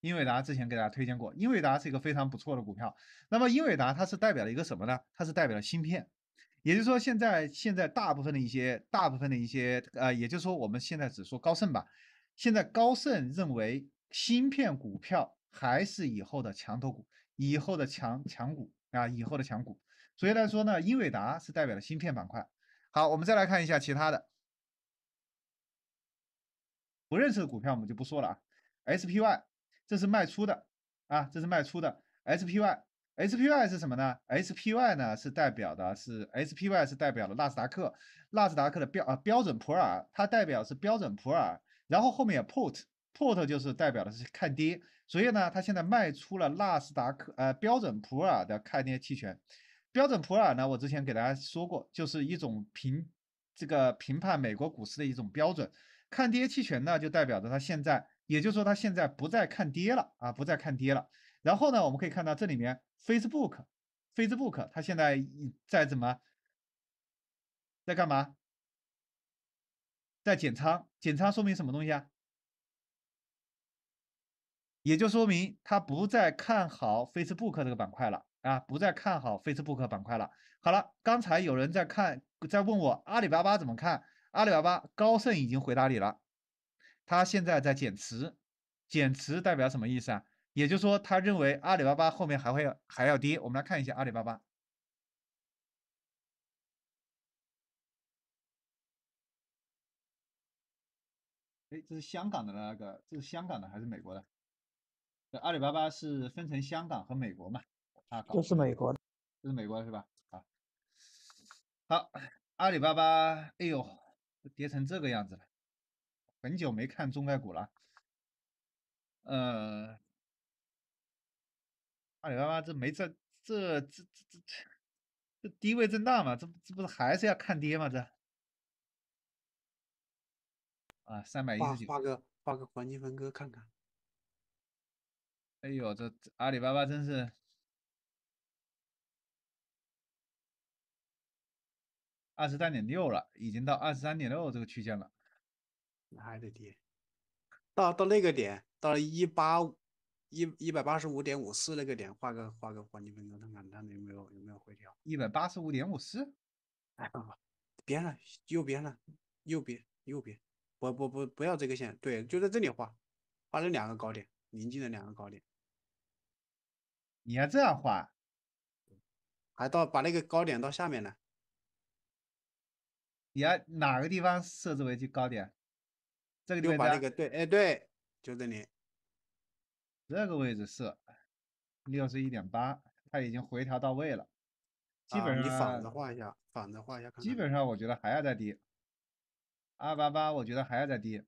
英伟达之前给大家推荐过，英伟达是一个非常不错的股票。那么英伟达它是代表了一个什么呢？它是代表了芯片。也就是说，现在现在大部分的一些大部分的一些呃，也就是说，我们现在只说高盛吧。现在高盛认为芯片股票还是以后的强头股，以后的强强股啊，以后的强股。所以来说呢，英伟达是代表了芯片板块。好，我们再来看一下其他的不认识的股票，我们就不说了啊。SPY，这是卖出的啊，这是卖出的 SPY。SPY 是什么呢？SPY 呢是代表的是 SPY 是代表的纳斯达克，纳斯达克的标啊标准普尔，它代表是标准普尔。然后后面有 Put，Put 就是代表的是看跌。所以呢，它现在卖出了纳斯达克呃标准普尔的看跌期权。标准普尔呢，我之前给大家说过，就是一种评这个评判美国股市的一种标准。看跌期权呢，就代表着它现在，也就是说它现在不再看跌了啊，不再看跌了。然后呢，我们可以看到这里面。Facebook，Facebook，它现在在怎么，在干嘛？在减仓，减仓说明什么东西啊？也就说明它不再看好 Facebook 这个板块了啊，不再看好 Facebook 板块了。好了，刚才有人在看，在问我阿里巴巴怎么看？阿里巴巴，高盛已经回答你了，他现在在减持，减持代表什么意思啊？也就是说，他认为阿里巴巴后面还会还要跌。我们来看一下阿里巴巴。哎，这是香港的那个？这是香港的还是美国的？阿里巴巴是分成香港和美国嘛？啊，就是美国，的，这是美国的是吧？啊，好，阿里巴巴，哎呦，跌成这个样子了，很久没看中概股了，呃。阿里巴巴这没这这这这这低位震荡嘛？这这不是还是要看跌吗？这啊，三百一十几，画个画个黄金分割看看。哎呦，这阿里巴巴真是二十三点六了，已经到二十三点六这个区间了，那还得跌，到到那个点，到了一八一一百八十五点五四那个点画个画个黄金分割，看看它有没有有没有回调。一百八十五点五四，哎不不，边了右边了右边右边，不不不不要这个线，对，就在这里画，画了两个高点，临近的两个高点。你要这样画，还到把那个高点到下面呢？你要哪个地方设置为高点？这个地方把那个对哎对，就这里。这个位置是六十一点八，它已经回调到位了，基本上你反着画一下，反着画一下。基本上我觉得还要再跌，阿里巴巴我觉得还要再跌，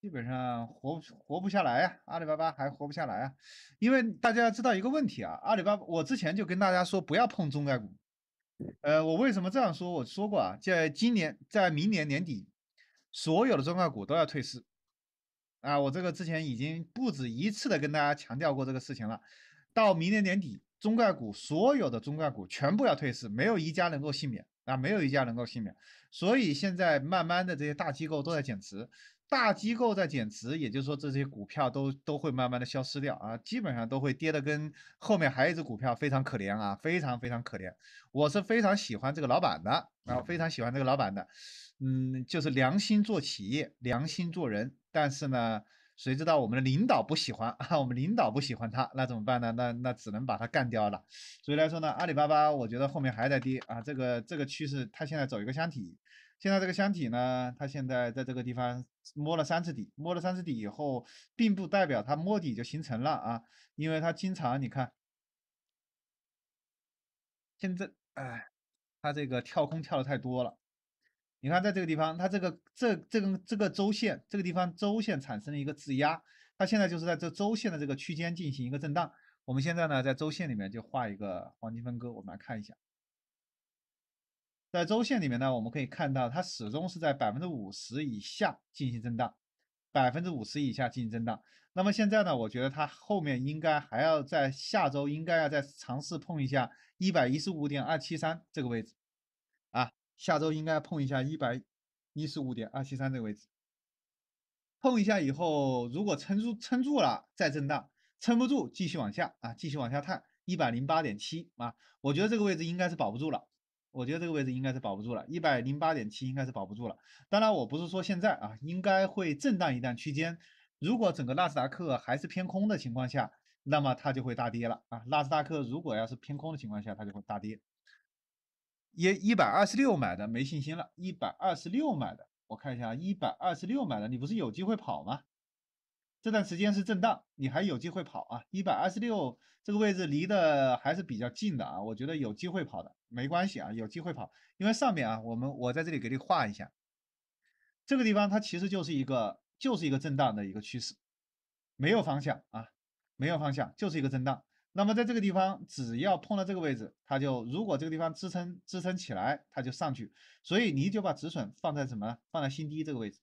基本上活活不下来啊，阿里巴巴还活不下来啊，因为大家知道一个问题啊，阿里巴巴我之前就跟大家说不要碰中概股，呃，我为什么这样说？我说过啊，在今年在明年年底。所有的中概股都要退市啊！我这个之前已经不止一次的跟大家强调过这个事情了。到明年年底，中概股所有的中概股全部要退市，没有一家能够幸免啊，没有一家能够幸免。所以现在慢慢的这些大机构都在减持。大机构在减持，也就是说这些股票都都会慢慢的消失掉啊，基本上都会跌的。跟后面还有一只股票非常可怜啊，非常非常可怜。我是非常喜欢这个老板的啊，非常喜欢这个老板的。嗯，就是良心做企业，良心做人。但是呢，谁知道我们的领导不喜欢啊？我们领导不喜欢他，那怎么办呢？那那只能把他干掉了。所以来说呢，阿里巴巴我觉得后面还在跌啊，这个这个趋势它现在走一个箱体。现在这个箱体呢，它现在在这个地方摸了三次底，摸了三次底以后，并不代表它摸底就形成了啊，因为它经常你看，现在哎，它这个跳空跳的太多了，你看在这个地方，它这个这这根这个周线，这个地方周线产生了一个质押，它现在就是在这周线的这个区间进行一个震荡。我们现在呢，在周线里面就画一个黄金分割，我们来看一下。在周线里面呢，我们可以看到它始终是在百分之五十以下进行震荡，百分之五十以下进行震荡。那么现在呢，我觉得它后面应该还要在下周应该要再尝试碰一下一百一十五点二七三这个位置啊，下周应该碰一下一百一十五点二七三这个位置。碰一下以后，如果撑住撑住了再震荡，撑不住继续往下啊，继续往下探一百零八点七啊，我觉得这个位置应该是保不住了。我觉得这个位置应该是保不住了，一百零八点七应该是保不住了。当然，我不是说现在啊，应该会震荡一段区间。如果整个纳斯达克还是偏空的情况下，那么它就会大跌了啊！纳斯达克如果要是偏空的情况下，它就会大跌。也一百二十六买的没信心了，一百二十六买的，我看一下，一百二十六买的，你不是有机会跑吗？这段时间是震荡，你还有机会跑啊！一百二十六这个位置离的还是比较近的啊，我觉得有机会跑的，没关系啊，有机会跑。因为上面啊，我们我在这里给你画一下，这个地方它其实就是一个就是一个震荡的一个趋势，没有方向啊，没有方向，就是一个震荡。那么在这个地方，只要碰到这个位置，它就如果这个地方支撑支撑起来，它就上去。所以你就把止损放在什么？放在新低这个位置。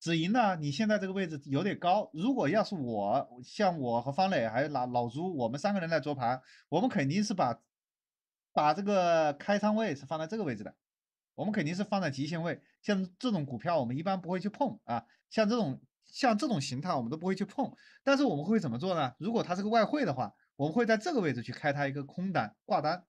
止盈呢？你现在这个位置有点高。如果要是我像我和方磊还有老老朱，我们三个人来做盘，我们肯定是把把这个开仓位是放在这个位置的。我们肯定是放在极限位。像这种股票，我们一般不会去碰啊。像这种像这种形态，我们都不会去碰。但是我们会怎么做呢？如果它是个外汇的话，我们会在这个位置去开它一个空单挂单，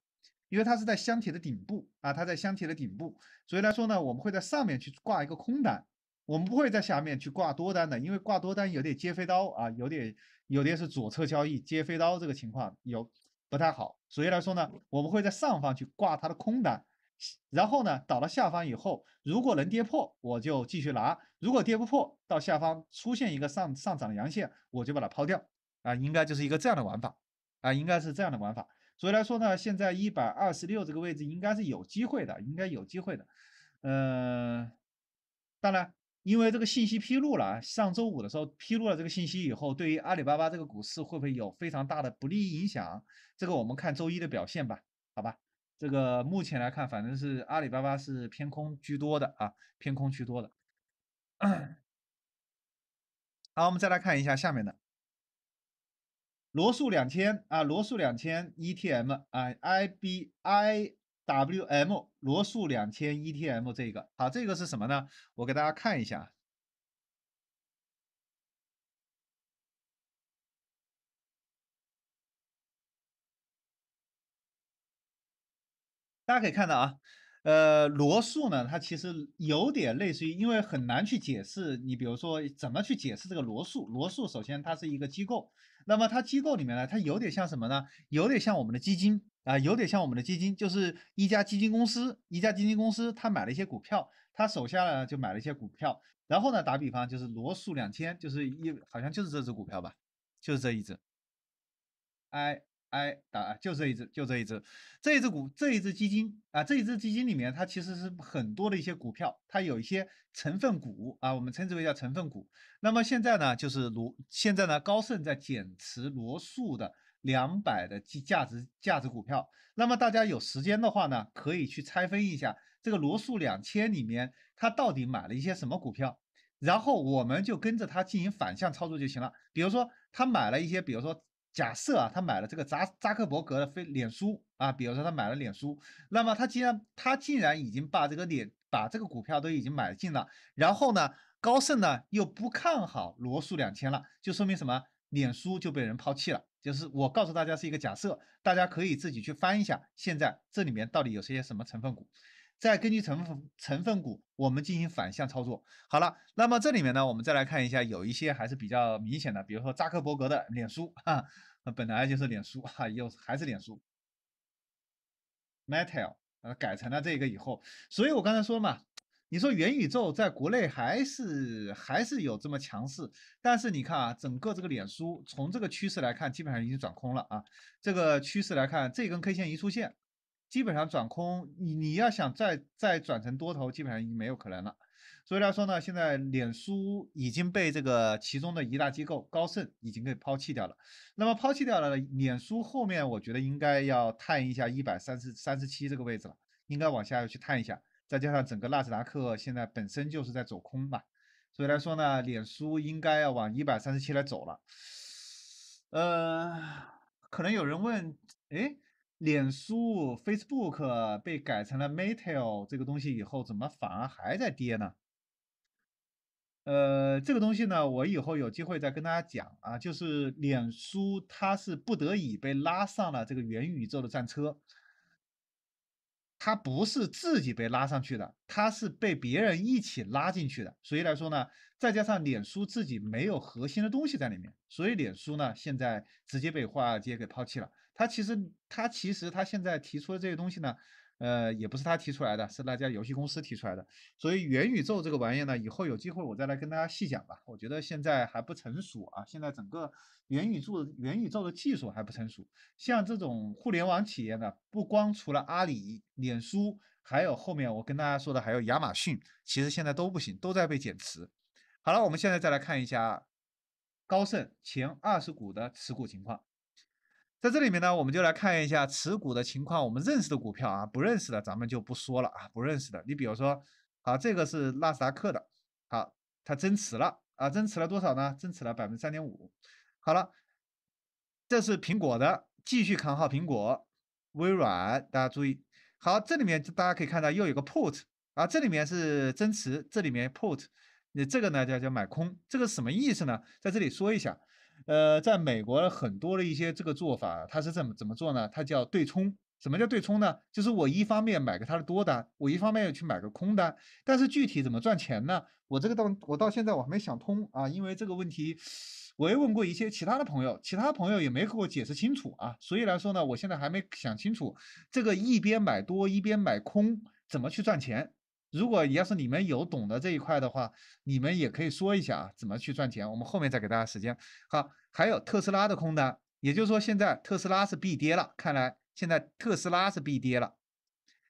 因为它是在箱体的顶部啊，它在箱体的顶部，所以来说呢，我们会在上面去挂一个空单。我们不会在下面去挂多单的，因为挂多单有点接飞刀啊，有点有点是左侧交易接飞刀这个情况有不太好。所以来说呢，我们会在上方去挂它的空单，然后呢，到了下方以后，如果能跌破，我就继续拿；如果跌不破，到下方出现一个上上涨的阳线，我就把它抛掉。啊，应该就是一个这样的玩法，啊，应该是这样的玩法。所以来说呢，现在一百二十六这个位置应该是有机会的，应该有机会的。嗯，当然。因为这个信息披露了，上周五的时候披露了这个信息以后，对于阿里巴巴这个股市会不会有非常大的不利影响？这个我们看周一的表现吧，好吧。这个目前来看，反正是阿里巴巴是偏空居多的啊，偏空居多的。好，我们再来看一下下面的罗素两千啊，罗素两千 ETM 啊，IBI。W.M. 罗素两千 ETM 这个，好，这个是什么呢？我给大家看一下。大家可以看到啊，呃，罗素呢，它其实有点类似于，因为很难去解释。你比如说，怎么去解释这个罗素？罗素首先它是一个机构，那么它机构里面呢，它有点像什么呢？有点像我们的基金。啊，有点像我们的基金，就是一家基金公司，一家基金公司，他买了一些股票，他手下呢就买了一些股票，然后呢，打比方就是罗素两千，就是一，好像就是这只股票吧，就是这一只，I I 打，就这一只，就这一只，这一只股，这一只基金啊，这一只基金里面它其实是很多的一些股票，它有一些成分股啊，我们称之为叫成分股。那么现在呢，就是罗，现在呢，高盛在减持罗素的。两百的基价值价值股票，那么大家有时间的话呢，可以去拆分一下这个罗素两千里面，它到底买了一些什么股票，然后我们就跟着它进行反向操作就行了。比如说，他买了一些，比如说，假设啊，他买了这个扎扎克伯格的非脸书啊，比如说他买了脸书，那么他既然他竟然已经把这个脸把这个股票都已经买进了，然后呢，高盛呢又不看好罗素两千了，就说明什么？脸书就被人抛弃了。就是我告诉大家是一个假设，大家可以自己去翻一下，现在这里面到底有些什么成分股，再根据成分成分股，我们进行反向操作。好了，那么这里面呢，我们再来看一下，有一些还是比较明显的，比如说扎克伯格的脸书啊，本来就是脸书啊，又还是脸书，Meta，呃，改成了这个以后，所以我刚才说嘛。你说元宇宙在国内还是还是有这么强势，但是你看啊，整个这个脸书从这个趋势来看，基本上已经转空了啊。这个趋势来看，这根 K 线一出现，基本上转空。你你要想再再转成多头，基本上已经没有可能了。所以来说呢，现在脸书已经被这个其中的一大机构高盛已经给抛弃掉了。那么抛弃掉了脸书后面，我觉得应该要探一下一百三十三十七这个位置了，应该往下要去探一下。再加上整个纳斯达克现在本身就是在走空嘛，所以来说呢，脸书应该要往一百三十七来走了。呃，可能有人问，哎，脸书 Facebook 被改成了 Meta 这个东西以后，怎么反而还在跌呢？呃，这个东西呢，我以后有机会再跟大家讲啊，就是脸书它是不得已被拉上了这个元宇宙的战车。它不是自己被拉上去的，它是被别人一起拉进去的。所以来说呢，再加上脸书自己没有核心的东西在里面，所以脸书呢现在直接被华尔街给抛弃了。它其实，它其实，它现在提出的这些东西呢。呃，也不是他提出来的，是那家游戏公司提出来的。所以元宇宙这个玩意儿呢，以后有机会我再来跟大家细讲吧。我觉得现在还不成熟啊，现在整个元宇宙元宇宙的技术还不成熟。像这种互联网企业呢，不光除了阿里、脸书，还有后面我跟大家说的还有亚马逊，其实现在都不行，都在被减持。好了，我们现在再来看一下高盛前二十股的持股情况。在这里面呢，我们就来看一下持股的情况。我们认识的股票啊，不认识的咱们就不说了啊，不认识的。你比如说，好，这个是纳斯达克的，好，它增持了啊，增持了多少呢？增持了百分之三点五。好了，这是苹果的，继续看好苹果、微软。大家注意，好，这里面大家可以看到又有个 put 啊，这里面是增持，这里面 put，你这个呢叫叫买空，这个什么意思呢？在这里说一下。呃，在美国很多的一些这个做法，它是怎么怎么做呢？它叫对冲。什么叫对冲呢？就是我一方面买个它的多单，我一方面又去买个空单。但是具体怎么赚钱呢？我这个到我到现在我还没想通啊，因为这个问题，我也问过一些其他的朋友，其他朋友也没给我解释清楚啊。所以来说呢，我现在还没想清楚这个一边买多一边买空怎么去赚钱。如果要是你们有懂得这一块的话，你们也可以说一下啊，怎么去赚钱？我们后面再给大家时间。好，还有特斯拉的空单，也就是说现在特斯拉是必跌了。看来现在特斯拉是必跌了。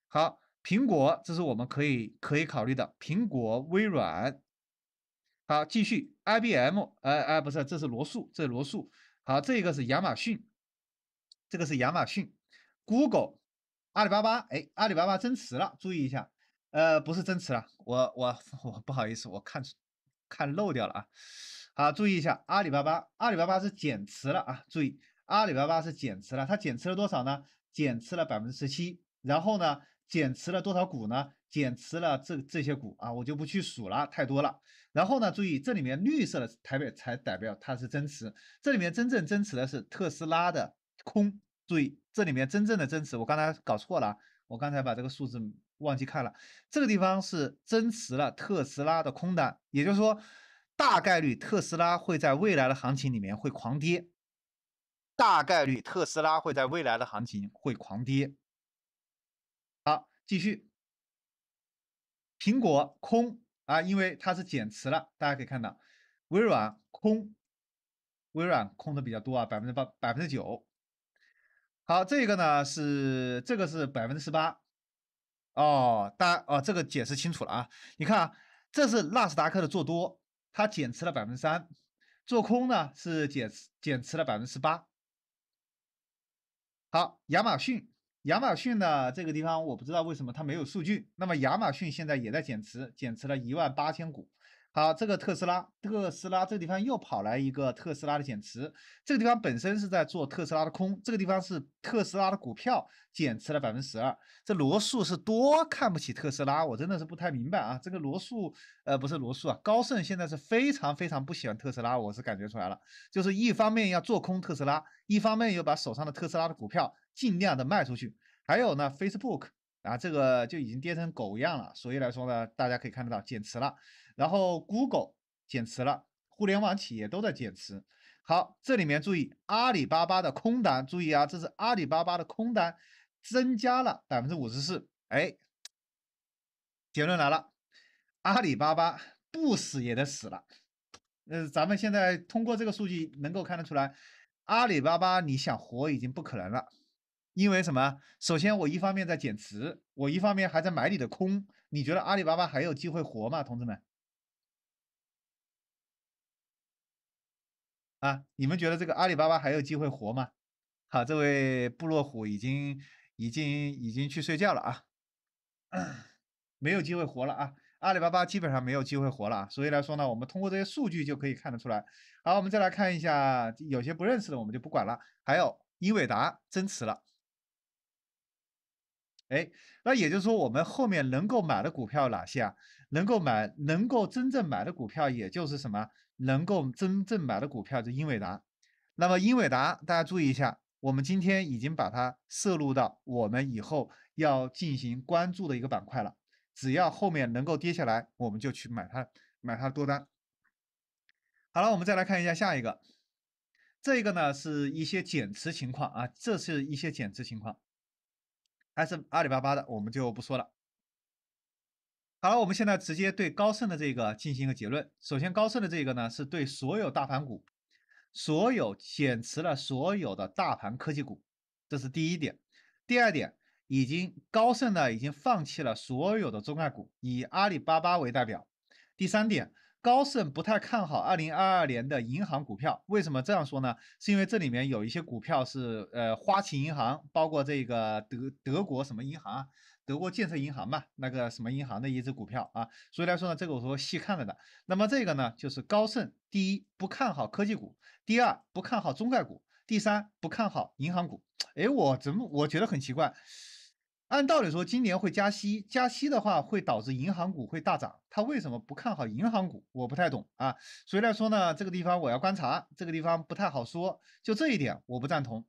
好，苹果，这是我们可以可以考虑的，苹果、微软。好，继续，IBM，呃哎，不是，这是罗素，这是罗素。好，这个是亚马逊，这个是亚马逊，Google，阿里巴巴，哎，阿里巴巴增持了，注意一下。呃，不是增持了，我我 我不好意思，我看看漏掉了啊。好，注意一下，阿里巴巴，阿里巴巴是减持了啊。注意，阿里巴巴是减持了，它减持了多少呢？减持了百分之十七。然后呢，减持了多少股呢？减持了这这些股啊，我就不去数了，太多了。然后呢，注意这里面绿色的台北才代表它是增持，这里面真正增持的是特斯拉的空。注意，这里面真正的增持，我刚才搞错了，我刚才把这个数字。忘记看了，这个地方是增持了特斯拉的空单，也就是说，大概率特斯拉会在未来的行情里面会狂跌，大概率特斯拉会在未来的行情会狂跌。好，继续，苹果空啊，因为它是减持了，大家可以看到，微软空，微软空的比较多啊，百分之八百分之九，好，这个呢是这个是百分之十八。哦，大哦，这个解释清楚了啊！你看啊，这是纳斯达克的做多，它减持了百分之三，做空呢是减持减持了百分之十八。好，亚马逊，亚马逊呢这个地方我不知道为什么它没有数据。那么亚马逊现在也在减持，减持了一万八千股。好，这个特斯拉，特斯拉这个地方又跑来一个特斯拉的减持，这个地方本身是在做特斯拉的空，这个地方是特斯拉的股票减持了百分之十二，这罗素是多看不起特斯拉，我真的是不太明白啊。这个罗素，呃，不是罗素啊，高盛现在是非常非常不喜欢特斯拉，我是感觉出来了，就是一方面要做空特斯拉，一方面又把手上的特斯拉的股票尽量的卖出去，还有呢，Facebook，啊，这个就已经跌成狗样了，所以来说呢，大家可以看得到减持了。然后，Google 减持了，互联网企业都在减持。好，这里面注意，阿里巴巴的空单，注意啊，这是阿里巴巴的空单增加了百分之五十四。哎，结论来了，阿里巴巴不死也得死了。嗯，咱们现在通过这个数据能够看得出来，阿里巴巴你想活已经不可能了，因为什么？首先，我一方面在减持，我一方面还在买你的空，你觉得阿里巴巴还有机会活吗？同志们？啊，你们觉得这个阿里巴巴还有机会活吗？好，这位部落虎已经已经已经去睡觉了啊，没有机会活了啊，阿里巴巴基本上没有机会活了。所以来说呢，我们通过这些数据就可以看得出来。好，我们再来看一下，有些不认识的我们就不管了。还有英伟达增持了，哎，那也就是说我们后面能够买的股票哪些？啊？能够买能够真正买的股票也就是什么？能够真正买的股票是英伟达，那么英伟达大家注意一下，我们今天已经把它摄入到我们以后要进行关注的一个板块了。只要后面能够跌下来，我们就去买它，买它多单。好了，我们再来看一下下一个，这个呢是一些减持情况啊，这是一些减持情况，还是阿里巴巴的，我们就不说了。好了，我们现在直接对高盛的这个进行一个结论。首先，高盛的这个呢是对所有大盘股，所有减持了所有的大盘科技股，这是第一点。第二点，已经高盛呢已经放弃了所有的中概股，以阿里巴巴为代表。第三点，高盛不太看好二零二二年的银行股票。为什么这样说呢？是因为这里面有一些股票是呃花旗银行，包括这个德德国什么银行啊。德国建设银行嘛，那个什么银行的一只股票啊，所以来说呢，这个我说细看了的。那么这个呢，就是高盛第一不看好科技股，第二不看好中概股，第三不看好银行股。哎，我怎么我觉得很奇怪，按道理说今年会加息，加息的话会导致银行股会大涨，他为什么不看好银行股？我不太懂啊。所以来说呢，这个地方我要观察，这个地方不太好说。就这一点我不赞同，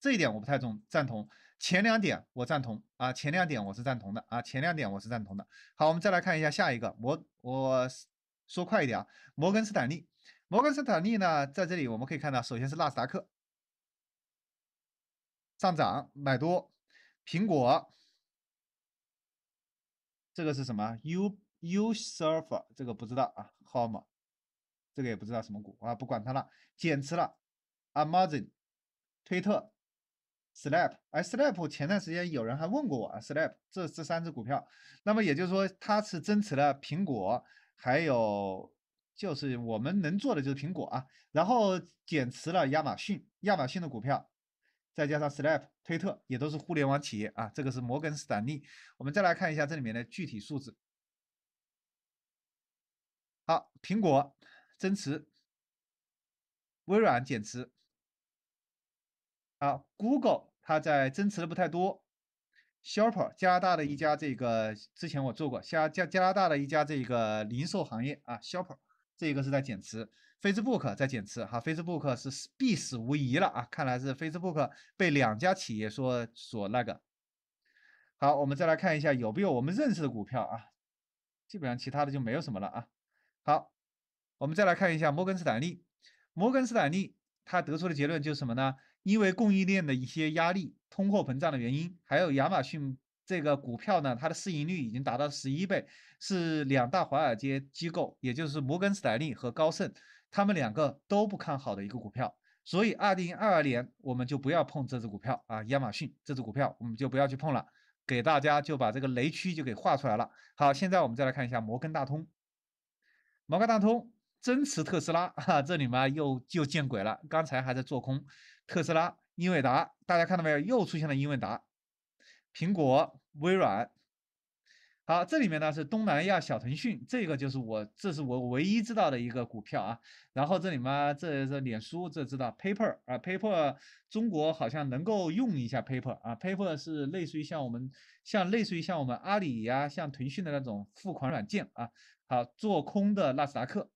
这一点我不太懂，赞同。前两点我赞同啊，前两点我是赞同的啊，前两点我是赞同的。好，我们再来看一下下一个摩，我说快一点啊，摩根斯坦利，摩根斯坦利呢，在这里我们可以看到，首先是纳斯达克上涨买多，苹果，这个是什么？U U Server，这个不知道啊，h o e r 这个也不知道什么股啊，不管它了，减持了，Amazon，推特。Slap，哎，Slap，前段时间有人还问过我啊，Slap，这这三只股票，那么也就是说，它是增持了苹果，还有就是我们能做的就是苹果啊，然后减持了亚马逊，亚马逊的股票，再加上 Slap，推特也都是互联网企业啊，这个是摩根斯坦利，我们再来看一下这里面的具体数字。好，苹果增持，微软减持。啊，Google 它在增持的不太多，Shopper 加大的一家这个之前我做过，加加加拿大的一家这个零售行业啊，Shopper 这个是在减持，Facebook 在减持哈，Facebook 是必死无疑了啊，看来是 Facebook 被两家企业说所那个。好，我们再来看一下有没有我们认识的股票啊，基本上其他的就没有什么了啊。好，我们再来看一下摩根斯坦利，摩根斯坦利它得出的结论就是什么呢？因为供应链的一些压力、通货膨胀的原因，还有亚马逊这个股票呢，它的市盈率已经达到十一倍，是两大华尔街机构，也就是摩根士丹利和高盛，他们两个都不看好的一个股票。所以二零二二年我们就不要碰这只股票啊，亚马逊这只股票我们就不要去碰了。给大家就把这个雷区就给画出来了。好，现在我们再来看一下摩根大通，摩根大通。增持特斯拉，哈、这里嘛又又见鬼了。刚才还在做空特斯拉、英伟达，大家看到没有？又出现了英伟达、苹果、微软。好，这里面呢是东南亚小腾讯，这个就是我这是我唯一知道的一个股票啊。然后这里嘛，这这脸书这知道 Paper 啊，Paper 中国好像能够用一下 Paper 啊，Paper 是类似于像我们像类似于像我们阿里呀、像腾讯的那种付款软件啊。好，做空的纳斯达克。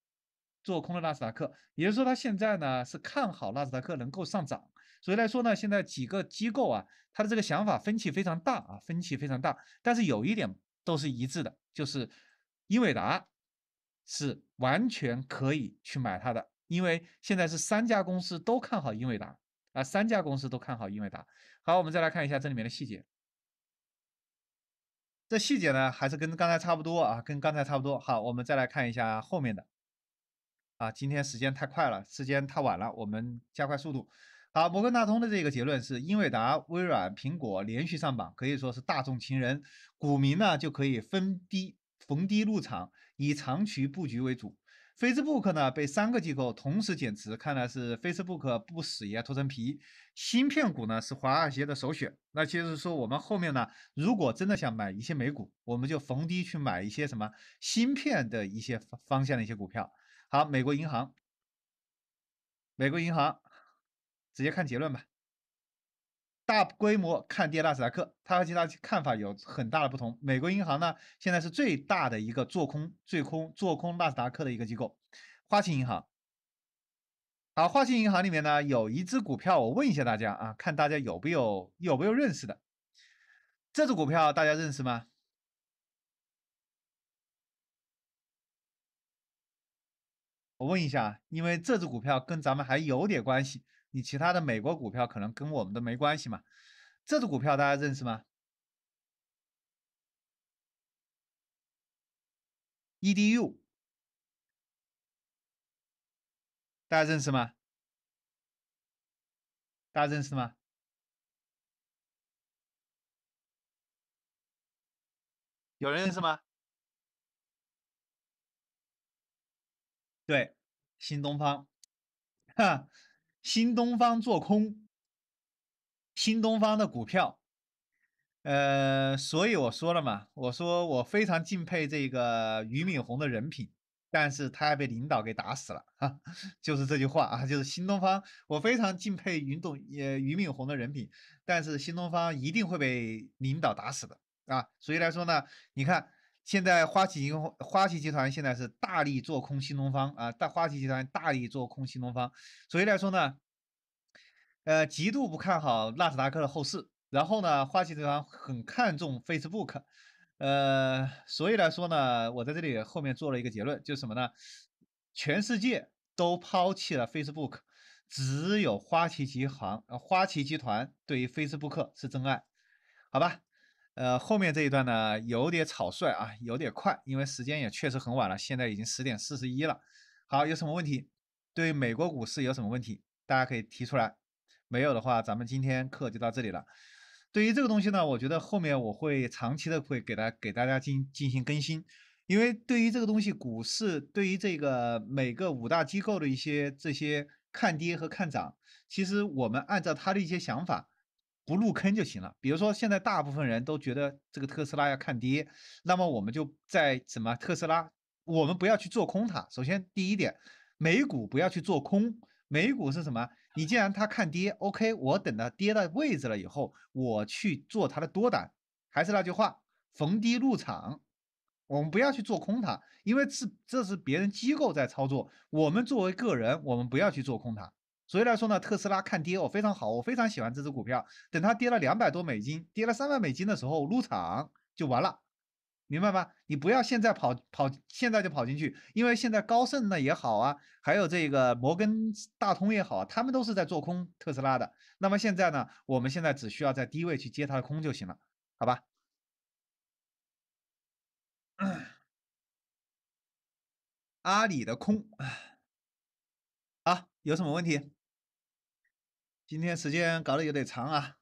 做空了纳斯达克，也就是说，他现在呢是看好纳斯达克能够上涨，所以来说呢，现在几个机构啊，他的这个想法分歧非常大啊，分歧非常大。但是有一点都是一致的，就是英伟达是完全可以去买它的，因为现在是三家公司都看好英伟达啊，三家公司都看好英伟达。好，我们再来看一下这里面的细节。这细节呢还是跟刚才差不多啊，跟刚才差不多。好，我们再来看一下后面的。啊，今天时间太快了，时间太晚了，我们加快速度。好，摩根大通的这个结论是：英伟达、微软、苹果连续上榜，可以说是大众情人。股民呢就可以分低逢低入场，以长期布局为主。Facebook 呢被三个机构同时减持，看来是 Facebook 不死也要脱层皮。芯片股呢是华尔街的首选。那就是说，我们后面呢，如果真的想买一些美股，我们就逢低去买一些什么芯片的一些方向的一些股票。好，美国银行，美国银行直接看结论吧。大规模看跌纳斯达克，它和其他看法有很大的不同。美国银行呢，现在是最大的一个做空、做空、做空纳斯达克的一个机构。花旗银行，好，花旗银行里面呢有一只股票，我问一下大家啊，看大家有没有、有没有认识的这只股票，大家认识吗？我问一下，因为这只股票跟咱们还有点关系，你其他的美国股票可能跟我们的没关系嘛？这只股票大家认识吗？EDU，大家认识吗？大家认识吗？有人认识吗？对，新东方，哈，新东方做空。新东方的股票，呃，所以我说了嘛，我说我非常敬佩这个俞敏洪的人品，但是他要被领导给打死了，哈，就是这句话啊，就是新东方，我非常敬佩俞董，呃，俞敏洪的人品，但是新东方一定会被领导打死的啊，所以来说呢，你看。现在花旗银花旗集团现在是大力做空新东方啊！大花旗集团大力做空新东方，所以来说呢，呃，极度不看好纳斯达克的后市。然后呢，花旗集团很看重 Facebook，呃，所以来说呢，我在这里后面做了一个结论，就是什么呢？全世界都抛弃了 Facebook，只有花旗集行、花旗集团对于 Facebook 是真爱，好吧？呃，后面这一段呢有点草率啊，有点快，因为时间也确实很晚了，现在已经十点四十一了。好，有什么问题？对美国股市有什么问题？大家可以提出来。没有的话，咱们今天课就到这里了。对于这个东西呢，我觉得后面我会长期的会给他给大家进进行更新，因为对于这个东西，股市对于这个每个五大机构的一些这些看跌和看涨，其实我们按照他的一些想法。不入坑就行了。比如说，现在大部分人都觉得这个特斯拉要看跌，那么我们就在什么特斯拉，我们不要去做空它。首先，第一点，美股不要去做空，美股是什么？你既然它看跌，OK，我等它跌到位置了以后，我去做它的多单。还是那句话，逢低入场，我们不要去做空它，因为是这是别人机构在操作，我们作为个人，我们不要去做空它。所以来说呢，特斯拉看跌，我非常好，我非常喜欢这只股票。等它跌了两百多美金，跌了三万美金的时候入场就完了，明白吗？你不要现在跑跑，现在就跑进去，因为现在高盛呢也好啊，还有这个摩根大通也好，啊，他们都是在做空特斯拉的。那么现在呢，我们现在只需要在低位去接它的空就行了，好吧？阿里的空 啊，有什么问题？今天时间搞得有点长啊，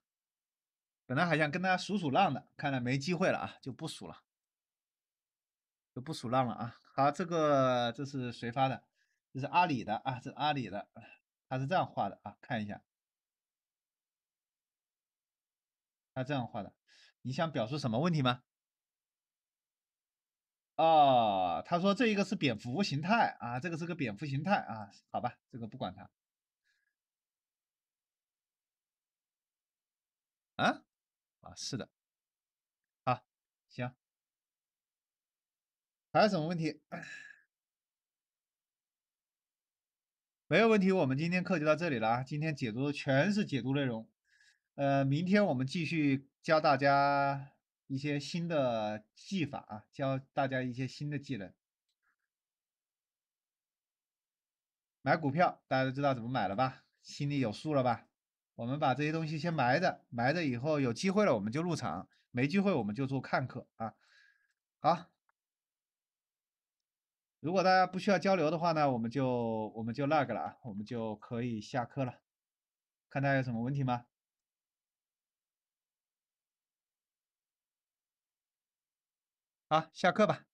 本来还想跟大家数数浪的，看来没机会了啊，就不数了，就不数浪了啊。好，这个这是谁发的？这是阿里的啊，是阿里的，他是这样画的啊，看一下，他这样画的，你想表示什么问题吗？啊，他说这一个是蝙蝠形态啊，这个是个蝙蝠形态啊，好吧，这个不管他。啊，啊是的，好，行，还有什么问题？没有问题，我们今天课就到这里了。今天解读的全是解读内容，呃，明天我们继续教大家一些新的技法啊，教大家一些新的技能。买股票，大家都知道怎么买了吧？心里有数了吧？我们把这些东西先埋着，埋着以后有机会了我们就入场，没机会我们就做看客啊。好，如果大家不需要交流的话呢，我们就我们就那个了啊，我们就可以下课了。看大家有什么问题吗？好，下课吧。